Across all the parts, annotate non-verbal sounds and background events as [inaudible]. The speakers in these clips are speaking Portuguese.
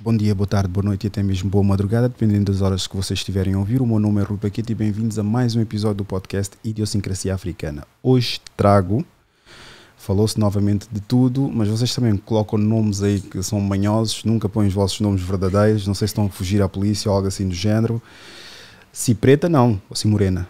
Bom dia, boa tarde, boa noite e até mesmo boa madrugada, dependendo das horas que vocês estiverem a ouvir. O meu nome é Rui Paquete e bem-vindos a mais um episódio do podcast Idiosincracia Africana. Hoje trago, falou-se novamente de tudo, mas vocês também colocam nomes aí que são manhosos, nunca põem os vossos nomes verdadeiros, não sei se estão a fugir à polícia ou algo assim do género. Se preta, não, ou se morena.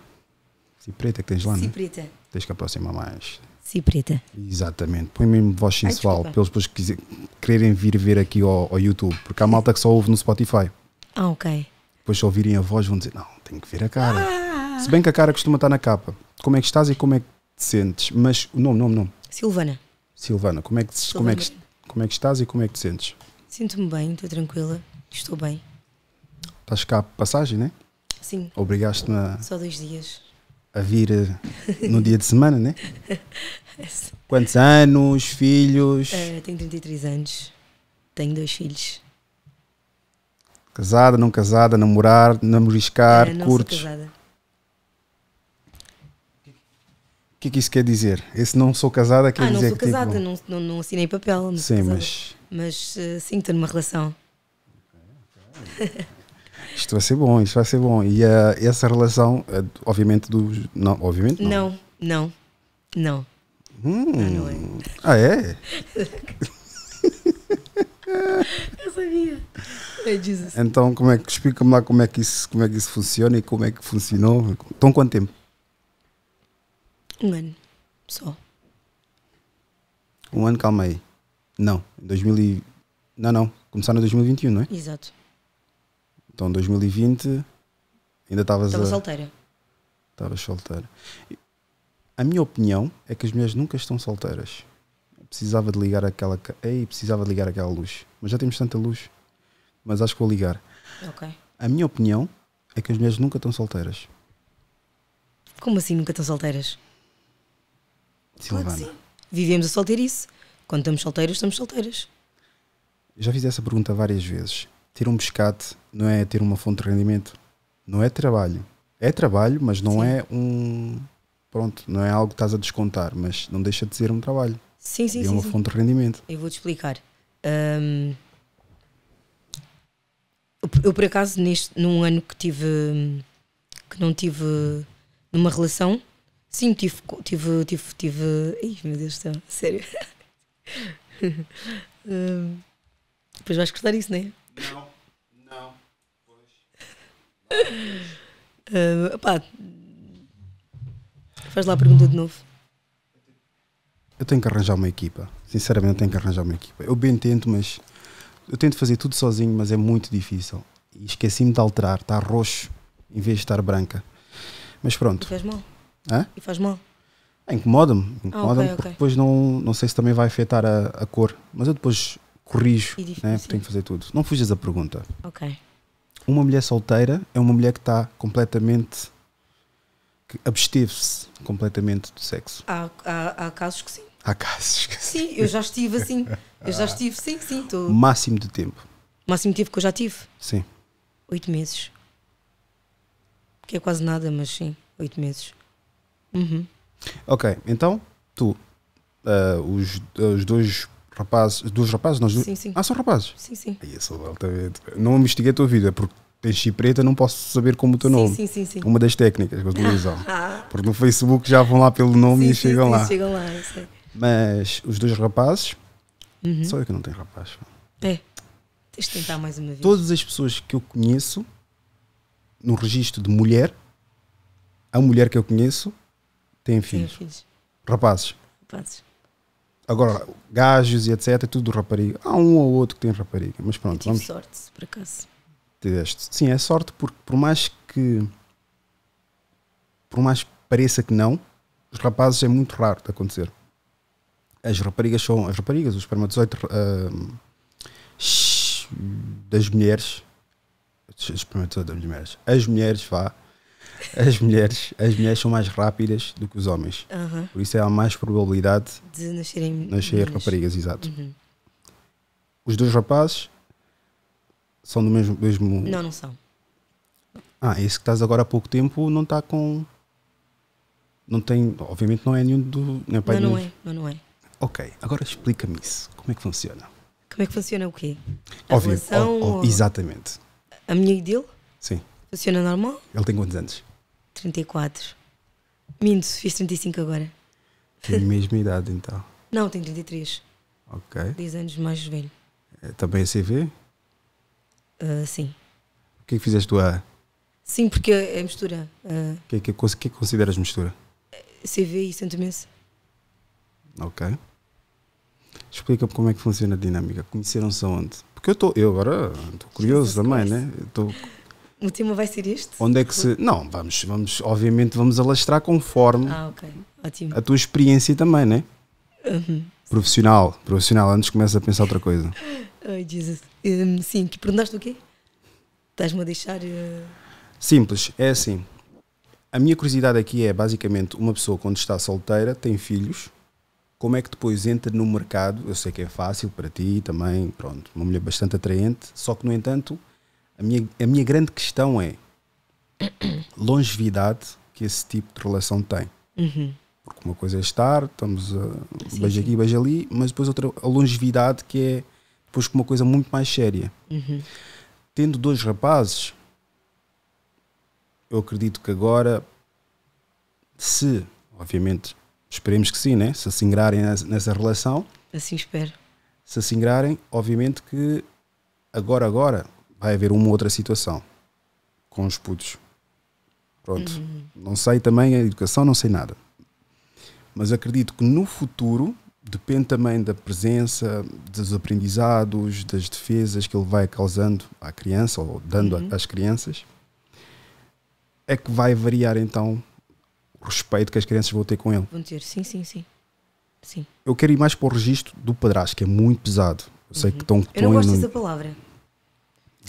Se preta que tens lá, não? Se é? preta. Tens que aproximar mais sim preta Exatamente. Põe mesmo voz sensual, para eles depois quiser, quererem vir ver aqui ao, ao, YouTube, porque há malta que só ouve no Spotify. Ah, ok. Depois, se ouvirem a voz, vão dizer: Não, tenho que ver a cara. Ah. Se bem que a cara costuma estar na capa. Como é que estás e como é que te sentes? Mas o nome, nome, nome. Silvana. Silvana, como é que, Silvana. Como é que, como é que estás e como é que te sentes? Sinto-me bem, estou tranquila, estou bem. Estás cá passagem, né? Sim. Obrigaste-me a. Só dois dias a vir eh, no dia de semana, né? [laughs] Quantos anos, filhos? Uh, tenho 33 anos. Tenho dois filhos. Casada, não casada, namorar, namoriscar, uh, curtos. O que, é que isso quer dizer? Esse não sou casada quer ah, dizer que. Ah, não sou casada, tipo... não, não, não assinei papel. Não Sim, mas. Mas uh, sim, estou numa relação. Okay, [laughs] Isto vai ser bom, isto vai ser bom. E uh, essa relação, uh, obviamente, Não, obviamente não. Não, não, não. Hum. Ah, não é? Ah, é? [laughs] Eu sabia. É, então, como é que explica-me lá como é que isso, como é que isso funciona e como é que funcionou? Então, quanto tempo? Um ano só. Um ano, calma aí. Não, 2000 e... Não, não. Começaram em 2021, não é? Exato. Então, 2020, ainda estavas. Estava a... solteira. Estavas solteira. A minha opinião é que as mulheres nunca estão solteiras. Precisava de ligar aquela. Ei, precisava de ligar aquela luz. Mas já temos tanta luz. Mas acho que vou ligar. Ok. A minha opinião é que as mulheres nunca estão solteiras. Como assim nunca estão solteiras? Silvana. Claro Vivemos a solteirice. Quando estamos solteiros, estamos solteiras. Já fiz essa pergunta várias vezes ter um pescate não é ter uma fonte de rendimento. Não é trabalho. É trabalho, mas não Sim. é um. Pronto, não é algo que estás a descontar, mas não deixa de ser um trabalho. Sim, sim, é uma sim, fonte de rendimento. Eu vou-te explicar. Um, eu, por acaso, neste, num ano que tive. que não tive. numa relação. Sim, tive. tive. tive. tive ai, meu Deus [laughs] sério. [laughs] um, depois vais cortar isso, não é? Não, não. Pois. Não, Uh, ah, Faz lá a pergunta de novo. Eu tenho que arranjar uma equipa. Sinceramente, eu tenho que arranjar uma equipa. Eu bem tento, mas. Eu tento fazer tudo sozinho, mas é muito difícil. E esqueci-me de alterar. Está roxo em vez de estar branca. Mas pronto. E faz mal. Hã? E faz mal. Incomoda-me, ah, incomoda-me, ah, okay, okay. depois não, não sei se também vai afetar a, a cor, mas eu depois corrijo, né? tenho que fazer tudo. Não fujas da pergunta. Ok. Uma mulher solteira é uma mulher que está completamente. que absteve-se completamente do sexo. Há, há, há casos que sim. Há casos que sim. Sim, eu já estive assim. Eu já [laughs] estive, sim, sim. Tô... Máximo de tempo. Máximo de tempo que eu já tive? Sim. Oito meses. Que é quase nada, mas sim, oito meses. Uhum. Ok, então tu, uh, os, eh, os dois rapazes, dois rapazes? Não, sim, sim. Ah, são rapazes? Sim, sim. isso, Não investiguei a tua vida, porque tens chipreta, não posso saber como o teu sim, nome. Sim, sim, sim. Uma das técnicas que eles [laughs] ah. porque no Facebook já vão lá pelo nome sim, e chegam sim, lá. Sim, chegam lá, sei. Mas os dois rapazes, uhum. só eu que não tenho rapaz. É. Tens de tentar mais uma vez. Todas as pessoas que eu conheço, no registro de mulher, a mulher que eu conheço tem filhos. Tem filhos. Rapazes. Rapazes. Agora, gajos e etc, tudo tudo rapariga. Há um ou outro que tem rapariga, mas pronto. tive vamos... sorte, por acaso. Tiveste. Sim, é sorte porque por mais que por mais que pareça que não, os rapazes é muito raro de acontecer. As raparigas são as raparigas, os espermatozoide uh, eh, das mulheres, espermatozoide das mulheres, as mulheres vá, as mulheres, as mulheres são mais rápidas do que os homens. Por isso há é mais probabilidade de nascerem nascer raparigas, exato. Uhum. Os dois rapazes são do mesmo, mesmo. Não, não são. Ah, esse que estás agora há pouco tempo não está com. Não tem. Obviamente não é nenhum do. Não, é pai não, não é, não, não é. Ok, agora explica-me isso. Como é que funciona? Como é que funciona o quê? A Óbvio, relação, ou... exatamente. A minha e dele? Sim. Funciona normal? Ele tem quantos anos? 34. Minto, fiz 35 agora. Tem a mesma idade então? Não, tenho 33. Ok. 10 anos mais velho. É também a CV? Uh, ah, sim. O que é que fizeste tu A? Sim, porque é mistura. O uh, ah, que, é que, é que consideras mistura? CV e Santomense. Ok. Explica-me como é que funciona a dinâmica. Conheceram-se onde? Porque eu estou, eu agora estou curioso também, né? Estou o tema vai ser este? Onde é que se. Não, vamos, vamos obviamente, vamos alastrar conforme ah, okay. Ótimo. a tua experiência também, né? Uhum. Profissional, profissional, antes começa a pensar outra coisa. oh, Jesus. Um, sim, que perguntaste o quê? Estás-me a deixar. Uh... Simples, é assim. A minha curiosidade aqui é basicamente uma pessoa quando está solteira, tem filhos, como é que depois entra no mercado? Eu sei que é fácil para ti também, pronto, uma mulher bastante atraente, só que no entanto a minha, a minha grande questão é longevidade que esse tipo de relação tem. Uhum. Porque uma coisa é estar, estamos a sim, beija aqui, beija ali, mas depois outra, a longevidade que é depois com uma coisa muito mais séria. Uhum. Tendo dois rapazes, eu acredito que agora, se, obviamente, esperemos que sim, né? se assingrarem nessa relação. Assim espero. Se se assingrarem, obviamente que agora, agora, vai haver uma outra situação com os putos. Pronto. Uhum. Não sei também a educação, não sei nada. Mas acredito que no futuro depende também da presença, dos aprendizados, das defesas que ele vai causando à criança ou dando uhum. às crianças, é que vai variar então o respeito que as crianças vão ter com ele. Vão ter, sim, sim, sim. sim. Eu quero ir mais para o registro do padrasto, que é muito pesado. Eu sei uhum. que estão. Eu não gosto dessa palavra.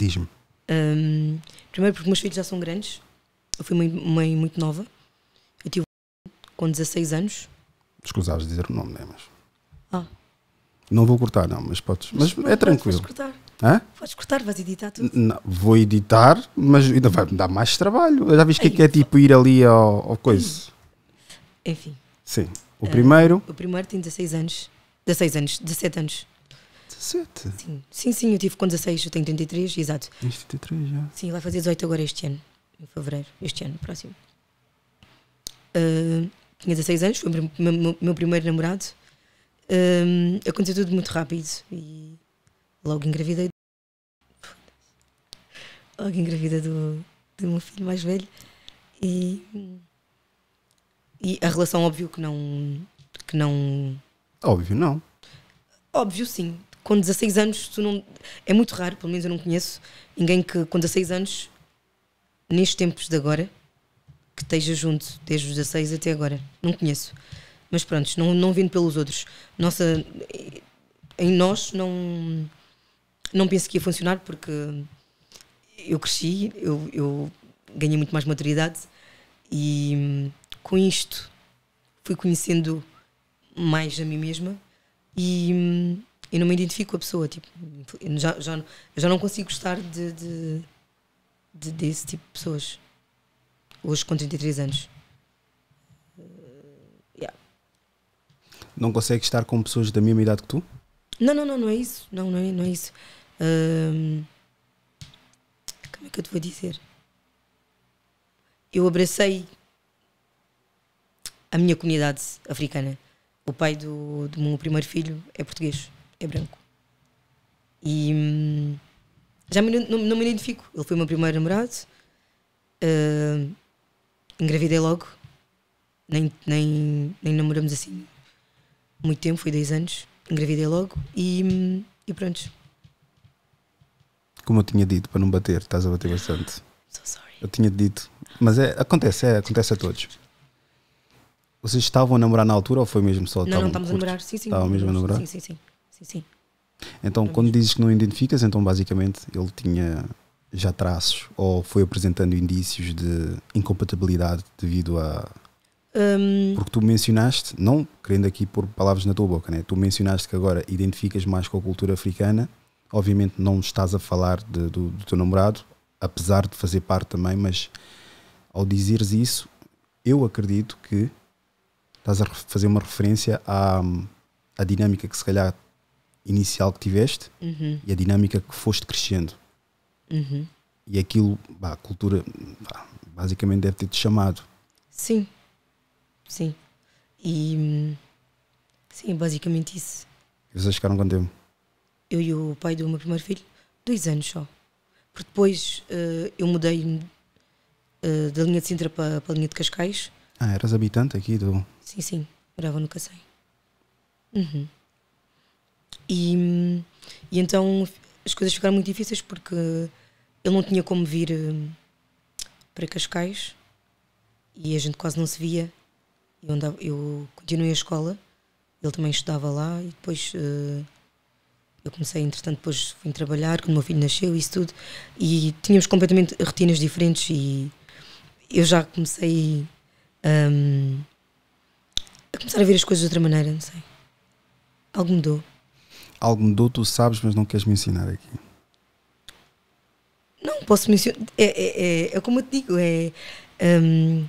Diz-me. Um, primeiro porque meus filhos já são grandes. Eu fui mãe, mãe muito nova. Eu tive com 16 anos. Escusavas dizer o nome, não é? Mas... Ah. Não vou cortar, não, mas podes. Mas, mas é tranquilo. Podes cortar. Hã? Podes cortar, vais editar tudo. Não, vou editar, mas ainda vai-me dar mais trabalho. Já viste o que é, é tipo ir ali ao, ao coisa? Enfim. Sim. O ah, primeiro. Uh, o primeiro tem 16 anos. 16 anos, 17 anos. 17? Sim, sim, sim, eu tive com 16, eu tenho 33, exato. 33 já. Sim, vai fazer 18 agora este ano, em fevereiro, este ano, próximo. Uh, tinha 16 anos, foi o meu, meu, primeiro namorado. Uh, aconteceu tudo muito rápido e logo engravidei. Logo engravidei do, do meu filho mais velho e, e a relação, óbvio que não. Que não Óbvio, não. Óbvio, sim com 16 anos, tu não. É muito raro, pelo menos eu não conheço ninguém que com 16 anos, nestes tempos de agora, que esteja junto, desde os 16 até agora. Não conheço. Mas pronto, não, não vindo pelos outros. Nossa. Em nós, não. Não penso que ia funcionar porque eu cresci, eu, eu ganhei muito mais maturidade e com isto fui conhecendo mais a mim mesma e e não me identifico com a pessoa. Tipo, já, já, já não consigo gostar de, de, de, desse tipo de pessoas. Hoje, com 33 anos. Eh, yeah. Não consegues estar com pessoas da mesma idade que tu? Não, não, não, não é isso. Não, não é, não é isso. como é que eu te vou dizer? Eu abracei a minha comunidade africana. O pai do, do meu primeiro filho é português é branco. E hum, já me, não, não, me identifico. Ele foi o meu primeiro namorado. Uh, engravidei logo. Nem, nem, nem namoramos assim muito tempo, foi 10 anos. Engravidei logo e, hum, e pronto. Como eu tinha dito, para não bater, estás a bater bastante. So sorry. Eu tinha dito. Mas é, acontece, é, acontece a todos. Vocês estavam a namorar na altura ou foi mesmo só? Não, não estávamos a namorar, sim, sim. Estavam mesmo a namorar? Sim, sim, sim sim, sim. Então, quando dizes que não identificas, então basicamente ele tinha já traços ou foi apresentando indícios de incompatibilidade devido a. Um... Porque tu mencionaste, não querendo aqui pôr palavras na tua boca, né? tu mencionaste que agora identificas mais com a cultura africana, obviamente não estás a falar de, do, do teu namorado, apesar de fazer parte também, mas ao dizeres isso, eu acredito que estás a fazer uma referência à, hum, à dinâmica que se calhar inicial que tiveste uhum. e a dinâmica que foste crescendo. Uhum. E aquilo, bah, a cultura bah, basicamente deve ter-te chamado. Sim, sim. E sim, basicamente isso. E vocês ficaram quanto tempo? Eu e o pai do meu primeiro filho, dois anos só. Porque depois uh, eu mudei uh, da linha de Sintra para, para a linha de Cascais. Ah, eras habitante aqui do. Sim, sim, morava no Cacém. Uhum. E, e então as coisas ficaram muito difíceis porque ele não tinha como vir eh, para Cascais e a gente quase não se via. Eu, andava, eu continuei a escola, ele também estudava lá e depois eh, eu comecei, entretanto, depois fui trabalhar quando o meu filho nasceu, isso tudo. E tínhamos completamente rotinas diferentes e eu já comecei um, ehm, a começar a ver as coisas de outra maneira, não sei. Algo mudou algo me tu sabes, mas não queres me ensinar aqui? Não, posso mencionar. É, é, é, é, como eu te digo, é. Um...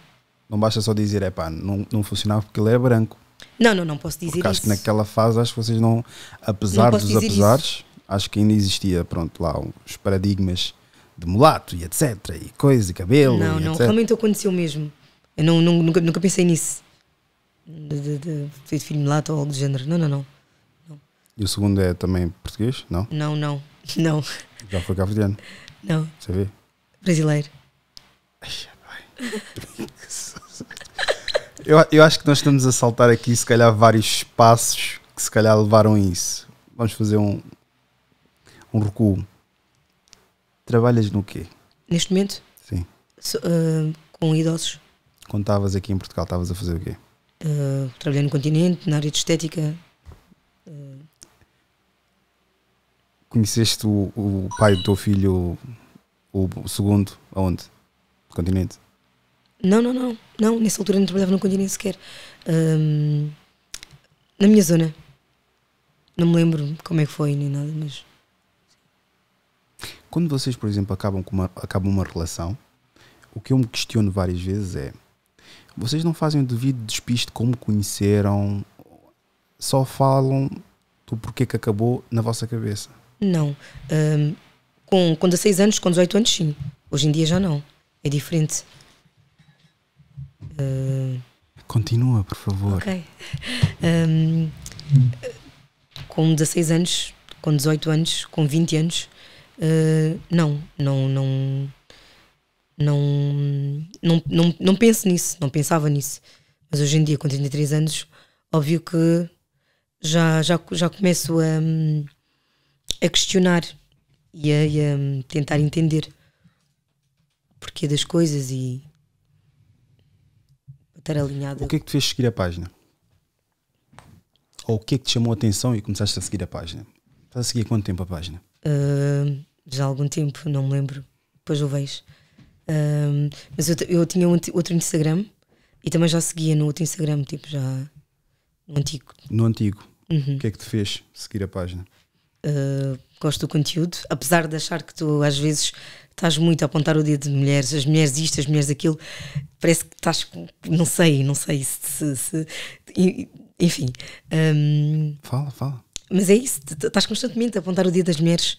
Não basta só dizer, é pá, não, não funcionava porque ele é branco. Não, não, não posso dizer porque isso. Acho que naquela fase, acho que vocês não. Apesar não dos apesares, isso. acho que ainda existia, pronto, lá os paradigmas de mulato e etc. E coisa, e cabelo. Não, e não, etc. realmente aconteceu mesmo. Eu não, não, nunca, nunca pensei nisso. De, de, de, de filho mulato ou algo do género. Não, não, não. E o segundo é também português? Não? Não, não. [laughs] Não. Já foi cabo-verdiano? Não. vê? Brasileiro. Eu, eu acho que nós estamos a saltar aqui, se calhar, vários passos que se calhar levaram a isso. Vamos fazer um, um recuo. Trabalhas no quê? Neste momento? Sim. So, uh, com idosos. Quando estavas aqui em Portugal, estavas a fazer o quê? Uh, ah, trabalhei no continente, na área de estética, Conheceste o, o pai do teu filho, o, o segundo, aonde? No continente? Não, não, não. Não, nessa altura não trabalhava no continente sequer. Um, na minha zona. Não me lembro como é que foi nem nada, mas. Quando vocês, por exemplo, acabam, com uma, acabam uma relação, o que eu me questiono várias vezes é: vocês não fazem o devido despiste de como conheceram, só falam do porquê que acabou na vossa cabeça. Não. Um, com, com 16 anos, com 18 anos, sim. Hoje em dia já não. É diferente. Uh... Continua, por favor. Ok. Um, com 16 anos, com 18 anos, com 20 anos, uh, não, não, não, não, não, não, não penso nisso, não pensava nisso. Mas hoje em dia, com 33 anos, óbvio que já, já, já começo a. Hum, a questionar e a, e a tentar entender o porquê das coisas e estar alinhada. O que é que te fez seguir a página? Ou o que é que te chamou a atenção e começaste a seguir a página? Estás a seguir há quanto tempo a página? Uh, já há algum tempo, não me lembro. Depois o vejo. Uh, mas eu, eu tinha um, outro Instagram e também já seguia no outro Instagram, tipo já no antigo. No antigo. Uhum. O que é que te fez seguir a página? Ah, gosto do conteúdo, apesar de achar que tu às vezes estás muito a apontar o dedo de mulheres, as mulheres isto, as mulheres aquilo, parece que estás, não sei, não sei se, se, se enfim. Um, ah, fala, fala. Mas é isso, estás constantemente a apontar o dedo das mulheres,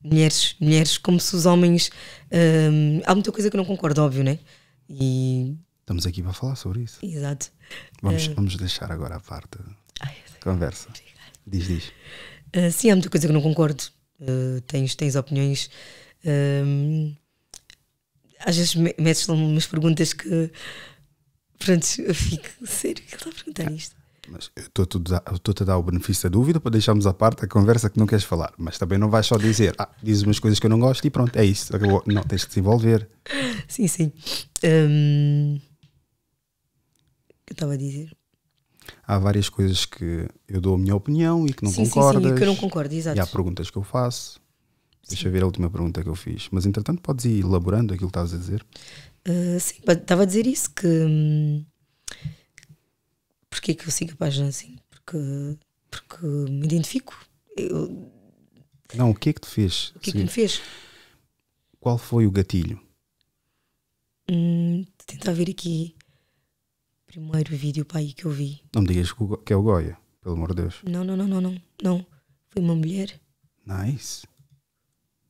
mulheres, mulheres, como se os homens. Ah, há muita coisa que eu não concordo, óbvio, né? E. Estamos aqui para falar sobre isso. Exato. Vamos, uh, vamos deixar agora a parte. Ai, conversa. Obrigada. Diz, diz. Eh, sim, há muita coisa que não concordo. Uh, tens, tens opiniões. Ehm, às vezes me metes umas perguntas que. Pronto, eu fico [laughs] sério é que ele está a perguntar tá. isto. Mas eu estou-te a dar o benefício da dúvida para deixarmos à parte a conversa que não queres falar. Mas também não vais só dizer, ah, dizes umas coisas que eu não gosto e pronto, é isso. Não, tens de desenvolver [laughs] Sim, Sim, sim. Ehm, um, eu estava a dizer há várias coisas que eu dou a minha opinião e que não sim, Sim, que eu não concordo, exato. E há perguntas que eu faço. Sim. Deixa eu ver a última pergunta que eu fiz. Mas entretanto, podes ir elaborando aquilo que estás a dizer. Uh, sim, estava a dizer isso que. Hum, porque é que eu sigo a página assim? Porque, porque me identifico. Eu... Não, o que é que te fez? O que é que me fez? Qual foi o gatilho? Hum, tentar ver aqui primeiro vídeo para aí que eu vi. Não me digas que é o Goya, pelo amor de Deus. Não, não, não, não, não. não. Foi uma mulher. Nice.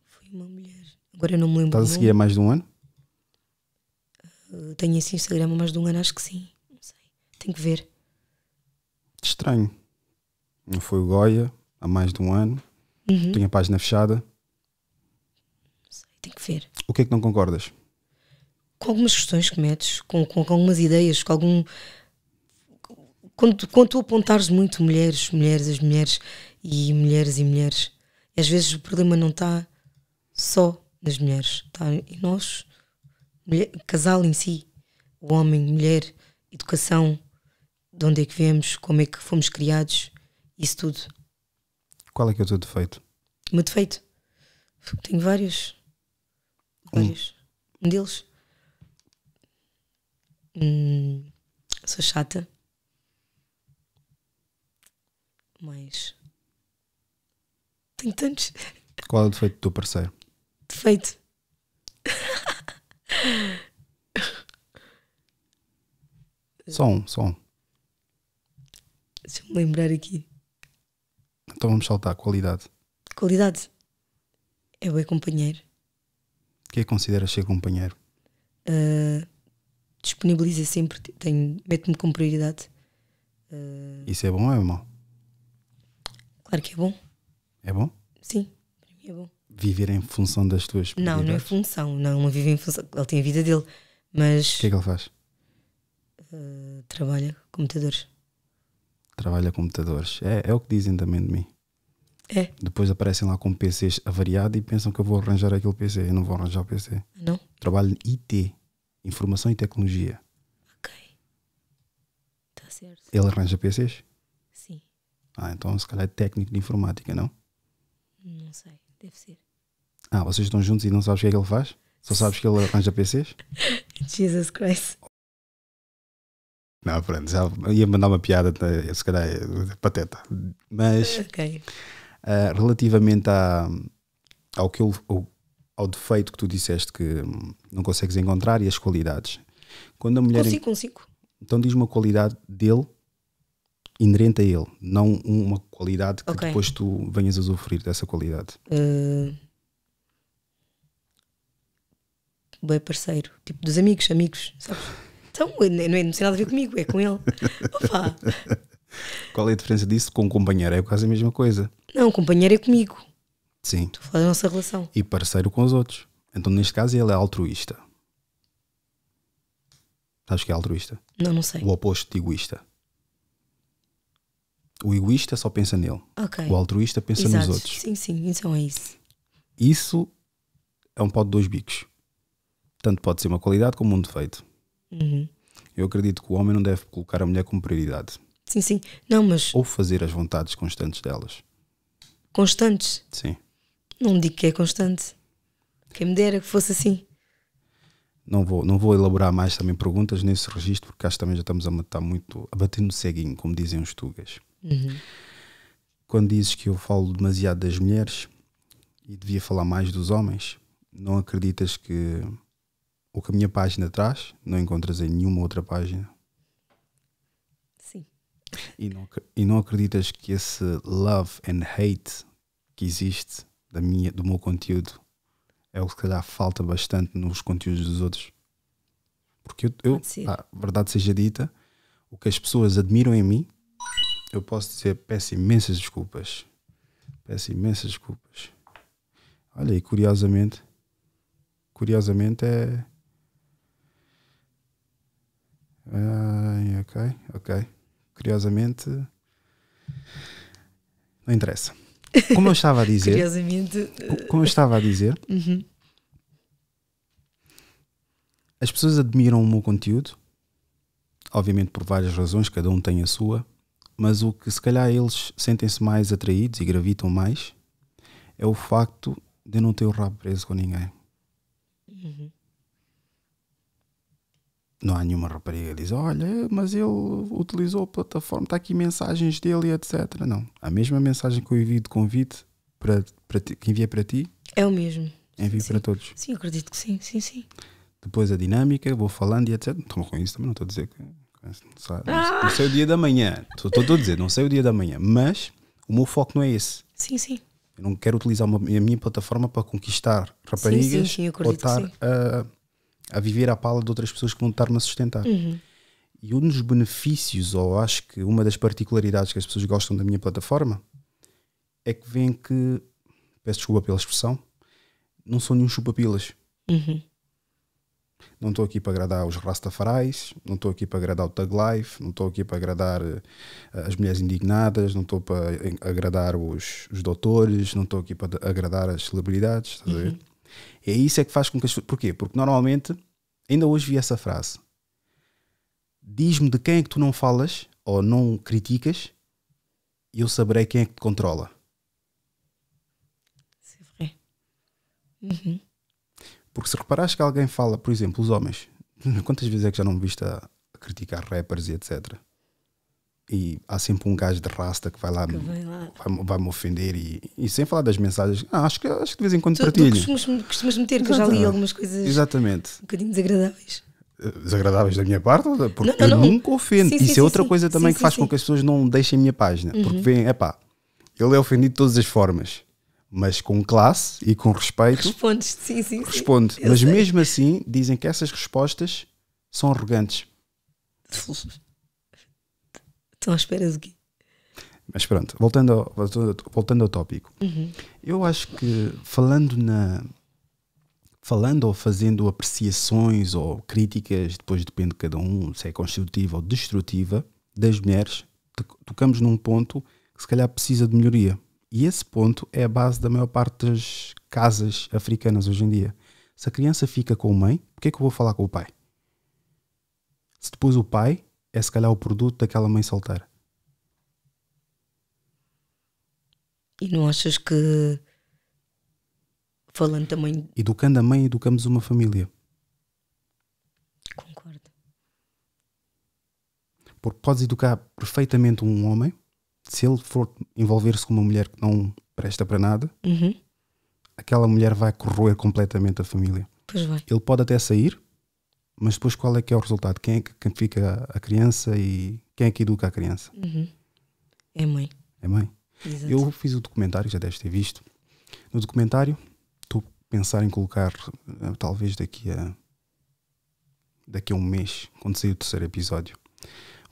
Foi uma mulher. Agora eu não me lembro. Estás a seguir há mais de um ano? Eh, tenho esse Instagram há mais de um ano, acho que sim. Não sei. Tenho que ver. Estranho. Não foi o Goya há mais de um ano. Uhum. Tinha a página fechada. Não sei, tenho que ver. O que é que não concordas? com algumas questões que metes, com, com, com algumas ideias, com algum. Quando, tu, quando tu apontares muito mulheres, mulheres, as mulheres e mulheres e mulheres, e às vezes o problema não está só nas mulheres, está em nós, mulher, casal em si, o homem, mulher, educação, de onde é que viemos, como é que fomos criados, isso tudo. Qual é que é o teu defeito? O meu defeito? Tenho vários. Vários. Um, um deles? Hum, sou chata. Mas. Tenho tantos. Qual é o defeito do teu parceiro? Defeito. Só um, só um. Deixa-me lembrar aqui. Então vamos saltar. Qualidade. Qualidade. É o companheiro. O que é que consideras ser companheiro? Uh, disponibiliza sempre, mete me com prioridade. Uh, Isso é bom ou é mau? Claro que é bom. É bom? Sim, para mim é bom. Viver em função das tuas prioridades? Não, não é função, não, não vive em função. Ele tem a vida dele, mas. O que é que ele faz? Uh, trabalha computadores. Trabalha computadores. É, é o que dizem também de mim. É. Depois aparecem lá com PCs avariado e pensam que eu vou arranjar aquele PC. Eu não vou arranjar o PC. Não. Trabalho IT. Informação e Tecnologia. Ok. Está certo. Ele arranja PCs? Sim. Ah, então se calhar é técnico de informática, não? Não sei, deve ser. Ah, vocês estão juntos e não sabes o que é que ele faz? Só sabes que ele arranja PCs? [laughs] Jesus Christ. Não, pronto, já ia mandar uma piada, tá? se calhar é pateta. Mas okay. uh, relativamente a, ao que eu, ao defeito que tu disseste que hum, não consegues encontrar e as qualidades. Quando a mulher consigo, consigo. Então diz uma qualidade dele inerente a ele, não uma qualidade que okay. depois tu venhas a sofrer dessa qualidade. Uh, eh, bem parceiro, tipo dos amigos, amigos, sabes? Então, é, não, é, não tem nada a ver comigo, é com ele. Opa. [laughs] Qual é a diferença disso com um companheiro? É quase a mesma coisa. Não, um companheiro é comigo. Sim. Estou a falar da nossa relação. E parceiro com os outros. Então, neste caso, ele é altruísta. Sabes que é altruísta? Não, não sei. O oposto de egoísta. O egoísta só pensa nele. Okay. O altruísta pensa Exato. nos outros. Sim, sim, então é isso. Isso é um pau de dois bicos. Tanto pode ser uma qualidade como um defeito. Uhum. Eu acredito que o homem não deve colocar a mulher como prioridade. Sim, sim. Não, mas. Ou fazer as vontades constantes delas. Constantes? Sim. Não digo que é constante. Quem me dera que fosse assim. Não vou, não vou elaborar mais também perguntas nesse registro, porque acho que também já estamos a matar tá muito, a bater no ceguinho, como dizem os tugas. Uhum. Quando dizes que eu falo demasiado das mulheres e devia falar mais dos homens, não acreditas que o que a minha página traz não encontras em nenhuma outra página? Sim. E não, e não acreditas que esse love and hate que existe da minha, do meu conteúdo é o que se calhar falta bastante nos conteúdos dos outros. Porque eu, eu verdade seja dita, o que as pessoas admiram em mim, eu posso dizer, peço imensas desculpas. Peço imensas desculpas. Olha, e curiosamente, curiosamente é. ok, ok. Curiosamente, não interessa. Como eu estava a dizer. Curiosamente. Como eu estava a dizer. Uhum. As pessoas admiram o meu conteúdo, obviamente por várias razões, cada um tem a sua, mas o que se calhar eles sentem-se mais atraídos e gravitam mais é o facto de eu não ter o rabo preso com ninguém. Uhum não há nenhuma rapariga que diz: Olha, mas ele utilizou a plataforma, está aqui mensagens dele, etc. Não. A mesma mensagem que eu envio de convite para, para ti, que envia para ti é o mesmo. Envio sim. para todos. Sim, acredito que sim, sim, sim. Depois a dinâmica, vou falando e etc. Estou com isso também não estou a dizer que. Não, ah! não sei o dia da manhã. Estou, a dizer, não sei o dia da manhã. Mas o meu foco não é esse. Sim, sim. Eu não quero utilizar uma, a minha plataforma para conquistar raparigas sim, sim, sim, ou estar a a viver à pala de outras pessoas que vão estar-me a sustentar. Uhum. E um dos benefícios, ou acho que uma das particularidades que as pessoas gostam da minha plataforma, é que vem que, peço desculpa pela expressão, não sou nenhum chupapilas. Uhum. Não estou aqui para agradar os Rastafarais, não estou aqui para agradar o Tag Life, não estou aqui para agradar eh, as mulheres indignadas, não estou para agradar os, os doutores, não estou aqui para agradar as celebridades. Estás uhum. a ver? Uhum. E é isso é que faz com que as pessoas. Porquê? Porque normalmente, ainda hoje vi essa frase: diz-me de quem é que tu não falas ou não criticas e eu saberei quem é que te controla. C'est vrai. Uhum. Porque se reparares que alguém fala, por exemplo, os homens, [laughs] quantas vezes é que já não me viste a criticar rappers e etc? e há sempre um gajo de rasta que vai lá, que vai, lá. Vai, vai, me ofender e, e, sem falar das mensagens ah, acho que acho que de vez em quando tu, partilho tu costumas, costumas meter que eu já li algumas coisas exatamente um bocadinho desagradáveis eh, desagradáveis da minha parte porque não, não, eu não. nunca ofendo sim, isso sim, é outra sim, coisa também que faz com que as pessoas não deixem a minha página uhum. porque vem é pá ele é ofendido de todas as formas mas com classe e com respeito respondes sim sim responde mas sei. mesmo assim dizem que essas respostas são arrogantes [laughs] Estão à espera de quê? Mas pronto, voltando ao, voltando ao tópico. Uhum. Eu acho que falando na falando ou fazendo apreciações ou críticas, depois depende de cada um, se é construtiva ou destrutiva, das mulheres, tocamos num ponto que se calhar precisa de melhoria. E esse ponto é a base da maior parte das casas africanas hoje em dia. Se a criança fica com a mãe, por que é que eu vou falar com o pai? Se depois o pai é se calhar o produto daquela mãe solteira. E não achas que falando também. Educando a mãe, educamos uma família. Concordo. Porque podes educar perfeitamente um homem se ele for envolver-se com uma mulher que não presta para nada, uhum. aquela mulher vai corroer completamente a família. Pois vai. Ele pode até sair, mas depois qual é que é o resultado? Quem é que quem fica a criança e quem é que educa a criança? Uhum. É mãe. É mãe. Exato. Eu fiz o documentário, já deves ter visto. No documentário, estou a pensar em colocar, eh, talvez daqui a daqui a um mês, quando sair o terceiro episódio,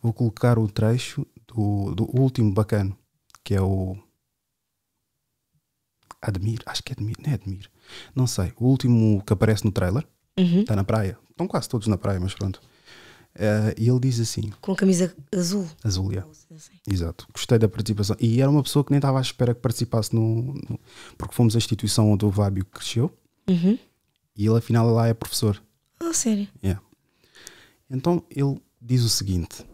vou colocar o trecho do, do último bacano, que é o Admir, acho que é Admir, não é Admir, não sei, o último que aparece no trailer, Está uhum. na praia. Estão quase todos na praia, mas pronto. Uh, e ele diz assim: Com camisa azul. Azul, Exato. Gostei da participação. E era uma pessoa que nem estava à espera que participasse no. no porque fomos à instituição onde o Vábio cresceu. Uhum. E ele, afinal, lá é professor. Ah, oh, sério? Yeah. Então ele diz o seguinte: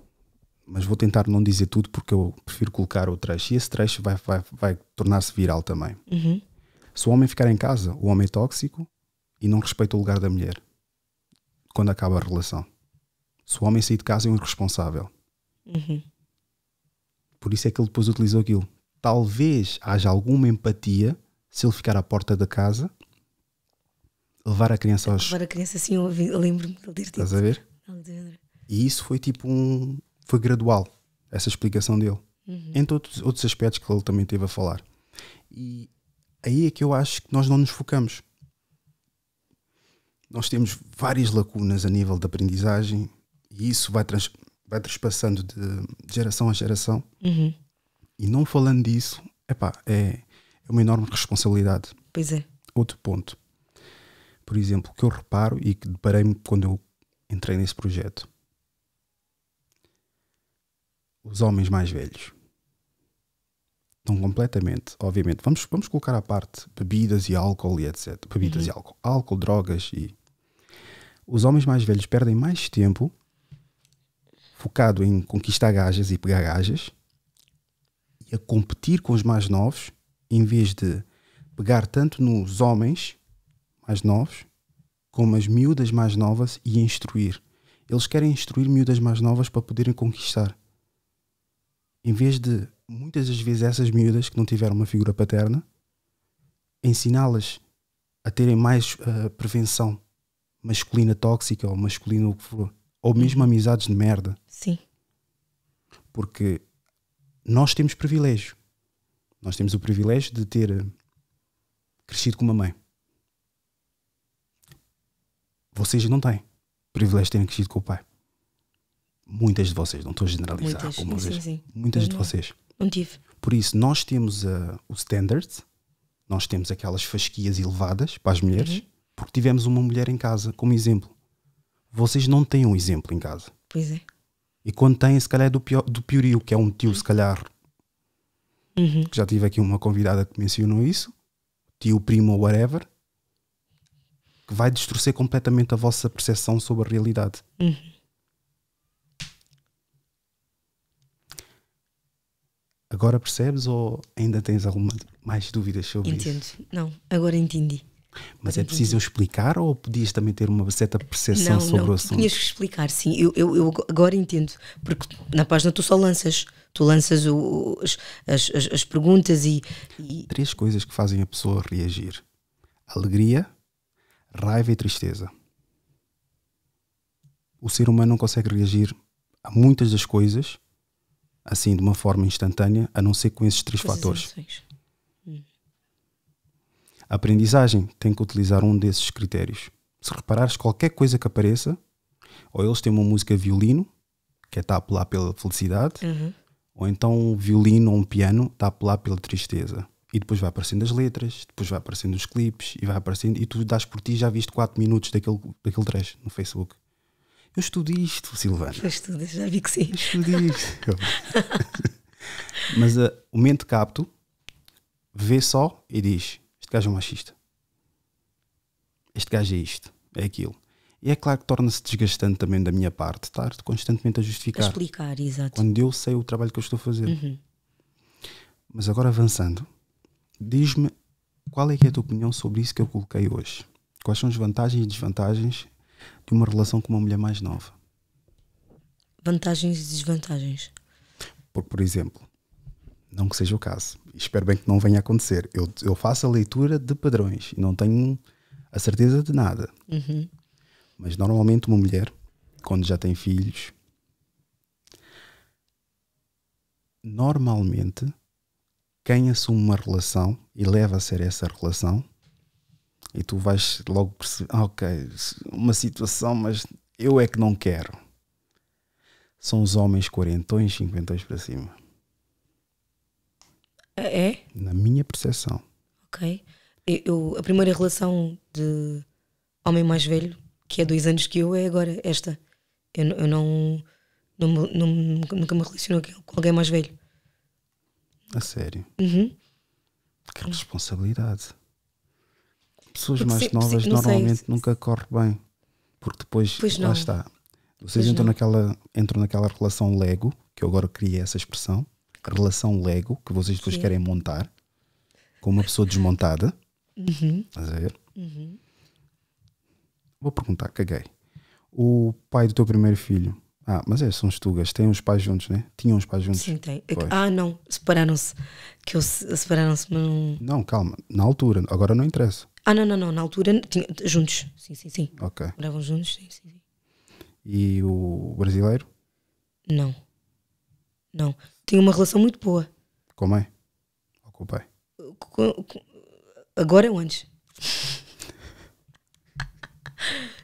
Mas vou tentar não dizer tudo porque eu prefiro colocar o trecho. E esse trecho vai, vai, vai tornar-se viral também. Uhum. Se o homem ficar em casa, o homem é tóxico, e não respeita o lugar da mulher quando acaba a relação. Se o homem sair de casa é um irresponsável. Uhum. Por isso é que ele depois utilizou aquilo. Talvez haja alguma empatia se ele ficar à porta da casa, levar a criança aos. Levar a criança assim, eu lembro-me de ter Estás a ver? E isso foi tipo um. Foi gradual, essa explicação dele. Uhum. Entre outros, outros aspectos que ele também teve a falar. E aí é que eu acho que nós não nos focamos nós temos várias lacunas a nível de aprendizagem e isso vai, trans, vai transpassando de geração a geração. Uhum. E não falando disso, epá, é, é uma enorme responsabilidade. Pois é. Outro ponto, por exemplo, que eu reparo e que deparei-me quando eu entrei nesse projeto. Os homens mais velhos estão completamente, obviamente, vamos, vamos colocar à parte bebidas e álcool e etc. Bebidas uhum. e álcool, álcool, drogas e os homens mais velhos perdem mais tempo focado em conquistar gajas e pegar gajas e a competir com os mais novos em vez de pegar tanto nos homens mais novos como as miúdas mais novas e instruir. Eles querem instruir miúdas mais novas para poderem conquistar. Em vez de, muitas das vezes, essas miúdas que não tiveram uma figura paterna, ensiná-las a terem mais uh, prevenção masculina tóxica ou masculino o que for, ou mesmo uhum. amizades de merda. Sim. Porque nós temos privilégio. Nós temos o privilégio de ter eh, crescido com uma mãe. Vocês não têm privilégio de terem crescido com o pai. Muitas de vocês, não estou a generalizar. Muitas, como sim, sim. muitas de uhum. vocês. Não tive. Por isso, nós temos uh, eh, os standards, nós temos aquelas fasquias elevadas para as mulheres, uhum porque tivemos uma mulher em casa como exemplo. Vocês não têm um exemplo em casa. Pois é. E quando têm, se calhar é do, pior, do piorio, que é um tio, se calhar. Uhum. Já tive aqui uma convidada que mencionou isso. Tio, primo ou whatever. Que vai distorcer completamente a vossa percepção sobre a realidade. Uhum. Agora percebes ou ainda tens alguma mais dúvidas sobre Entendo. isso? Entendo. Não, agora entendi. Mas é uhum. preciso eu explicar ou podias também ter uma certa percepção não, sobre não, o assunto? Tinhas que explicar, sim. Eu, eu, eu, agora entendo, porque na página tu só lanças, tu lanças o, as, as, as, perguntas e, e. Três coisas que fazem a pessoa reagir: alegria, raiva e tristeza. O ser humano não consegue reagir a muitas das coisas assim de uma forma instantânea, a não ser com esses três fatores. A aprendizagem tem que utilizar um desses critérios. Se reparares qualquer coisa que apareça, ou eles têm uma música violino, que está é a apelar pela felicidade, uhum. ou então um violino ou um piano está a apelar pela tristeza. E depois vai aparecendo as letras, depois vai aparecendo os clipes, e vai aparecendo, e tu das por ti já viste 4 minutos daquele, daquele trecho no Facebook. Eu estudo isto, Silvana. Eu estudo, já vi que sim. Eu estudo isto. [laughs] Mas uh, o mente capto vê só e diz: este gajo é um machista. Este gajo é isto, é aquilo. E é claro que torna-se desgastante também da minha parte estar constantemente a justificar. A explicar, exato. Quando eu sei o trabalho que eu estou a fazer. Uhum. Mas agora avançando, diz-me qual é, é a tua opinião sobre isso que eu coloquei hoje? Quais são as vantagens e desvantagens de uma relação com uma mulher mais nova? Vantagens e desvantagens. Porque, por exemplo, não que seja o caso, espero bem que não venha a acontecer. Eu, eu faço a leitura de padrões e não tenho a certeza de nada. Uhum. Mas normalmente uma mulher, quando já tem filhos, normalmente quem assume uma relação e leva a ser essa relação, e tu vais logo perceber, ah, ok, uma situação, mas eu é que não quero. São os homens quarentões, cinquentões para cima. Ah, é? Na minha percepção. Ok. Eu, a primeira relação de homem mais velho, que é dois anos que eu, é agora esta. Eu, eu não, não, não, Nunca me relaciono com alguém mais velho. A sério? Uhum. Que responsabilidade. Pessoas porque mais se, novas se, normalmente sei. nunca corre bem. Porque depois pois lá não. está. Vocês entram naquela, entram naquela relação lego, que eu agora criei essa expressão, relação Lego que vocês depois Sim. querem montar com uma pessoa desmontada. Uhum. Estás a ver? Uhum. Vou perguntar, caguei. O pai do teu primeiro filho. Ah, mas é, são estugas, têm os pais juntos, né? Tinham os pais juntos. Sim, tem. É pois. Ah, não, separaram-se. Que eu separaram-se, mas não. Não, calma, na altura, agora não interessa. Ah, não, não, não, na altura tinha, juntos. Sim, sim, sim. Ok. Moravam juntos, sim, sim, sim. E o brasileiro? Não. Não tinha uma relação muito boa. Com a mãe? Ou com o pai? Com, com, agora ou antes?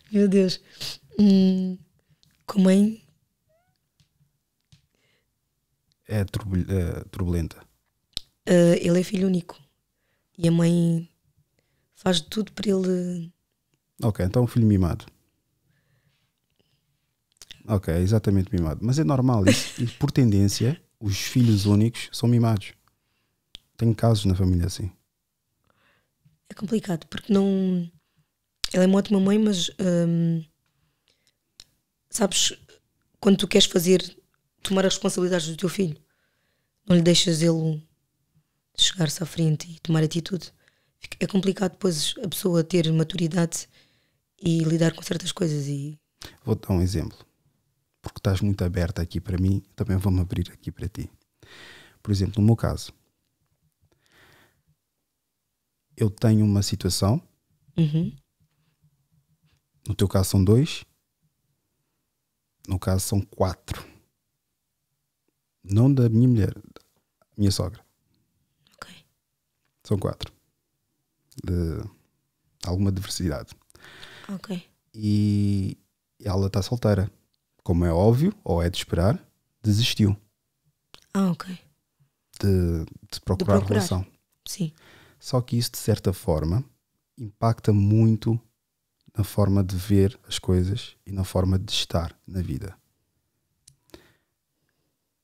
[laughs] Meu Deus. Hum, com a mãe. É, é turbulenta. Uh, ele é filho único. E a mãe faz tudo para ele. Ok, então um filho mimado. Ok, exatamente mimado. Mas é normal, isso, por tendência, os filhos únicos são mimados. Tenho casos na família assim. É complicado, porque não. Ela é uma ótima mãe, mas. Hum, sabes, quando tu queres fazer. tomar as responsabilidades do teu filho, não lhe deixas ele chegar-se à frente e tomar atitude. É complicado depois a pessoa ter maturidade e lidar com certas coisas. E... Vou dar um exemplo porque estás muito aberta aqui para mim, também vou-me abrir aqui para ti. Por exemplo, no meu caso, eu tenho uma situação, uhum. no teu caso são dois, no caso são quatro. Não da minha mulher, da minha sogra. Ok. São quatro. De alguma diversidade. Ok. E ela está solteira como é óbvio, ou é de esperar, desistiu. Ah, ok. De, de, procurar, de procurar relação. Sim. Só que isso, de certa forma, impacta muito na forma de ver as coisas e na forma de estar na vida.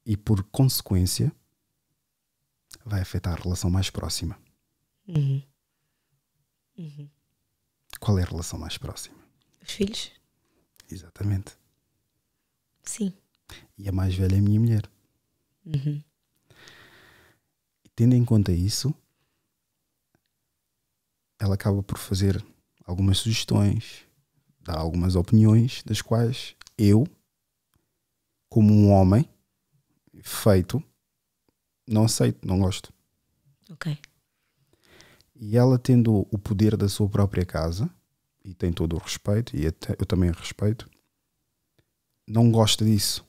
E por consequência, vai afetar a relação mais próxima. Uhum. Uhum. Qual é a relação mais próxima? Os filhos. Exatamente. Sim. E a mais velha é a minha mulher. Uhum. Tendo em conta isso, ela acaba por fazer algumas sugestões, dar algumas opiniões, das quais eu, como um homem feito, não aceito, não gosto. Ok. E ela tendo o poder da sua própria casa, e tem todo o respeito, e eu também respeito, não gosta disso.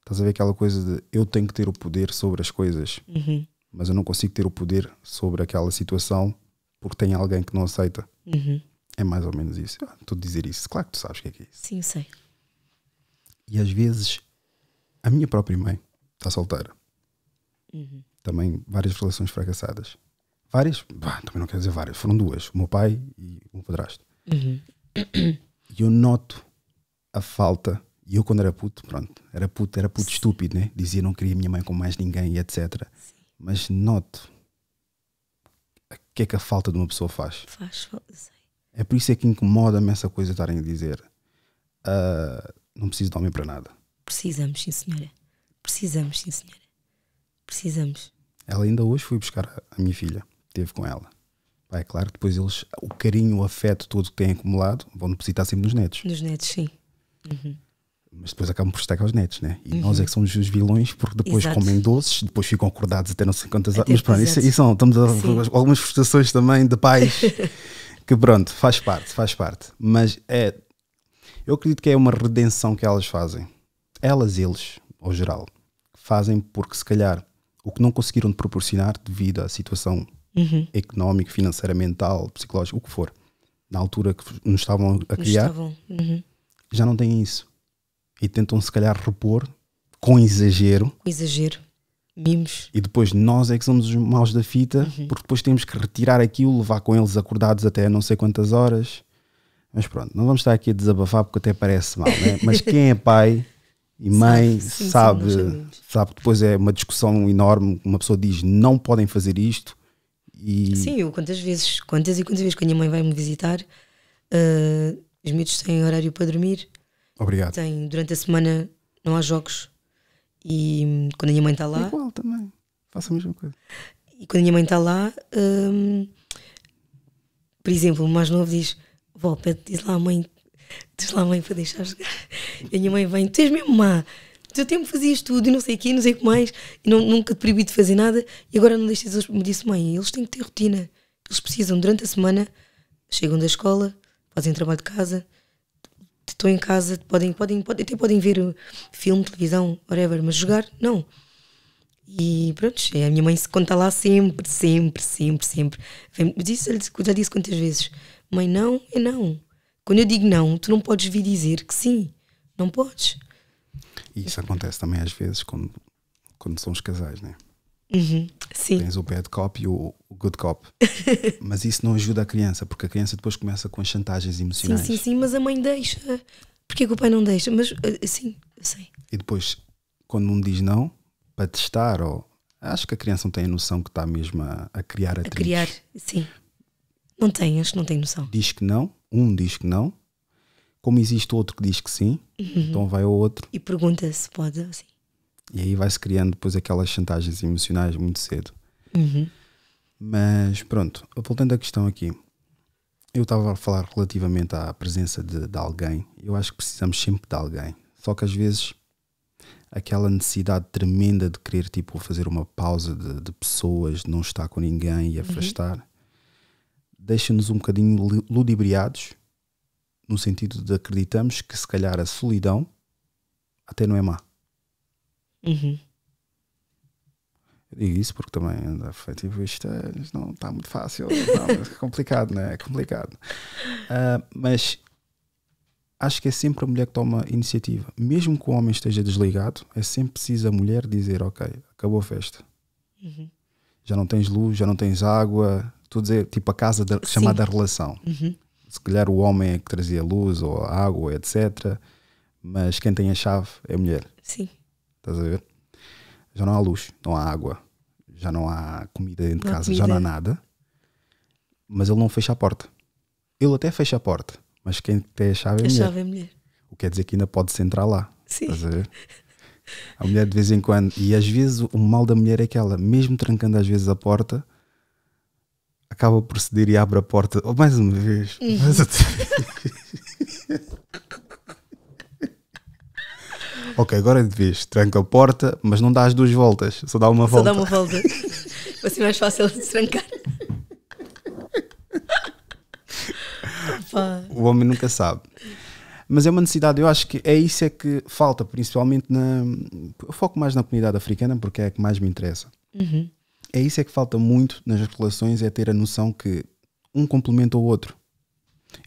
Estás a ver aquela coisa de eu tenho que ter o poder sobre as coisas, uhum. mas eu não consigo ter o poder sobre aquela situação porque tem alguém que não aceita. Uhum. É mais ou menos isso. Ah, estou ah, a dizer isso. Claro que tu sabes o que é que é isso. Sim, eu sei. E às vezes a minha própria mãe está solteira. Uhum. Também várias relações fracassadas. Várias? Bah, também não quero dizer várias. Foram duas. O meu pai e o padrasto. Uhum. E eu noto a falta. E eu, quando era puto, pronto, era puto, era puto Sim. estúpido, né? Dizia não queria minha mãe com mais ninguém e etc. Sim. Mas noto o que é que a falta de uma pessoa faz. Faz, É por isso é que incomoda-me essa coisa de estarem a dizer uh, não preciso de homem para nada. Precisamos, sim senhora. Precisamos, sim senhora. Precisamos. Ela ainda hoje foi buscar a minha filha, teve com ela. Pai, é claro, depois eles, o carinho, o afeto todo que têm acumulado, vão depositar sempre nos netos. Nos netos, sim. Mas depois acabam por estragar os netos, né? E uhum. nós é que somos os vilões porque depois Exato. comem doces, depois ficam acordados até não sei quantas horas. Mas pronto, isso, isso são, estamos a, algumas frustrações também de pais [laughs] que pronto, faz parte, faz parte. Mas é, eu acredito que é uma redenção que elas fazem. Elas, eles, ao geral, fazem porque se calhar o que não conseguiram proporcionar devido à situação uhum. económica, financeira, mental, psicológica, o que for, na altura que nos estavam a criar, estavam. Uhum já não têm isso. E tentam, se calhar, repor com exagero. Com exagero. Mimos. E depois nós é que somos os maus da fita, uhum. porque depois temos que retirar aquilo, levar com eles acordados até não sei quantas horas. Mas pronto, não vamos estar aqui a desabafar porque até parece mal, né? mas [laughs] quem é pai e mãe sim, sabe, sim, sabe, depois é uma discussão enorme, uma pessoa diz não podem fazer isto e... Sim, eu quantas vezes, quantas e quantas vezes que a minha mãe vai me visitar, uh, os miúdos têm horário para dormir. Obrigado. Tem, durante a semana não há jogos. E hum, quando a minha mãe está lá. Igual também. Faço a mesma coisa. E quando a minha mãe está lá, hum, por exemplo, o mais novo diz: Vó, pede, diz lá à mãe, diz lá à mãe para deixar jogar. E a minha mãe vem: Tu és mesmo má. Tu teu tempo fazias tudo e não sei o quê, não sei o que mais. E não, nunca te proibi de fazer nada. E agora não deixas. Me disse: Mãe, eles têm que ter rotina. Eles precisam, durante a semana, chegam da escola fazem trabalho de casa, estão em casa, podem, podem, podem, até podem ver filme, televisão, whatever, mas jogar, não. E pronto, é a minha mãe quando está lá sempre, sempre, sempre, sempre. Eu já disse quantas vezes: mãe, não é não. Quando eu digo não, tu não podes vir dizer que sim. Não podes. E isso acontece também às vezes quando, quando são os casais, né? Uhum. Sim. Tens o bad cop e o good cop. [laughs] mas isso não ajuda a criança, porque a criança depois começa com chantagens emocionais. Sim, sim, sim, mas a mãe deixa. Porquê que o pai não deixa? Mas eh, sim, eu sei. E depois, quando um diz não, para testar, ou acho que a criança não tem a noção que está mesmo a, a criar a A criar, sim. Não tem, acho que não tem noção. Diz que não, um diz que não, como existe outro que diz que sim, uhum. então vai ao outro. E pergunta se pode, e aí vai-se criando depois aquelas chantagens emocionais muito cedo. Uhum. Mas pronto, voltando à questão aqui. Eu estava a falar relativamente à presença de, de, alguém. Eu acho que precisamos sempre de alguém. Só que às vezes aquela necessidade tremenda de querer tipo fazer uma pausa de, de pessoas, de não estar com ninguém e uhum. afastar, uhum. deixa-nos um bocadinho ludibriados no sentido de acreditamos que se calhar a solidão até não é má. Uhum. Eu digo isso porque também, da né, perspectiva vista, não está muito fácil. Né? Não, é complicado, né? É complicado. Uh, mas acho que é sempre a mulher que toma iniciativa. Mesmo que o homem esteja desligado, é sempre preciso a mulher dizer: Ok, acabou a festa. Uhum. Já não tens luz, já não tens água. Estou a dizer, tipo a casa da, chamada relação. Uhum. Se calhar o homem é que trazia luz ou água, etc. Mas quem tem a chave é a mulher. Sim. Estás a ver? Já não há luz, não há água, já não há comida dentro de casa, comida. já não há nada. Mas ele não fecha a porta. Ele até fecha a porta, mas quem tem a chave é a, é a mulher. Chave é mulher. O que quer dizer que ainda pode-se entrar lá. Sim. Estás a ver? A mulher de vez em quando. E às vezes o mal da mulher é que ela, mesmo trancando às vezes a porta, acaba por ceder e abre a porta. Oh, mais uma vez. Uhum. Mais outra vez. ok, agora é tranca a porta, mas não dá as duas voltas, só dá uma só volta. Só dá uma volta. assim [laughs] mais fácil de trancar. o homem nunca sabe. Mas é uma necessidade, eu acho que é isso é que falta, principalmente na. Eu foco mais na comunidade africana porque é a que mais me interessa. Uhum. É isso é que falta muito nas relações, é ter a noção que um complementa o outro.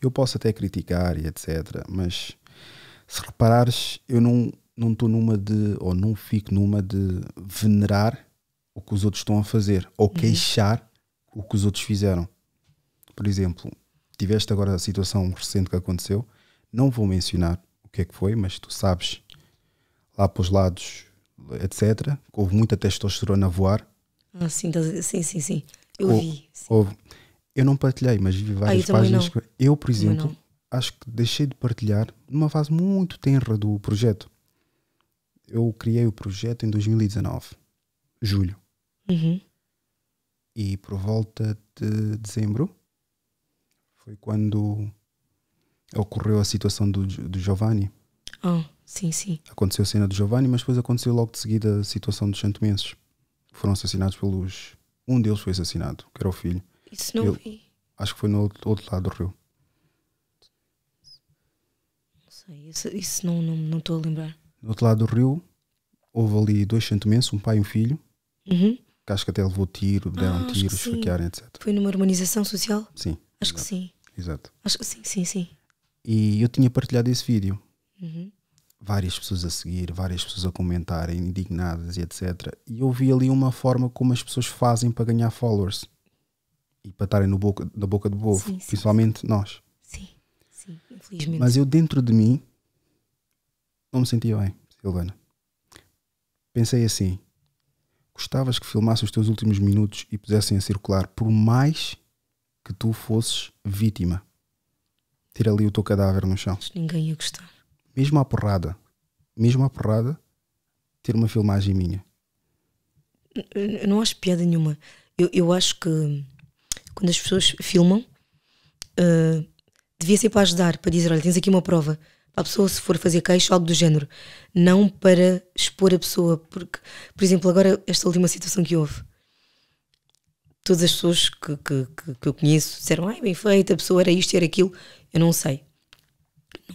Eu posso até criticar e etc, mas se reparares, eu não não estou numa de, ou não fico numa de venerar o que os outros estão a fazer, ou uhum. queixar o que os outros fizeram. Por exemplo, tiveste agora a situação recente que aconteceu, não vou mencionar o que é que foi, mas tu sabes, lá para os lados, etc., houve muita testosterona a voar. Ah, sim, tá, sim, sim, sim. Eu vi. Sim. Houve. Eu não partilhei, mas vi várias ah, eu páginas. Que... Eu, por exemplo, acho que deixei de partilhar numa fase muito tenra do projeto eu criei o projeto em 2019, julho. Uhum. E por volta de dezembro foi quando ocorreu a situação do, do Giovanni. Oh, sim, sim. Aconteceu a cena do Giovanni, mas depois aconteceu logo de seguida a situação dos santomenses. Foram assassinados pelos. Um deles foi assassinado, que era o filho. Isso não Ele, vi. Acho que foi no outro, outro lado do rio. Não sei, isso, isso não estou não, não a lembrar do outro lado do rio, houve ali dois santomenses, um pai e um filho, uhum. que acho que até levou tiro, deram ah, esfaquearam, etc. Foi numa harmonização social? Sim. Acho exato. que sim. Exato. Acho que sim, sim, sim. E eu tinha partilhado esse vídeo. Uhum. Várias pessoas a seguir, várias pessoas a comentarem, indignadas e etc. E eu vi ali uma forma como as pessoas fazem para ganhar followers e para estarem no boca, na boca do povo, principalmente sim. nós. Sim, sim, infelizmente. Mas eu dentro de mim não me sentia bem, Silvana. Pensei assim: gostavas que filmasse os teus últimos minutos e pusessem a circular, por mais que tu fosses vítima. Tira ali o teu cadáver no chão. Ninguém ia gostar. Mesmo à porrada, mesmo à porrada, ter uma filmagem minha. Eu não acho piada nenhuma. Eu, eu acho que quando as pessoas filmam, uh, devia ser para ajudar, para dizer: olha, tens aqui uma prova a pessoa se for fazer queixa, algo do género. Não para expor a pessoa, porque, por exemplo, agora esta última situação que houve, todas as pessoas que, que, que eu conheço disseram, ai, bem feita a pessoa era isto, era aquilo, eu não sei.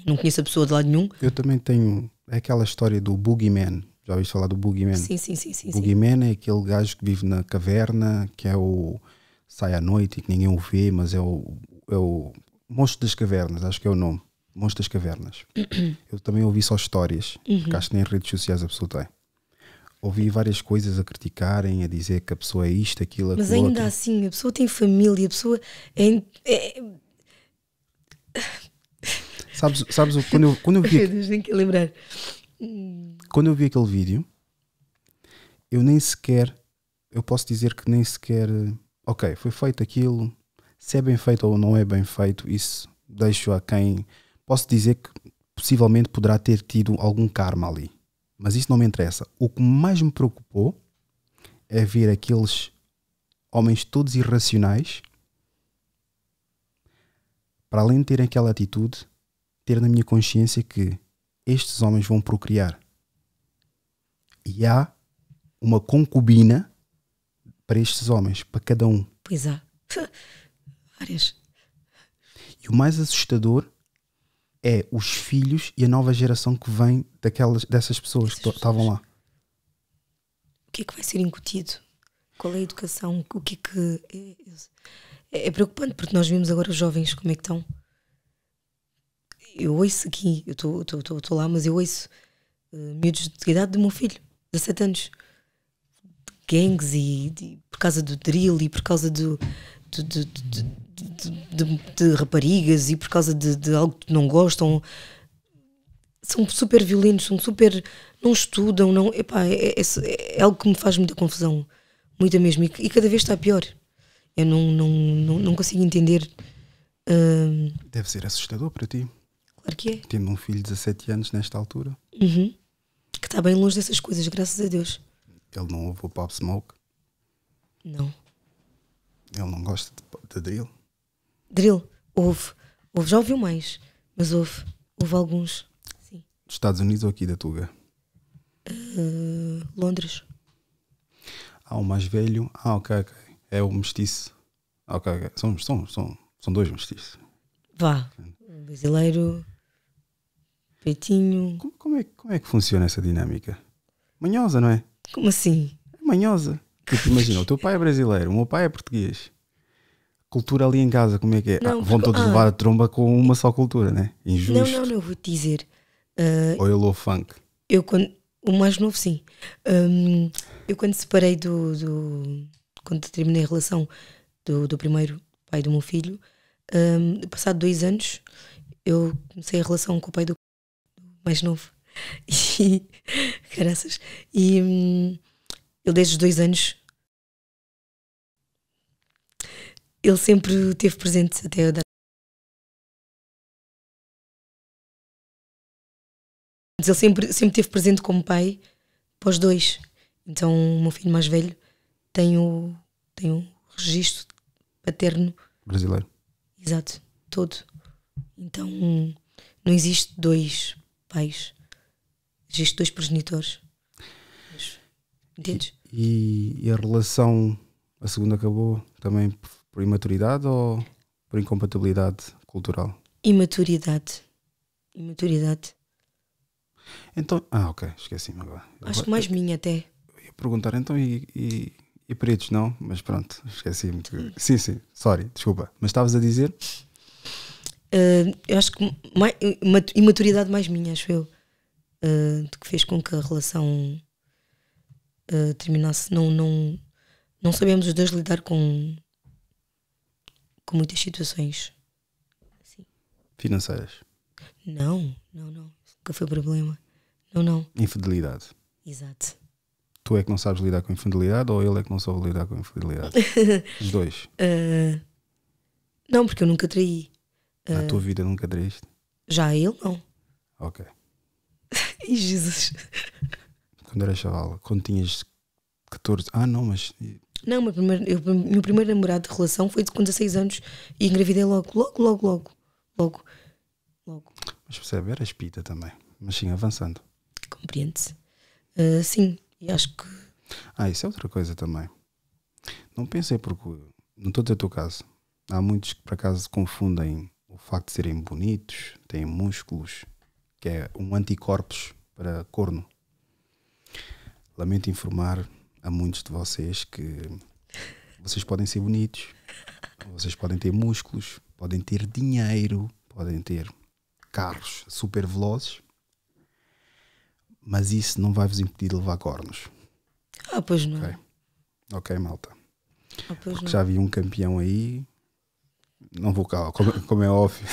Não conheço a pessoa de lado nenhum. Eu também tenho aquela história do boogeyman. Já ouviste falar do boogeyman? Sim, sim, sim. sim boogeyman sim. é aquele gajo que vive na caverna, que é o... sai à noite e que ninguém o vê, mas é o... É o Monstro das Cavernas, acho que é o nome Monstros Cavernas. [clears throat] Eu também ouvi só histórias, uhum. porque acho que nem redes sociais a pessoa tem. Ouvi várias coisas a criticarem, a dizer que a pessoa é isto, aquilo, aquilo. Mas ainda outro. assim, a pessoa tem família, a pessoa é. é... Sabes, sabes quando, eu, quando eu vi. [laughs] Deus, que lembrar. Quando eu vi aquele vídeo, eu nem sequer. Eu posso dizer que nem sequer. Ok, foi feito aquilo. Se é bem feito ou não é bem feito, isso deixo a quem posso dizer que possivelmente poderá ter tido algum karma ali. Mas isso não me interessa. O que mais me preocupou é ver aqueles homens todos irracionais, para além de terem aquela atitude, ter na minha consciência que estes homens vão procriar. E há uma concubina para estes homens, para cada um. Pois há. [laughs] Várias. E o mais assustador é os filhos e a nova geração que vem daquelas, dessas pessoas Essas que estavam lá. O que é que vai ser incutido? Qual é a educação? O que é que. É, é, é preocupante porque nós vimos agora os jovens como é que estão. Eu ouço aqui, eu estou lá, mas eu ouço uh, miúdos de idade do meu filho, 17 anos. Gangues gangs e por causa do drill e por causa do, do, do, do de, de, de raparigas e por causa de, algo que não gostam. São super violentos, são super. não estudam, não. Epá, é, é, é, é algo que me faz muita confusão. Muita mesmo. E, e cada vez está pior. Eu não, não, não, não consigo entender. Uh... Deve ser assustador para ti. Claro que é. Tendo um filho de 17 anos nesta altura. Uhum. Que está bem longe dessas coisas, graças a Deus. Ele não ouve o Pop Smoke? Não. Ele não gosta de, de drill? Drill, houve. houve. Já ouviu mais, mas houve. Houve alguns. Sim. Dos Estados Unidos ou aqui da Tuga? Uh, Londres. Ah, o mais velho. Ah, ok, ok. É o mestiço. Ah, ok, ok. São, são, são, são dois mestiços. Vá. Um brasileiro. Peitinho. Como, como, é, como é que funciona essa dinâmica? Manhosa, não é? Como assim? É manhosa. [laughs] Tipo, imagina, o teu pai é brasileiro, o meu pai é português cultura ali em casa, como é que é? Ah, não, ah, vão porque, todos ah, levar a tromba com uma só cultura, né? Injusto. Não, não, não, vou-te dizer. Uh, Ou eu funk? Eu, quando, o mais novo, sim. Um, eu, quando separei do, do. Quando terminei a relação do, do primeiro pai do meu filho, um, passado dois anos, eu comecei a relação com o pai do mais novo. [laughs] E. graças. E. eu hum, ele, desde os dois anos, ele sempre teve presente até a dar. Ele sempre, sempre teve presente como pai para os dois. Então, o meu filho mais velho tem o, tem o registro paterno brasileiro. Exato, todo. Então, não existe dois pais, existe dois progenitores. Entendes? E, e a relação, a segunda acabou também por imaturidade ou por incompatibilidade cultural? Imaturidade. Imaturidade. Então, ah, ok, esqueci-me agora. Acho que mais eu, minha até. Ia perguntar então e, e, e peritos não, mas pronto, esqueci-me. Hum. Sim, sim, sorry, desculpa. Mas estavas a dizer? Uh, eu acho que mais, imaturidade mais minha, acho eu, uh, que fez com que a relação uh, terminasse. Não, não, não sabemos os dois lidar com, com muitas situações assim. financeiras. Não, não, não. Nunca foi problema. Não, não. Infidelidade. Exato. Tu é que não sabes lidar com infidelidade ou ele é que não soube lidar com infidelidade? [laughs] Os dois. Uh, não, porque eu nunca traí. Uh, Na ah, tua vida nunca traíste? Já ele não. Ok. e [laughs] Jesus. Quando era chaval, quando tinhas 14. Ah, não, mas não, meu primeiro, eu, meu primeiro namorado de relação foi com 16 anos e engravidei logo, logo, logo, logo, logo, logo. Mas percebe, era espita também, mas sim, avançando. Compreende-se. Uh, sim, e acho que. Ah, isso é outra coisa também. Não pensei porque, não estou a dizer o teu caso, há muitos que por acaso confundem o facto de serem bonitos, têm músculos, que é um anticorpos para corno. Lamento informar a muitos de vocês que vocês podem ser bonitos, vocês podem ter músculos, podem ter dinheiro, podem ter carros super velozes, mas isso não vai vos impedir de levar cornos. Ah, pois não. Ok, okay malta. Ah, Porque não. já vi um campeão aí, não vou cá, como, como é óbvio.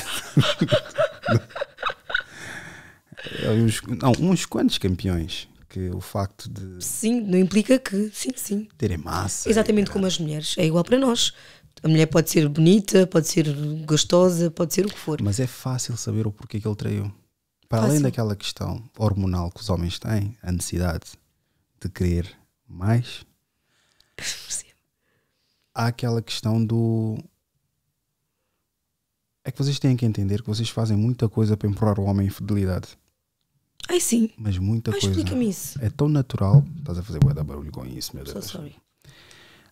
[laughs] não, uns quantos campeões porque o facto de. Sim, não implica que, sim, sim. Terem massa. Exatamente como as mulheres, é igual para nós. A mulher pode ser bonita, pode ser gostosa, pode ser o que for. Mas é fácil saber o porquê que ele traiu. Para fácil. além daquela questão hormonal que os homens têm, a necessidade de querer mais, há aquela questão do. É que vocês têm que entender que vocês fazem muita coisa para empurrar o homem em fidelidade. Ai sim. Mas muita coisa. Explica-me isso. É tão natural. Estás a fazer dar barulho com isso, meu Deus. So sorry.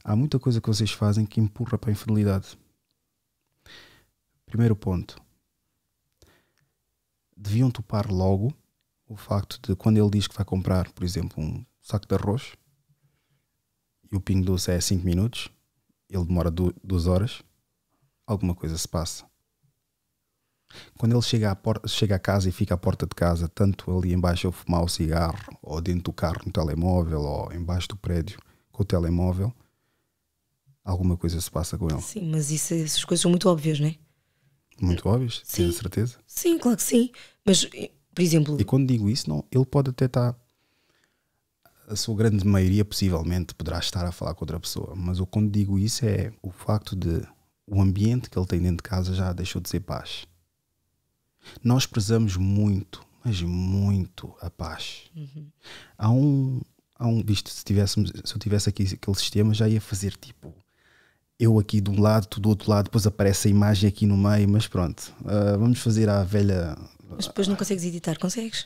Há muita coisa que vocês fazem que empurra para a infidelidade. Primeiro ponto. Deviam topar logo o facto de quando ele diz que vai comprar, por exemplo, um saco de arroz e o ping doce é 5 minutos, ele demora 2 horas, alguma coisa se passa. Quando ele chega, à porta, chega a casa e fica à porta de casa, tanto ali embaixo a fumar o cigarro, ou dentro do carro no telemóvel, ou embaixo do prédio com o telemóvel, alguma coisa se passa com ele. Sim, mas isso, essas coisas são muito óbvias, não é? Muito eh, óbvias, tenho certeza. Sim, claro que sim. Mas, eh, por exemplo. E quando digo isso, não, ele pode até estar. Tá, a sua grande maioria, possivelmente, poderá estar a falar com outra pessoa. Mas eu, quando digo isso, é o facto de o ambiente que ele tem dentro de casa já deixou de ser paz. Nós prezamos muito, mas muito a paz. Uhum. Há um. Há um visto, se, tivéssemos, se eu tivesse aqui aquele sistema, já ia fazer tipo eu aqui de um lado, tu do outro lado, depois aparece a imagem aqui no meio, mas pronto, uh, vamos fazer a velha. Mas depois não consegues editar, consegues?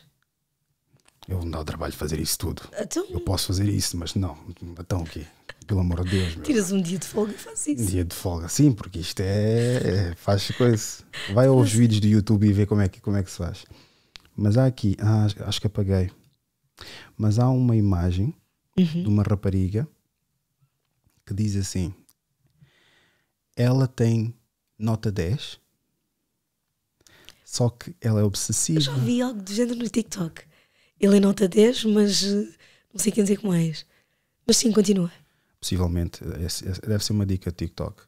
Eu não dá o trabalho de fazer isso tudo. Então... Eu posso fazer isso, mas não, então o okay. quê? pelo amor de Deus. Tiras um dia de folga e faz isso. Um dia de folga, sim, porque isto é. é faz coisa. Vai aos mas... vídeos do YouTube e vê como é que, como é que se faz. Mas há aqui, ah, acho que apaguei. Mas há uma imagem uhum. de uma rapariga que diz assim: ela tem nota 10, só que ela é obsessiva. Eu já vi algo do género no TikTok. Ele é nota 10, mas eh, não sei quem dizer com mais. Mas sim, continua possivelmente, deve ser uma dica TikTok.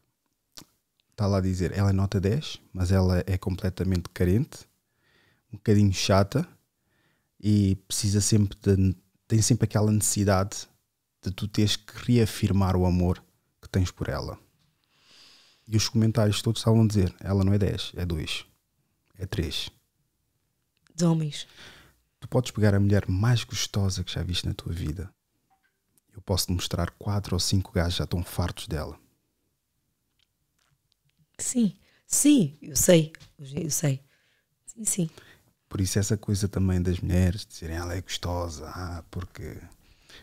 Está lá a dizer, ela é nota 10, mas ela é completamente carente, um bocadinho chata e precisa sempre de, tem sempre aquela necessidade de tu teres que reafirmar o amor que tens por ela. E os comentários todos estavam a dizer, ela não é 10, é 2, é 3. De homens. Tu podes pegar a mulher mais gostosa que já viste na tua vida eu posso te mostrar quatro ou cinco gajos já estão fartos dela. Sim, sim, eu sei, eu sei. Sim, sim. Por isso essa coisa também das mulheres dizerem ela ah, é gostosa, ah, porque...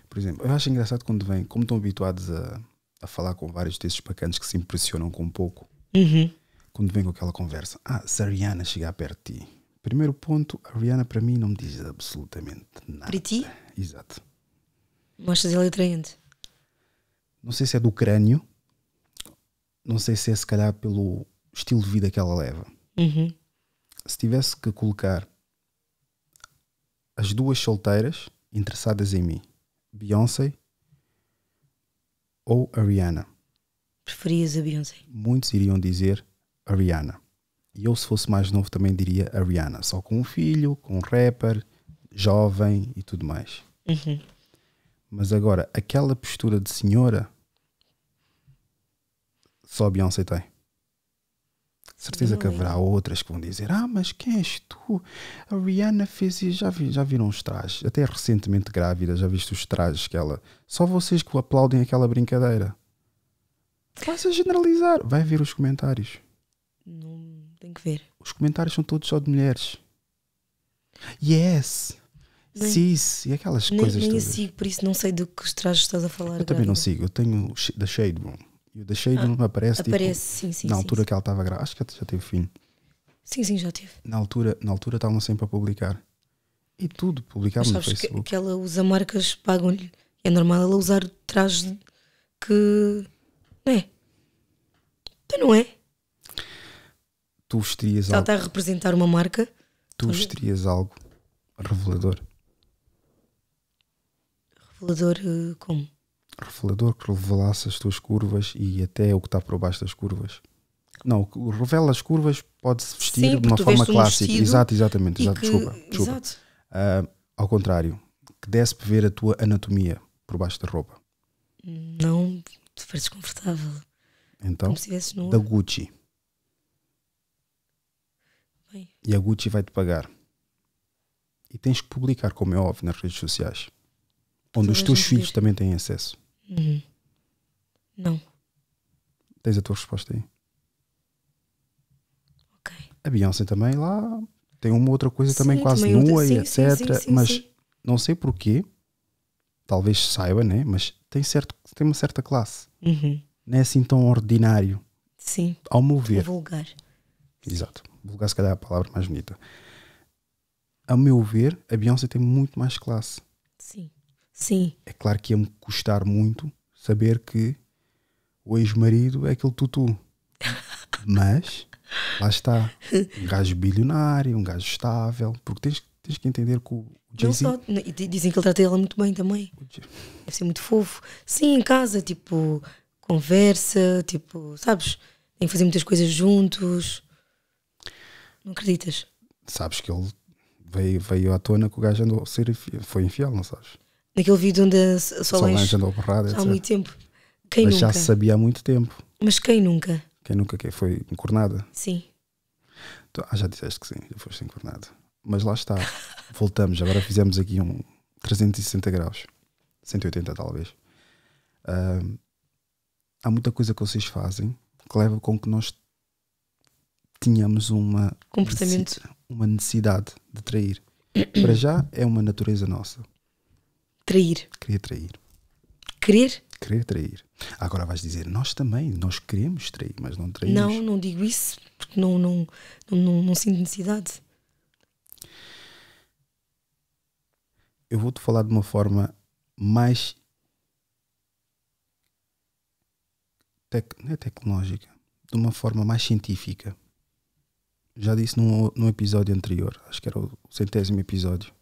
Por exemplo, eu acho engraçado quando vem, como estão habituados a, a falar com vários desses bacanas que se impressionam com um pouco, uhum. quando vem com aquela conversa, ah, se a Rihanna chegar perto de ti, primeiro ponto, a Rihanna para mim não me diz absolutamente nada. Para ti? Exato. Mostras achas ele atraente? Não sei se é do crânio, não sei se é se calhar pelo estilo de vida que ela leva. Uhum. Se tivesse que colocar as duas solteiras interessadas em mim, Beyoncé ou Ariana. Preferias a Beyoncé? Muitos iriam dizer Ariana. E eu, se fosse mais novo, também diria Ariana, só com um filho, com um rapper, jovem e tudo mais. Uhum. Mas agora, aquela postura de senhora só a Beyoncé tem. Certeza que haverá outras que vão dizer: Ah, mas quem és tu? A Rihanna fez e já, vi, já viram os trajes. Até recentemente grávida, já viste os trajes que ela. Só vocês que aplaudem aquela brincadeira. Vai-se generalizar. Vai ver os comentários. Não, tem que ver. Os comentários são todos só de mulheres. Yes! Cis e aquelas nem, coisas nem todas. Nem sigo, por isso não sei do que os trajes estás a falar. Eu também não sigo, eu tenho da Shade Room. E o da Shade ah, aparece, tipo, aparece tipo, sim, sim, na sim, altura sim. que ela estava grávida. Acho que já teve fim Sim, sim, já teve Na altura na altura estavam sempre a publicar. E tudo, publicavam no Facebook. Que, que ela usa marcas, pagam-lhe. É normal ela usar trajes que. Não é? Então não é? Tu vestias ela algo. Ela está a representar uma marca. Tu vestias algo revelador revelador eh, como? Revelador que revelasse as tuas curvas e até o que está por baixo das curvas. Não, o que revela as curvas pode-se vestir Sim, de uma forma clássica. Um exato, exatamente. Exato, que... Desculpa. desculpa. Exato. Uh, ao contrário, que desse para ver a tua anatomia por baixo da roupa. Não, te pareces confortável. Então, da Gucci. Bem. E a Gucci vai-te pagar. E tens que publicar, como é óbvio, nas redes sociais. Onde os teus filhos também têm acesso? Uhum. Não. Tens a tua resposta aí. Ok. A Beyoncé também lá tem uma outra coisa sim, também quase também nua e sim, etc. Sim, mas não sei porquê, talvez saiba, né? Mas tem, certo, tem uma certa classe. Uhum. Não é assim tão ordinário. Sim. Ao meu ver. Vulgar. Exato. Vulgar se calhar é a palavra mais bonita. A meu ver, a Beyoncé tem muito mais classe. Sim. Sim. É claro que ia-me custar muito saber que o ex-marido é aquele tutu. [laughs] Mas, lá está. Um gajo bilionário, um gajo estável. Porque tens, tens que entender que o Jay-Z... Dizem que ele trata ela muito bem também. Deve ser muito fofo. Sim, em casa, tipo, conversa, tipo, sabes? Tem que fazer muitas coisas juntos. Não acreditas? Sabes que ele veio, veio à tona que o gajo andou a ser infiel, foi infiel, não sabes? Naquele vídeo onde a Solange, Solange andou borrada. Há muito tempo. Quem Mas nunca? já se sabia há muito tempo. Mas quem nunca? Quem nunca quem foi encornada? Sim. ah, já disseste que sim, já foste encornada. Mas lá está. Voltamos, agora fizemos aqui um 360 graus. 180 talvez. Uh, há muita coisa que vocês fazem que leva com que nós tínhamos uma comportamento, necessidade, uma necessidade de trair. Para já é uma natureza nossa trair. Queria trair. Querer? Querer trair. Agora vais dizer, nós também, nós queremos trair, mas não traímos. Não, não digo isso, porque não, não, não, não, não sinto necessidade. Eu vou-te falar de uma forma mais tec, não é tecnológica, de uma forma mais científica. Já disse num, num episódio anterior, acho que era o centésimo episódio,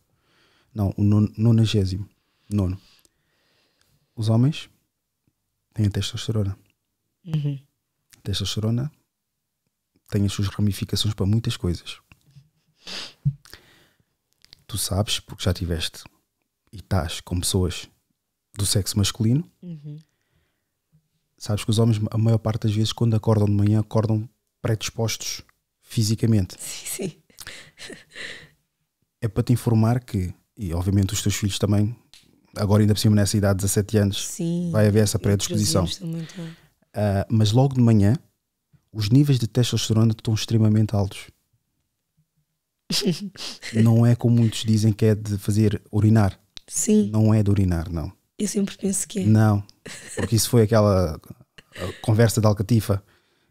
não, o non, nonagésimo. Nono. Os homens têm a testosterona. Uhum. A testosterona tem as suas ramificações para muitas coisas. Tu sabes, porque já tiveste e estás com pessoas do sexo masculino, uhum. sabes que os homens, a maior parte das vezes, quando acordam de manhã, acordam predispostos fisicamente. Sim, sim. É para te informar que, e obviamente os teus filhos também agora ainda por cima nessa idade, 17 anos, Sim, vai haver essa predisposição. Muito... Uh, mas logo de manhã, os níveis de testosterona estão extremamente altos. [laughs] não é como muitos dizem que é de fazer urinar. Sim. Não é de urinar, não. Eu sempre penso que é. Não, porque isso foi aquela conversa de Alcatifa,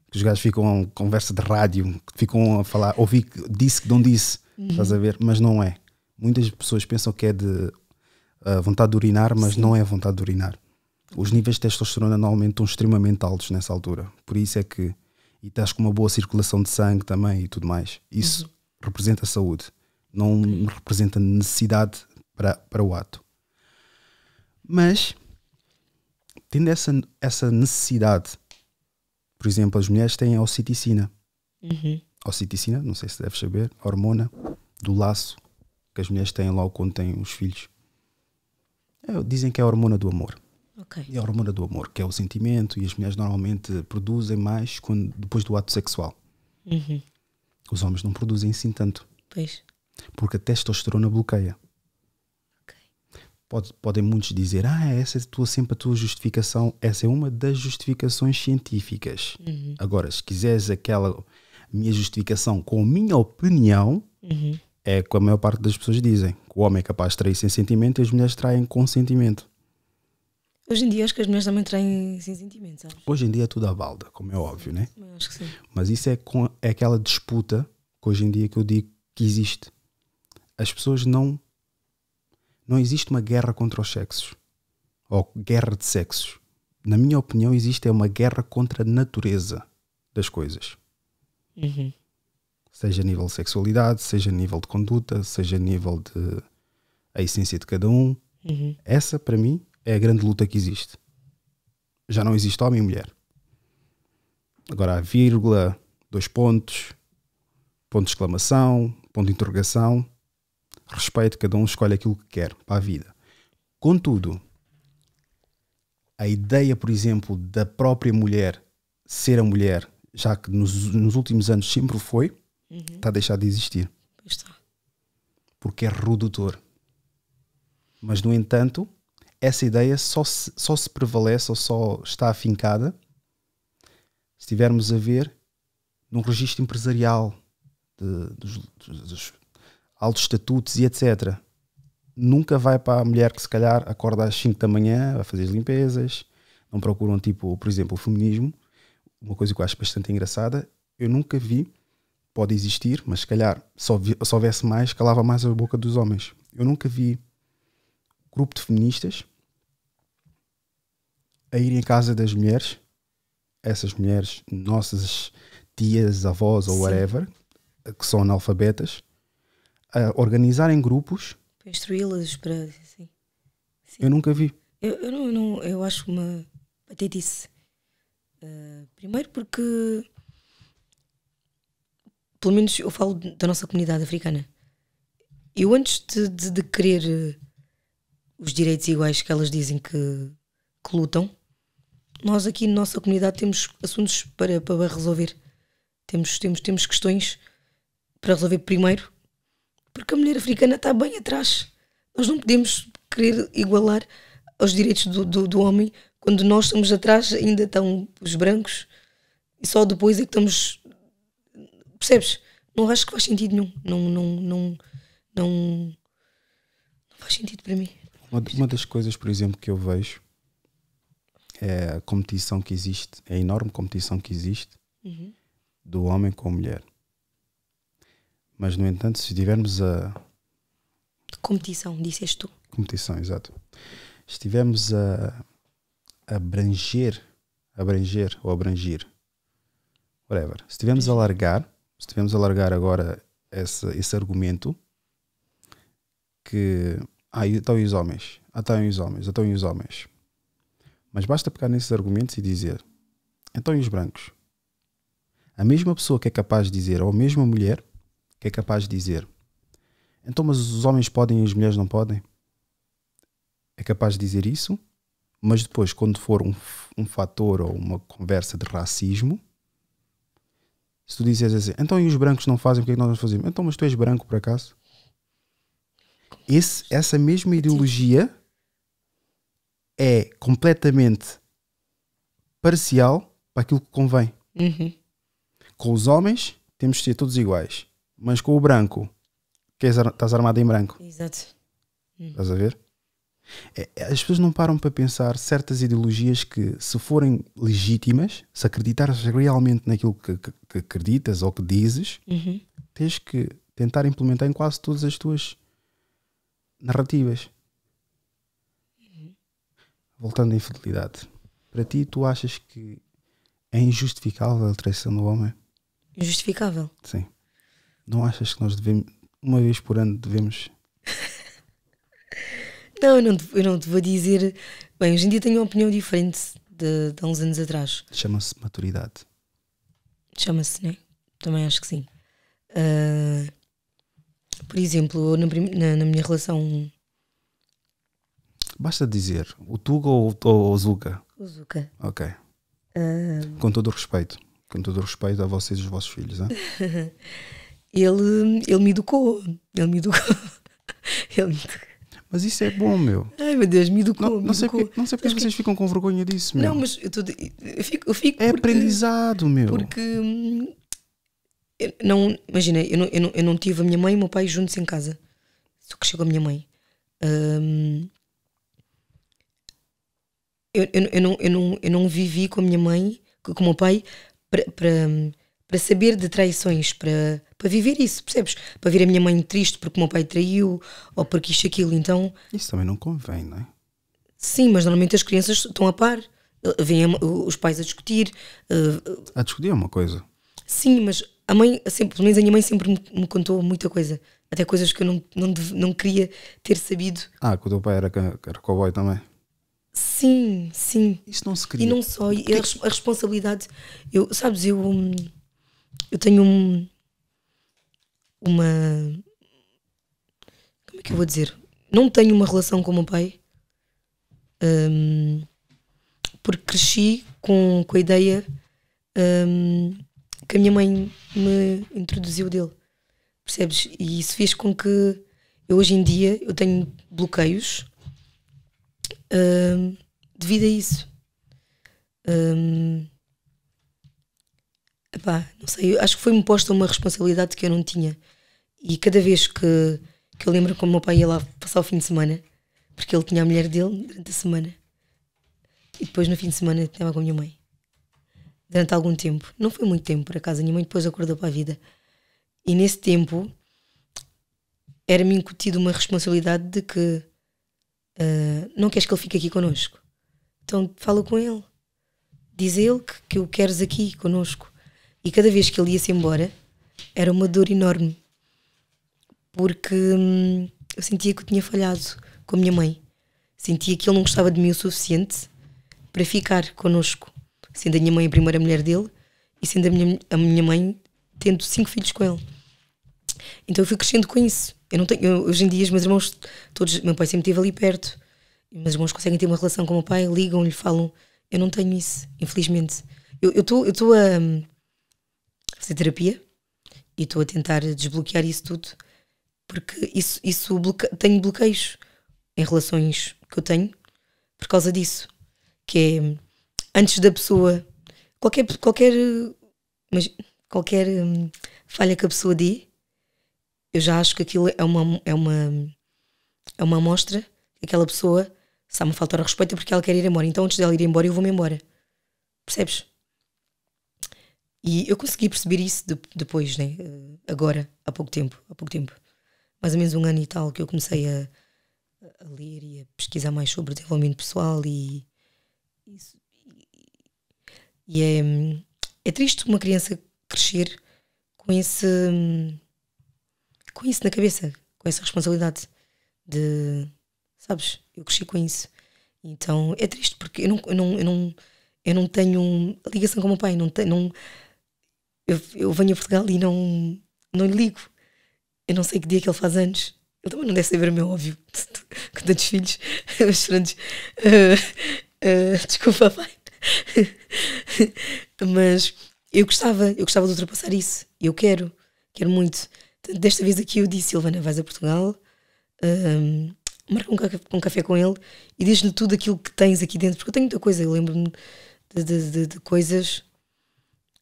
que os gajos ficam, conversa de rádio, que ficam a falar, ouvi que disse que não disse, uhum. estás a ver? Mas não é. Muitas pessoas pensam que é de a vontade de urinar, mas Sim. não é vontade de urinar. Os níveis de testosterona normalmente estão extremamente altos nessa altura. Por isso é que. E estás com uma boa circulação de sangue também e tudo mais. Isso uhum. representa saúde. Não representa necessidade para, para o ato. Mas, tendo essa, essa necessidade, por exemplo, as mulheres têm a oxiticina. Uhum. Oxiticina, não sei se deves saber, hormona do laço que as mulheres têm logo quando têm os filhos. É, dizem que é a hormona do amor. Okay. É a hormona do amor, que é o sentimento, e as mulheres normalmente produzem mais quando, depois do ato sexual. Uhum. Os homens não produzem assim tanto. Pois. Porque a testosterona bloqueia. Pode, podem muitos dizer, ah, essa é tua, sempre a tua justificação. Essa é uma das justificações científicas. Uhum. Agora, se quiseres aquela minha justificação com a minha opinião, uhum é que a maior parte das pessoas dizem que o homem é capaz de trair sem sentimento e as mulheres traem com sentimento. Hoje em dia acho que as mulheres também traem sem sentimento, sabes? Hoje em dia é tudo à balda, como é óbvio, né? Acho que sim. Mas isso é, com, é aquela disputa que hoje em dia que eu digo que existe. As pessoas não. Não existe uma guerra contra os sexos. Ou guerra de sexos. Na minha opinião, existe é uma guerra contra a natureza das coisas. Uhum seja a nível de sexualidade, seja a nível de conduta, seja a nível de a essência de cada um. Uhum. Essa, para mim, é a grande luta que existe. Já não existe homem e mulher. Agora há vírgula, dois pontos, ponto de exclamação, ponto de interrogação. Respeito, cada um escolhe aquilo que quer para a vida. Contudo, a ideia, por exemplo, da própria mulher ser a mulher, já que nos, nos últimos anos sempre foi, Uhum. está uhum. a deixar de existir. Está. Porque é redutor. Mas, no entanto, essa ideia só se, só se prevalece ou só está afincada se estivermos a ver num registro empresarial de, dos, dos altos estatutos e etc. Nunca vai para a mulher que se calhar acorda às 5 da manhã, vai fazer as limpezas, não procuram um tipo, por exemplo, o feminismo. Uma coisa que eu acho bastante engraçada, eu nunca vi pode existir, mas se calhar se, houvesse mais, calava mais a boca dos homens. Eu nunca vi grupo de feministas a ir em casa das mulheres, essas mulheres, nossas tias, avós ou whatever, que são analfabetas, a organizarem grupos. Para instruí-las, para. Sim. Eu nunca vi. Eu, eu, não, eu acho uma. Até disse. Uh, eh, primeiro porque pelo menos eu falo da nossa comunidade africana. Eu antes de, de, de querer eh, os direitos iguais que elas dizem que, que lutam, nós aqui na nossa comunidade temos assuntos para, para resolver. Temos, temos, temos questões para resolver primeiro, porque a mulher africana está bem atrás. Nós não podemos querer igualar aos direitos do, do, do homem quando nós estamos atrás, ainda estão os brancos, e só depois é que estamos percebes? Não acho que faz sentido nenhum. Não, não, não, não, não faz sentido para mim. Uma, uma das coisas, por exemplo, que eu vejo é a competição que existe, é a enorme competição que existe uhum. do homem com a mulher. Mas, no entanto, se estivermos a. Competição, disseste tu. Competição, exato. se Estivermos a abranger, abranger ou abranger, whatever. Se estivermos a uhum. largar se tivermos alargar agora esse, esse argumento, que ah, estão os homens, ah, estão os homens, ah, estão os homens. Mas basta pegar nesses argumentos e dizer, então e os brancos? A mesma pessoa que é capaz de dizer, ou a mesma mulher que é capaz de dizer, então mas os homens podem e as mulheres não podem? É capaz de dizer isso, mas depois, quando for um, um fator ou uma conversa de racismo, se tu disses assim, então e os brancos não fazem, porque é que nós não fazemos? Então, mas tu és branco por acaso? Esse, essa mesma ideologia é completamente parcial para aquilo que convém. Uhum. Com os homens, temos de ser todos iguais, mas com o branco, que é estás armado em branco. Exato. Uhum. Estás a ver? É, é, as pessoas não param para pensar certas ideologias que, se forem legítimas, se acreditares realmente naquilo que, que, que acreditas ou que dizes, uhum. tens que tentar implementar em quase todas as tuas narrativas. Uhum. Voltando à infidelidade, para ti, tu achas que é injustificável a traição do homem? Injustificável? Sim. Não achas que nós devemos, uma vez por ano, devemos não, eu não, te, eu não te vou dizer. Bem, hoje em dia tenho uma opinião diferente de, de há uns anos atrás. Chama-se maturidade. Chama-se, né? Também acho que sim. Uh, por exemplo, na, na, na, minha relação. Basta dizer, o Tuga ou, ou o Zuka? O Zuka. Ok. Uh... Com todo o respeito. Com todo o respeito a vocês e os vossos filhos. [laughs] ele, ele me educou. Ele me educou. [laughs] ele me educou. Mas isso é bom, meu. Ai, meu Deus, me educou. Não, não sei, educou. Porque, não sei porque que... vocês ficam com vergonha disso, meu. Não, mas eu, tô, eu fico. Eu fico é porque, aprendizado, meu. Porque. Hum, eu não, imagina, eu não, eu, não, eu não tive a minha mãe e o meu pai juntos em casa. Só que chegou a minha mãe. Hum, eu, eu, eu, não, eu, não, eu não vivi com a minha mãe, com o meu pai, para para saber de traições, para, para viver isso, percebes? Para ver a minha mãe triste porque o meu pai traiu ou porque isto, aquilo, então. Isso também não convém, não é? Sim, mas normalmente as crianças estão a par. Eh, vêm os pais a discutir. Eh, a discutir é uma coisa. Sim, mas a mãe, sempre, pelo menos a minha mãe sempre me, me contou muita coisa. Até coisas que eu não, não, não queria ter sabido. Ah, que o teu pai era, era cowboy também. Sim, sim. Isso não se cria. E não só, e a, a, responsabilidade. Eu, sabes, eu. Hum, eu tenho um, uma. Como é que eu vou dizer? Não tenho uma relação com o meu pai um, porque cresci com, com a ideia um, que a minha mãe me introduziu dele. Percebes? E isso fez com que eu hoje em dia eu tenho bloqueios um, devido a isso. Um, Epá, não sei, acho que foi-me posta uma responsabilidade que eu não tinha. E cada vez que, que eu lembro como o meu pai ia lá passar o fim de semana, porque ele tinha a mulher dele durante a semana. E depois no fim de semana estava com a minha mãe. Durante algum tempo. Não foi muito tempo, por acaso. A minha mãe depois acordou para a vida. E nesse tempo era-me incutido uma responsabilidade de que uh, não queres que ele fique aqui connosco. Então fala com ele. Diz a ele que, que o queres aqui connosco. E cada vez que ele ia-se embora, era uma dor enorme. Porque hum, eu sentia que eu tinha falhado com a minha mãe. Sentia que ele não gostava de mim o suficiente para ficar connosco, sendo a minha mãe a primeira mulher dele e sendo a minha, a minha mãe tendo cinco filhos com ele. Então eu fui crescendo com isso. Eu não tenho, eu, hoje em dia os meus irmãos, todos, meu pai sempre esteve ali perto. Meus irmãos conseguem ter uma relação com o meu pai, ligam-lhe, falam. Eu não tenho isso, infelizmente. Eu estou eu tô a hum, fazer terapia e estou a tentar desbloquear isso tudo porque isso, isso bloque... tenho bloqueios em relações que eu tenho por causa disso. Que é antes da pessoa, qualquer, qualquer, mas, qualquer hum, falha que a pessoa dê, eu já acho que aquilo é uma, é uma, é uma amostra que aquela pessoa está-me a faltar respeito é porque ela quer ir embora. Então antes dela ir embora, eu vou-me embora. Percebes? E eu consegui perceber isso de, depois, né? Eh, agora, há pouco tempo, há pouco tempo. Mais ou menos um ano e tal que eu comecei a, a ler e a pesquisar mais sobre desenvolvimento pessoal e isso. E, é, é triste uma criança crescer com esse com isso na cabeça, com essa responsabilidade de sabes, eu cresci com isso. Então é triste porque eu não, eu não, eu não, eu não tenho ligação com o meu pai, não, tenho, não eu, eu venho a Portugal e não, não lhe ligo. Eu não sei que dia é que ele faz anos. Ele também não deve saber o meu, óbvio, [laughs] com tantos filhos. [laughs] Mas pronto. Uh, uh, desculpa, pai. [laughs] Mas eu gostava, eu gostava de ultrapassar isso. Eu quero, quero muito. Desta vez aqui eu disse, Silvana, vais a Portugal, um, ehm, marca um, café, um café com ele e diz-lhe tudo aquilo que tens aqui dentro, porque eu tenho muita coisa, eu lembro-me de, de, de, de, coisas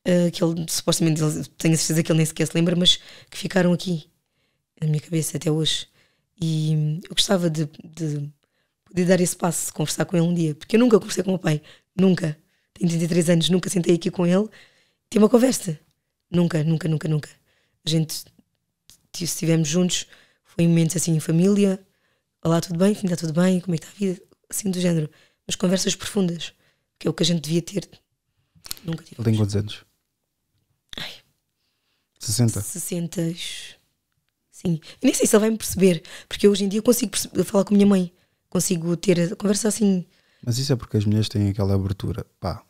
eh, que ele supostamente tenho a certeza que ele nem sequer se lembra, mas que ficaram aqui na minha cabeça até hoje. E hum, eu gostava de, de poder dar esse passo, conversar com ele um dia, porque eu nunca conversei com o meu pai, nunca. Tenho 33 anos, nunca sentei aqui com ele, tive uma conversa. Nunca, nunca, nunca, nunca. A gente estivemos juntos, foi em momentos assim em família. Olá, tudo bem? está tudo bem? Como é que está a vida? Assim do género. Mas conversas profundas, que é o que a gente devia ter. Nunca tive. Ele tem quantos anos? 60. 60. Sim. Eu nem sei se ele vai me perceber, porque hoje em dia eu consigo falar com a minha mãe, consigo ter a conversa assim. Mas isso é porque as mulheres têm aquela abertura, pá.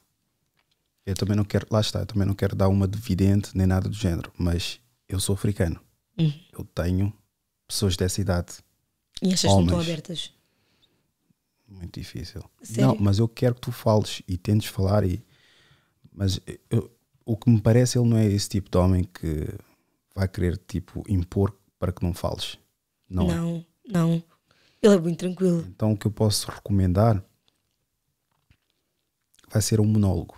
Eu também não quero, lá está, eu também não quero dar uma dividente nem nada do género, mas eu sou africano. Uhum. Eu tenho pessoas dessa idade. E achas que não estão abertas? Muito difícil. Sério? Não, mas eu quero que tu fales e tentes falar e mas eu, o que me parece, ele não é esse tipo de homem que vai querer tipo impor para que não fales. Não, é? não. É. não. Ele é muito tranquilo. Então o que eu posso recomendar vai ser um monólogo.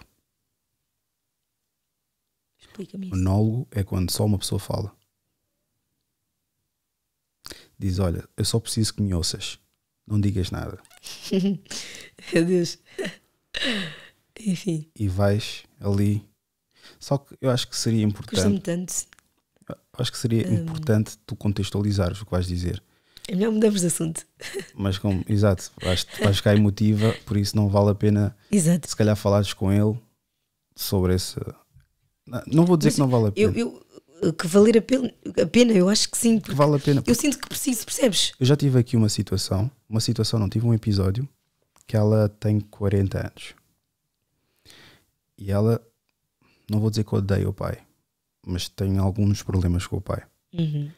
Explica-me isso. Monólogo é quando só uma pessoa fala. Diz: Olha, eu só preciso que me ouças. Não digas nada. [laughs] Meu Deus. [laughs] Enfim. E vais ali só que eu acho que seria importante. tanto. Acho que seria um, importante tu contextualizares o que vais dizer. É melhor mudarmos de assunto. [laughs] Mas como, exato, vais, vais ficar emotiva, por isso não vale a pena exato. se calhar falares com ele sobre esse. Não vou dizer Mas que não vale a pena. Eu, eu, que valer a pena, a pena, eu acho que sim. Que vale a pena. Eu sinto que preciso, percebes? Eu já tive aqui uma situação, uma situação, não, tive um episódio que ela tem 40 anos. E ela não vou dizer que odeio o pai, mas tenho alguns problemas com o pai. Uhum.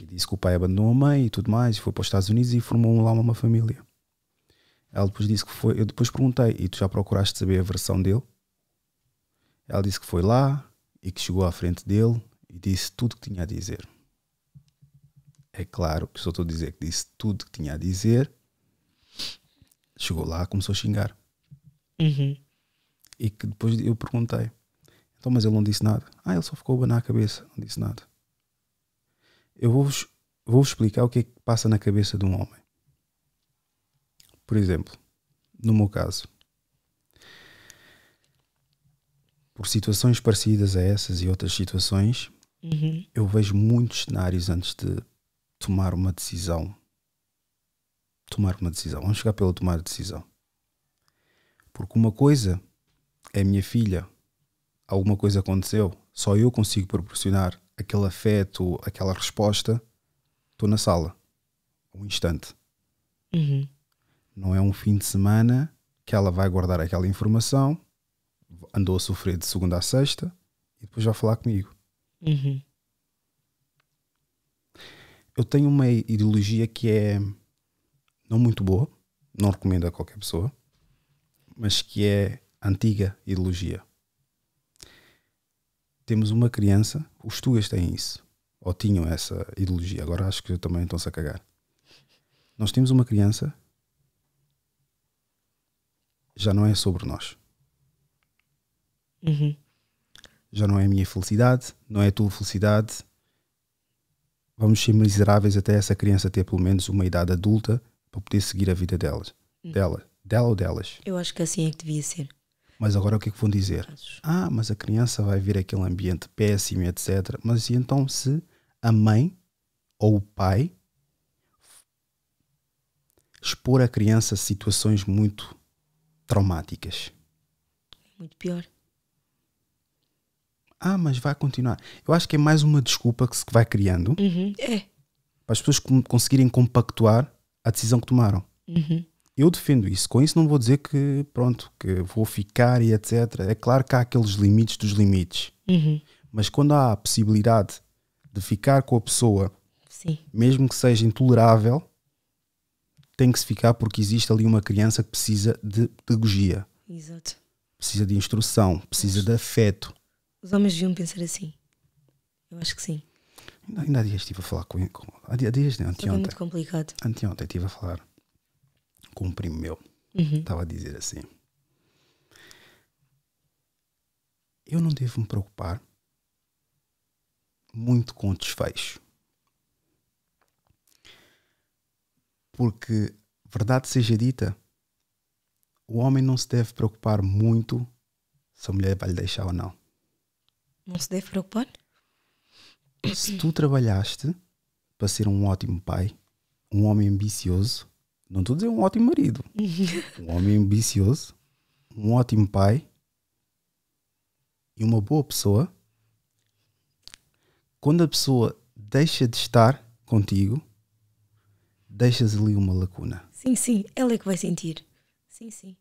E disse que o pai abandonou a mãe e tudo mais, e foi para os Estados Unidos e formou lá uma família. Ela depois disse que foi. Eu depois perguntei: e tu já procuraste saber a versão dele? Ela disse que foi lá e que chegou à frente dele e disse tudo o que tinha a dizer. É claro que só estou a dizer que disse tudo o que tinha a dizer. Chegou lá, começou a xingar. Uhum. E que depois eu perguntei: então, mas ele não disse nada. Ah, ele só ficou a na cabeça, não disse nada. Eu vou-vos vou explicar o que é que passa na cabeça de um homem. Por exemplo, no meu caso, por situações parecidas a essas e outras situações, uhum. eu vejo muitos cenários antes de tomar uma decisão. Tomar uma decisão. Vamos chegar pela tomar decisão. Porque uma coisa é a minha filha alguma coisa aconteceu, só eu consigo proporcionar aquele afeto, aquela resposta, estou na sala. Um instante. Uhum. Não é um fim de semana que ela vai guardar aquela informação, andou a sofrer de segunda a sexta e depois vai falar comigo. Uhum. Eu tenho uma ideologia que é não muito boa, não recomendo a qualquer pessoa, mas que é antiga ideologia temos uma criança, os tugas têm isso, ou tinham essa ideologia, agora acho que também estão-se a cagar. Nós temos uma criança, já não é sobre nós. Uhum. Já não é a minha felicidade, não é a tua felicidade. Vamos ser miseráveis até essa criança ter pelo menos uma idade adulta para poder seguir a vida delas. Uhum. Dela, dela ou delas. Eu acho que assim é que devia ser. Mas agora o que é que vão dizer? Ah, mas a criança vai vir aquele ambiente péssimo, etc. Mas e então se a mãe ou o pai expor a criança a situações muito traumáticas? Muito pior. Ah, mas vai continuar. Eu acho que é mais uma desculpa que se vai criando uhum. é. para as pessoas conseguirem compactuar a decisão que tomaram. Uhum. Eu defendo isso. Com isso não vou dizer que pronto, que vou ficar e etc. É claro que há aqueles limites dos limites. Uhum. Mas quando há a possibilidade de ficar com a pessoa, Sim. mesmo que seja intolerável, tem que se ficar porque existe ali uma criança que precisa de pedagogia. Exato. Precisa de instrução, precisa de afeto. Os homens deviam pensar assim. Eu acho que sim. Ainda, há dias estive a falar com. com há dias, né? anteontem. É muito complicado. Anteontem estive a falar comprimeu. Uhum. Estava a dizer assim. Eu não devo me preocupar muito com o desfecho. Porque, verdade seja dita, o homem não se deve preocupar muito se a mulher vai lhe deixar ou não. Não se deve preocupar? Se tu trabalhaste para ser um ótimo pai, um homem ambicioso, não estou a dizer um ótimo marido. [laughs] um homem ambicioso, um ótimo pai e uma boa pessoa. Quando a pessoa deixa de estar contigo, deixas ali uma lacuna. Sim, sim, ela é que vai sentir. Sim, sim.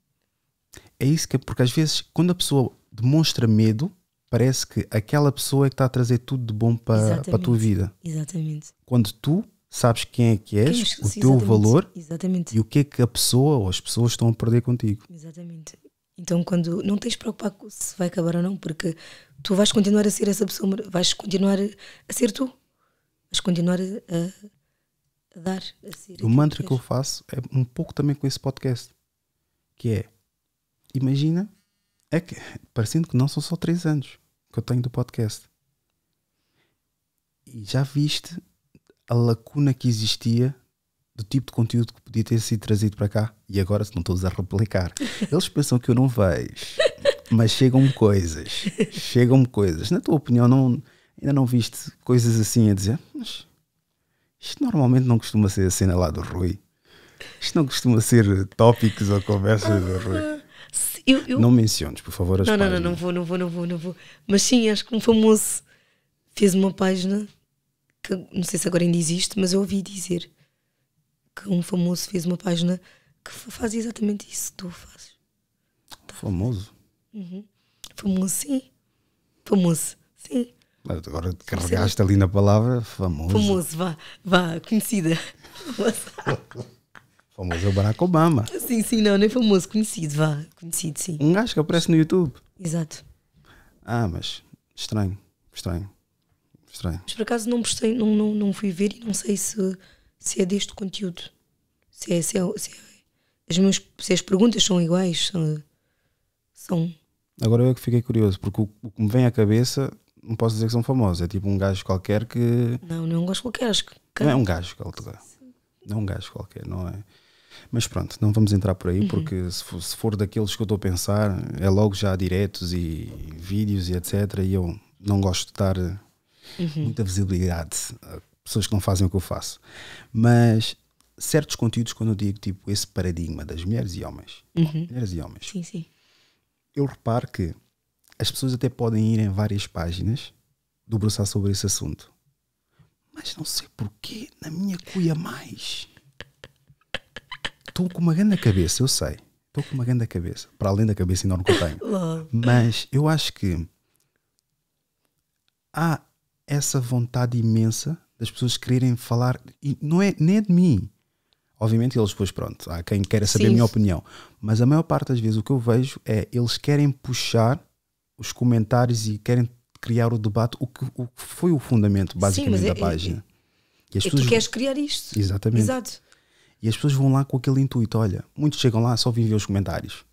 É isso que é, porque às vezes quando a pessoa demonstra medo, parece que aquela pessoa é que está a trazer tudo de bom para, para a tua vida. Exatamente. Quando tu sabes quem é que és, quem, o teu exatamente, valor exatamente. e o que é que a pessoa ou as pessoas estão a perder contigo. Exatamente. Então, quando não tens de preocupar se vai acabar ou não, porque tu vais continuar a ser essa pessoa, vais continuar a ser tu, vais continuar a, a dar, a ser. O mantra que, que eu faço é um pouco também com esse podcast, que é: imagina, é que, parecendo que não são só três anos que eu tenho do podcast, e já viste a lacuna que existia do tipo de conteúdo que podia ter sido trazido para cá. E agora se não estou a replicar. [laughs] Eles pensam que eu não vejo, mas chegam-me coisas. Chegam-me coisas. Na tua opinião, não, ainda não viste coisas assim a dizer? Mas isto normalmente não costuma ser a cena lá do Rui. Isto não costuma ser tópicos ou conversas do Rui. Eu, eu... Não menciones, por favor, as não, páginas. Não, não, não vou, não vou, não vou, não vou. Mas sim, acho que um famoso fez uma página que não sei se agora ainda existe, mas eu ouvi dizer que um famoso fez uma página que faz exatamente isso que tu fazes. Famoso? Uhum. Famoso, sim. Famoso, sim. Mas agora carregaste ali na palavra famoso. Famoso, vá, vá, conhecida. Famoso. é o Barack Obama. Sim, sim, não, não é famoso, conhecido, vá, conhecido, sim. Um gajo que aparece no YouTube. Exato. Ah, mas estranho, estranho. Estranho. Mas por acaso não postei, não, não, não fui ver e não sei se, se é deste conteúdo. Se é, se é, se é as minhas, se as perguntas são iguais. São, são. Agora eu é que fiquei curioso, porque o, o, que me vem à cabeça não posso dizer que são famosos. É tipo um gajo qualquer que. Não, não é um gajo qualquer. Acho que... Não é um gajo qualquer. Não é um gajo qualquer, não é? Mas pronto, não vamos entrar por aí, uhum. porque se for, se for, daqueles que eu estou a pensar, é logo já diretos e vídeos e etc. E eu não gosto de estar uhum. muita visibilidade, pessoas que não fazem o que eu faço. Mas certos conteúdos, quando eu digo tipo esse paradigma das mulheres e homens, uhum. mulheres e homens, sim, sim. eu reparo que as pessoas até podem ir em várias páginas debruçar sobre esse assunto. Mas não sei porquê, na minha cuia mais. Estou com uma grande cabeça, eu sei. Estou com uma grande cabeça. Para além da cabeça enorme que eu tenho. [laughs] Mas eu acho que há essa vontade imensa das pessoas quererem falar, e não é nem é de mim. Obviamente eles depois, pronto, há quem queira saber Sim. a minha opinião, mas a maior parte das vezes o que eu vejo é eles querem puxar os comentários e querem criar o debate, o que, o que foi o fundamento basicamente Sim, é- da é, página. É, e as é pessoas... Tu queres criar isto. Exatamente. Exato. E as pessoas vão lá com aquele intuito, olha, muitos chegam lá só ver os comentários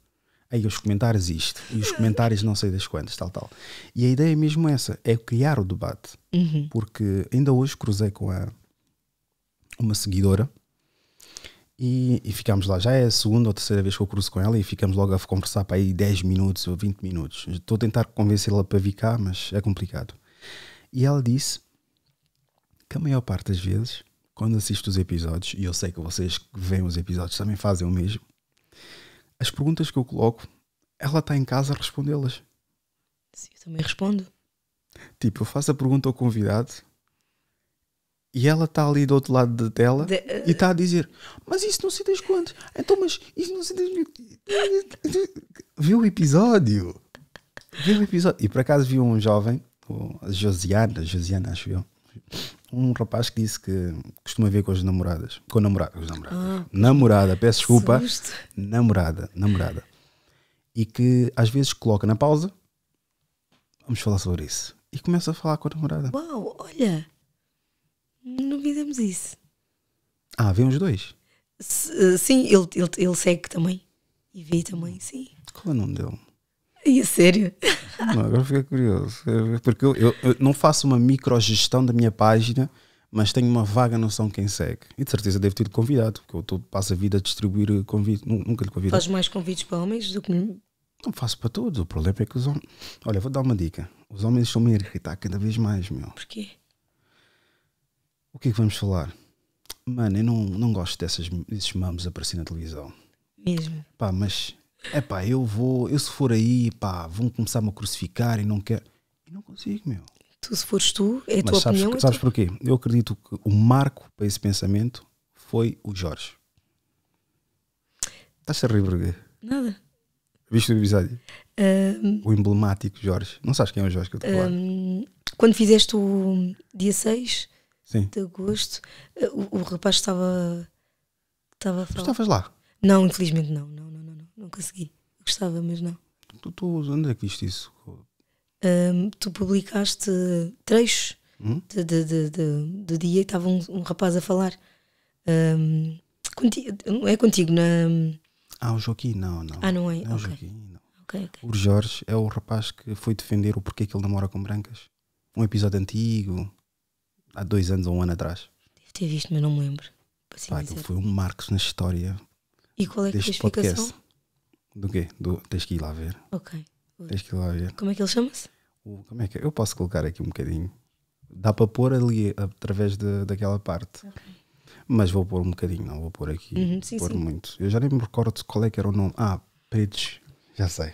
aí os comentários isto, e os [laughs] comentários não sei das quantas, tal, tal. E a ideia é mesmo essa, é criar o debate. Uhum. Porque ainda hoje cruzei com a, uma seguidora e, e ficámos lá. Já é a segunda ou terceira vez que eu cruzo com ela e ficamos logo a conversar para aí 10 minutos ou 20 minutos. Estou a tentar convencê-la para vir cá, mas é complicado. E ela disse que a maior parte das vezes, quando assisto os episódios, e eu sei que vocês que veem os episódios também fazem o mesmo, as perguntas que eu coloco, ela está em casa a respondê-las. Sim, eu também respondo. Tipo, eu faço a pergunta ao convidado e ela está ali do outro lado da tela de... e está a dizer: Mas isso não sei das quando? Então, mas isso não sei das. [laughs] Viu o episódio? Viu o episódio? E por acaso vi um jovem, o Josiana, Josiana acho eu, um rapaz que disse que costuma ver com as namoradas. Com namorada, com as namoradas. Ah, namorada, peço desculpa. Susto. Namorada, namorada. E que às vezes coloca na pausa. Vamos falar sobre isso. E começa a falar com a namorada. Uau, olha! Não fizemos isso. Ah, vê os dois. S eh, sim, ele, ele, ele segue também. E vê também, sim. Qual é o nome dele? E a sério? Não, agora fiquei curioso. É porque eu, eu, eu não faço uma microgestão da minha página, mas tenho uma vaga noção de quem segue. E de certeza devo ter convidado, porque eu tô, passo a vida a distribuir convites. Nunca lhe convido. Faz mais convites para homens do que. Não faço para todos. O problema é que os homens. Olha, vou dar uma dica. Os homens estão me a irritar cada vez mais, meu. Porquê? O que é que vamos falar? Mano, eu não, não gosto dessas, desses mamos aparecer na televisão. Mesmo. Pá, mas é pá, eu vou, eu se for aí, pá, vão começar-me a crucificar e não quero. E não consigo, meu. Tu, se fores tu, é a Mas tua sabes, opinião. É sabes tu... porquê? Eu acredito que o marco para esse pensamento foi o Jorge. Estás a rir porquê? Nada. Viste o episódio? o emblemático Jorge. Não sabes quem é o Jorge que eu estou a Quando fizeste o dia 6 Sim. de agosto, eh, o, o rapaz estava. Estava a falar. estavas lá? Não, infelizmente não. não, não não consegui. Gostava, mas não. Tu, tu onde é que viste isso? Um, tu publicaste trechos hum? de, de, de, do dia e estava um, um, rapaz a falar. Um, contigo, é contigo, na. Hum, ah, o Joaquim, não, não. Ah, não é? Não, é okay. o Joaquim, não. Okay, okay. O Jorge é o rapaz que foi defender o porquê que ele namora com brancas. Um episódio antigo, há dois anos ou um ano atrás. Deve ter visto, mas não me lembro. Pá, foi um marco na história. E qual é que foi a explicação? Do quê? Do, tens que ir lá ver. Ok. Tens que ir lá ver. Como é que ele chama-se? Como é que é? Eu posso colocar aqui um bocadinho. Dá para pôr ali através de, daquela parte. Ok. Mas vou pôr um bocadinho, não vou pôr aqui. Uhum, sim, pôr sim. muito. Eu já nem me recordo qual é que era o nome. Ah, pretos. Já sei.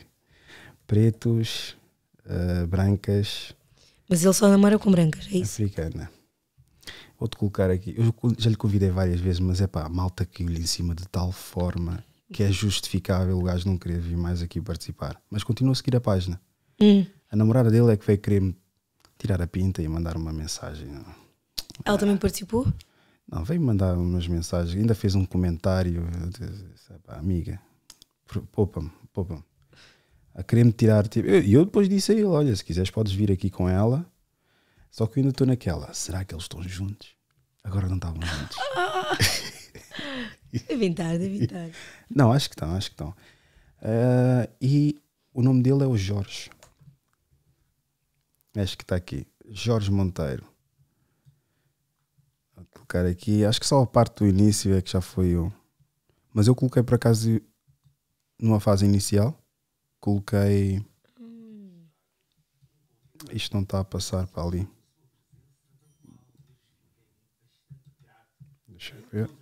Pretos, uh, brancas. Mas ele só namora com brancas, é isso? Africana. Vou-te colocar aqui. Eu já lhe convidei várias vezes, mas é pá, malta que lhe em cima de tal forma que é justificável o gajo não querer vir mais aqui participar. Mas continua a seguir a página. Hum. A namorada dele é que veio querer tirar a pinta e mandar uma mensagem. Ela é. também participou? Não, veio mandar umas mensagens, ainda fez um comentário. Amiga, poupa-me, poupa-me. A querer-me tirar. E tipo, eu, eu depois disse a ele: olha, se quiseres, podes vir aqui com ela. Só que eu ainda estou naquela. Será que eles estão juntos? Agora não estavam juntos. [laughs] É devem é estar, devem estar. Não, acho que estão, acho que estão. Uh, eh, e o nome dele é o Jorge. Acho que está aqui. Jorge Monteiro. Vou colocar aqui. Acho que só a parte do início é que já foi eu. Mas eu coloquei por acaso numa fase inicial. Coloquei. Hum. Isto não está a passar para ali.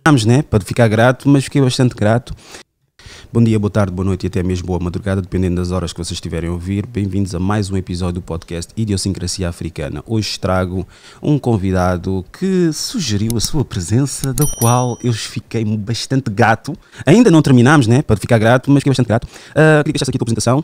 Vamos, né? Para ficar grato, mas fiquei bastante grato. Bom dia, boa tarde, boa noite e até mesmo boa madrugada, dependendo das horas que vocês estiverem a ouvir. Bem-vindos a mais um episódio do podcast Idiosincracia Africana. Hoje trago um convidado que sugeriu a sua presença, da qual eu fiquei bastante grato. Ainda não terminámos, né? Para ficar grato, mas fiquei bastante grato. Uh, queria deixar aqui a tua apresentação.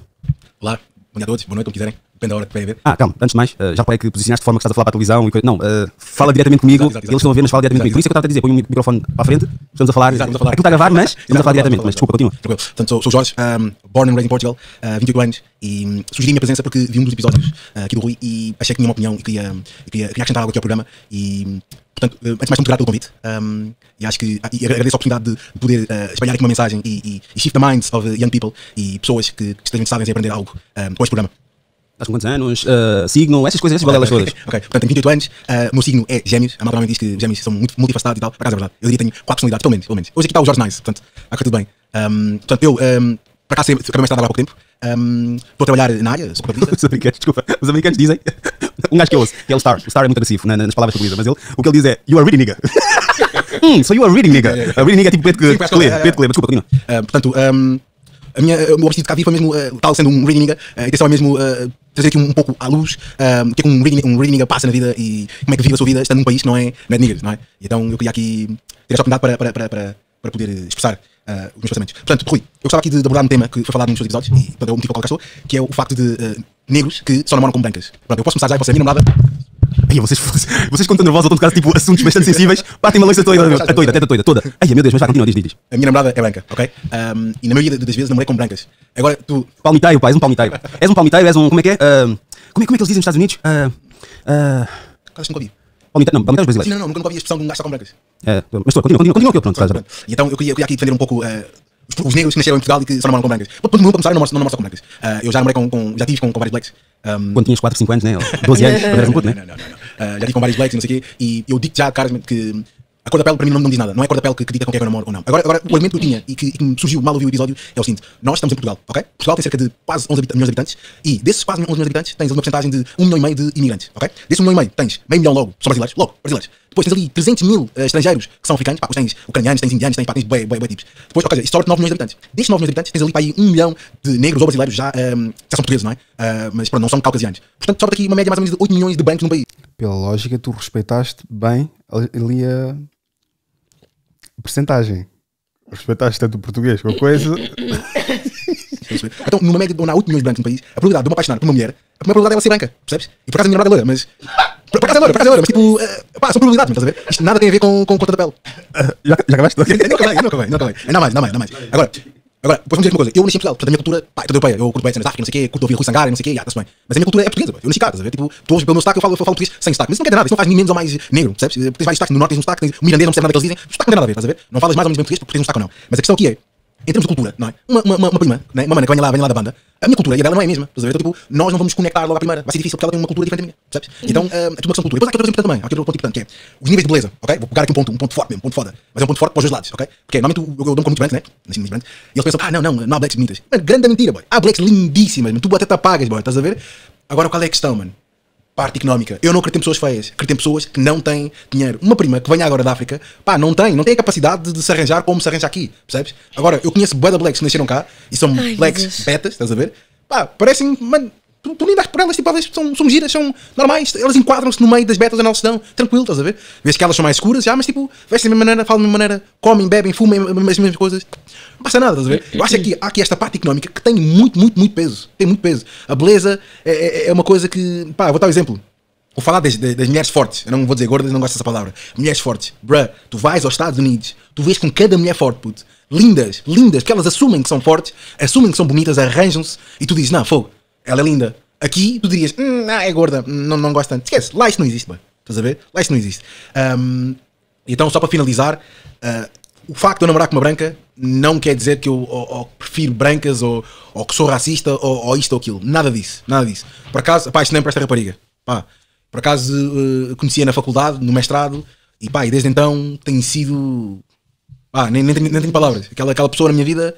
Olá, bom dia a todos, boa noite, como quiserem depende da hora que vai Ah, calma, antes de mais, uh, já reparei que posicionaste de forma que estás a falar para a televisão e coisa. Não, uh, fala diretamente comigo, exato, exato, eles estão a ver, mas fala diretamente exato, comigo. Por isso é que eu estava a dizer, põe o um microfone para a frente, estamos a falar. Exato, estamos a falar. Aquilo está a gravar, mas estamos a falar diretamente. Mas desculpa, continua. Tranquilo. Portanto, sou, sou Jorge, um, born and raised in Portugal, uh, eh, 28 anos, e hum, sugeri a minha presença porque vi um dos episódios uh, aqui do Rui e achei que tinha uma opinião e queria, hum, queria, queria acrescentar algo aqui ao programa. E, hum, portanto, antes de mais, muito grato pelo convite. Um, e acho que ah, e agradeço a oportunidade de poder uh, espalhar aqui uma mensagem e, e, e, shift the minds of young people e pessoas que, que estejam interessadas em aprender algo um, com este programa faz quantos anos, uh, signo, essas coisas, essas okay, todas. Ok, portanto, tenho 28 anos, uh, meu signo é gêmeos, a malta diz que gêmeos são muito multifacetados e tal, para casa é verdade. Eu diria que tenho quatro personalidades, pelo menos, pelo menos. Hoje aqui está o Jorge Nice, portanto, vai tá tudo bem. Um, portanto, eu, um, para cá, acabei estar lá há pouco tempo, um, vou trabalhar na área, sou [laughs] Os americanos, desculpa, os americanos dizem, [laughs] um gajo que eu é ouço, que é o Star, o Star é muito agressivo na, nas palavras que utiliza, mas ele, o que ele diz é, you are really nigga. [laughs] hum, so you are really nigga. É, é, yeah, yeah, yeah. really nigga é tipo preto que, que lê, preto que lê, desculpa, continua. Uh, portanto, um, a minha, o meu objetivo de cá vir foi mesmo, uh, tal sendo um reading nigga, uh, eh, a intenção é mesmo uh, trazer aqui um, um pouco à luz o um, que é que um reading, um nigga passa na vida e como é que vive a sua vida estando num país que não é, não é de não é? Então eu queria aqui ter esta oportunidade para, para, para, para, para poder expressar Uh, os meus pensamentos. Portanto, Rui, eu gostava aqui de abordar um tema que foi falado nos episódios, e portanto, é o motivo pelo que é o facto de uh, negros que só namoram com brancas. Portanto, eu posso começar já e você é a minha namorada, Aí vocês, [laughs] vocês contando nervosos, estão tocando tipo assuntos bastante sensíveis, batem-me a lança toda, a toda, até toda, toda. Ai meu Deus, mas vai, continua, diz, diz. A minha namorada é branca, ok? Um, e na maioria das vezes namorei com brancas. Agora tu. Palmitário, pá, és um palmitário. és um palmitário, és um. Como é que é? Uh, como, é como é que eles dizem nos Estados Unidos? Uh, ah, uh... Caras nunca ouvi. Palmitário, não, palmitários brasileiros. Sim, não, não, nunca ouvi a expressão de um gajo com brancas. É, mas estou, continua, continua, continua, pronto, pronto, pronto. E então eu queria, eu queria aqui defender um pouco. Uh, os, negros que nasceram em Portugal e que só namoram com brancas. Todo mundo, para começar, não namora, só com brancas. Uh, eu já namorei com, com, já tive com, com vários blacks. Um... Quando tinhas 4, 5 anos, né? 12 [laughs] anos, quando um puto, né? Não, não, não. não. Uh, já tive com vários blacks e não sei o quê. E eu digo já, caras, que a cor da pele para mim não, não diz nada. Não é a cor da pele que, que dita com quem é que eu namoro ou não. Agora, agora o argumento que eu tinha e que, e que me surgiu mal ouvir o episódio é o seguinte: nós estamos em Portugal, ok? Portugal tem cerca de quase 11 milhões de habitantes e desses quase 11 milhões de habitantes tens uma porcentagem de 1 milhão e meio de imigrantes, ok? Desses 1 milhão e meio tens meio milhão logo, são brasileiros, logo, brasileiros. Depois tens ali 300 mil uh, estrangeiros que são africanos, pá, depois tens ucranianos, tens indianos, tens, pá, tens bué, bué, bué tipos. Depois, ok, isto isso torna 9 milhões de habitantes. Destes 9 milhões de habitantes tens ali para aí 1 milhão de negros ou brasileiros já, um, ehm, já são portugueses, não é? Uh, mas pronto, não são caucasianos. Portanto, sobra aqui uma média mais ou menos de 8 milhões de brancos no país. Pela lógica, tu respeitaste bem ali a Percentagem. Respeitaste tanto o português, uma coisa. então, numa média de, ou na 8 milhões de brancos no país, a probabilidade de uma apaixonada por uma mulher, a primeira probabilidade é ela ser branca, percebes? E por acaso a minha namorada é loira, mas. Por, por acaso é loira, por acaso é loira, mas tipo, uh, pá, são probabilidades, estás a ver? Isto nada tem a ver com, com conta da pele. Uh, já, já acabaste? [laughs] não acabei, não acabei, não acabei. Ainda mais, ainda mais, ainda mais. Agora, Agora, posso dizer uma coisa. Eu nasci em Portugal, portanto a minha cultura, pá, é toda europeia. Eu curto bem cenas da África, não sei o quê, curto ouvir Rui Sangara, não sei o quê, yeah, tá bem. Mas a minha cultura é portuguesa, pá. Eu nasci cá, estás a ver? Tipo, tu ouves pelo meu sotaque, eu falo, eu falo português sem sotaque. Mas isso não quer nada, isso não faz nem menos ou mais negro, percebes? Tens vários sotaques, no norte tens um sotaque, tens, o mirandês não percebe nada que eles dizem, o sotaque não tem nada a ver, estás a ver? Não falas mais ou menos bem português porque tens um sotaque ou não. Mas a questão aqui é, em termos de cultura, não é? Uma, uma, uma, uma prima, é? uma mana que vem lá, vem lá da banda, a minha cultura e a dela não é a mesma. Estás a ver? Então, tipo, nós não vamos conectar logo à primeira. Vai ser difícil porque ela tem uma cultura diferente da minha. Percebes? Uhum. Então, uh, é tudo uma questão de cultura. Depois há aqui outra coisa importante também. Há aqui outro ponto importante que é os níveis de beleza, ok? Vou pegar aqui um ponto, um ponto forte mesmo, um ponto foda. Mas é um ponto forte para os dois lados, ok? Porque normalmente eu, eu, eu dou um com muito branco, né? Nasci muito E eles pensam, ah, não, não, não há blacks bonitas. Mano, grande é mentira, boy. Há blacks lindíssimas, mano. Tu até te apagas, boy. Estás a ver? Agora qual é a questão, mano? parte económica. Eu não acredito em pessoas feias, acredito em pessoas que não têm dinheiro. Uma prima que venha agora da África, pá, não tem, não tem a capacidade de se arranjar como se arranja aqui, percebes? Agora, eu conheço bué blacks que nasceram cá e são Ai, blacks Jesus. betas, estás a ver? Pá, parecem, mano, tu, tu nem por elas, tipo, elas são, são giras, são normais, elas enquadram-se no meio das betas da nossa tranquilo, estás a ver? Vês que elas são mais escuras, já, mas tipo, vestem da mesma maneira, falam da mesma maneira, comem, bebem, fumem as mesmas coisas, não passa nada, estás a ver? Eu acho é que há aqui esta parte económica que tem muito, muito, muito peso, tem muito peso. A beleza é, é, é uma coisa que, pá, vou dar um exemplo. Vou falar das, das, das, mulheres fortes. Eu não vou dizer gordas, não gosto dessa palavra. Mulheres fortes. Bruh, tu vais aos Estados Unidos, tu vês com cada mulher forte, puto. Lindas, lindas, porque elas assumem que são fortes, assumem que são bonitas, arranjam-se e tu dizes, não, fogo, ela é linda. Aqui tu dirias, hum, ah, é gorda, não, não gosto tanto. Esquece, lá isso não existe, bem. Estás a ver? Lá isso não existe. Um, então, só para finalizar, uh, o facto de eu namorar com uma branca não quer dizer que eu ou, ou prefiro brancas ou, ou, que sou racista ou, ou, isto ou aquilo. Nada disso, nada disso. Por acaso, pá, isto é para esta rapariga. Pá, por acaso uh, conhecia na faculdade, no mestrado, e pá, e desde então tem sido. Pá, nem, nem, nem, tenho palavras. Aquela, aquela pessoa na minha vida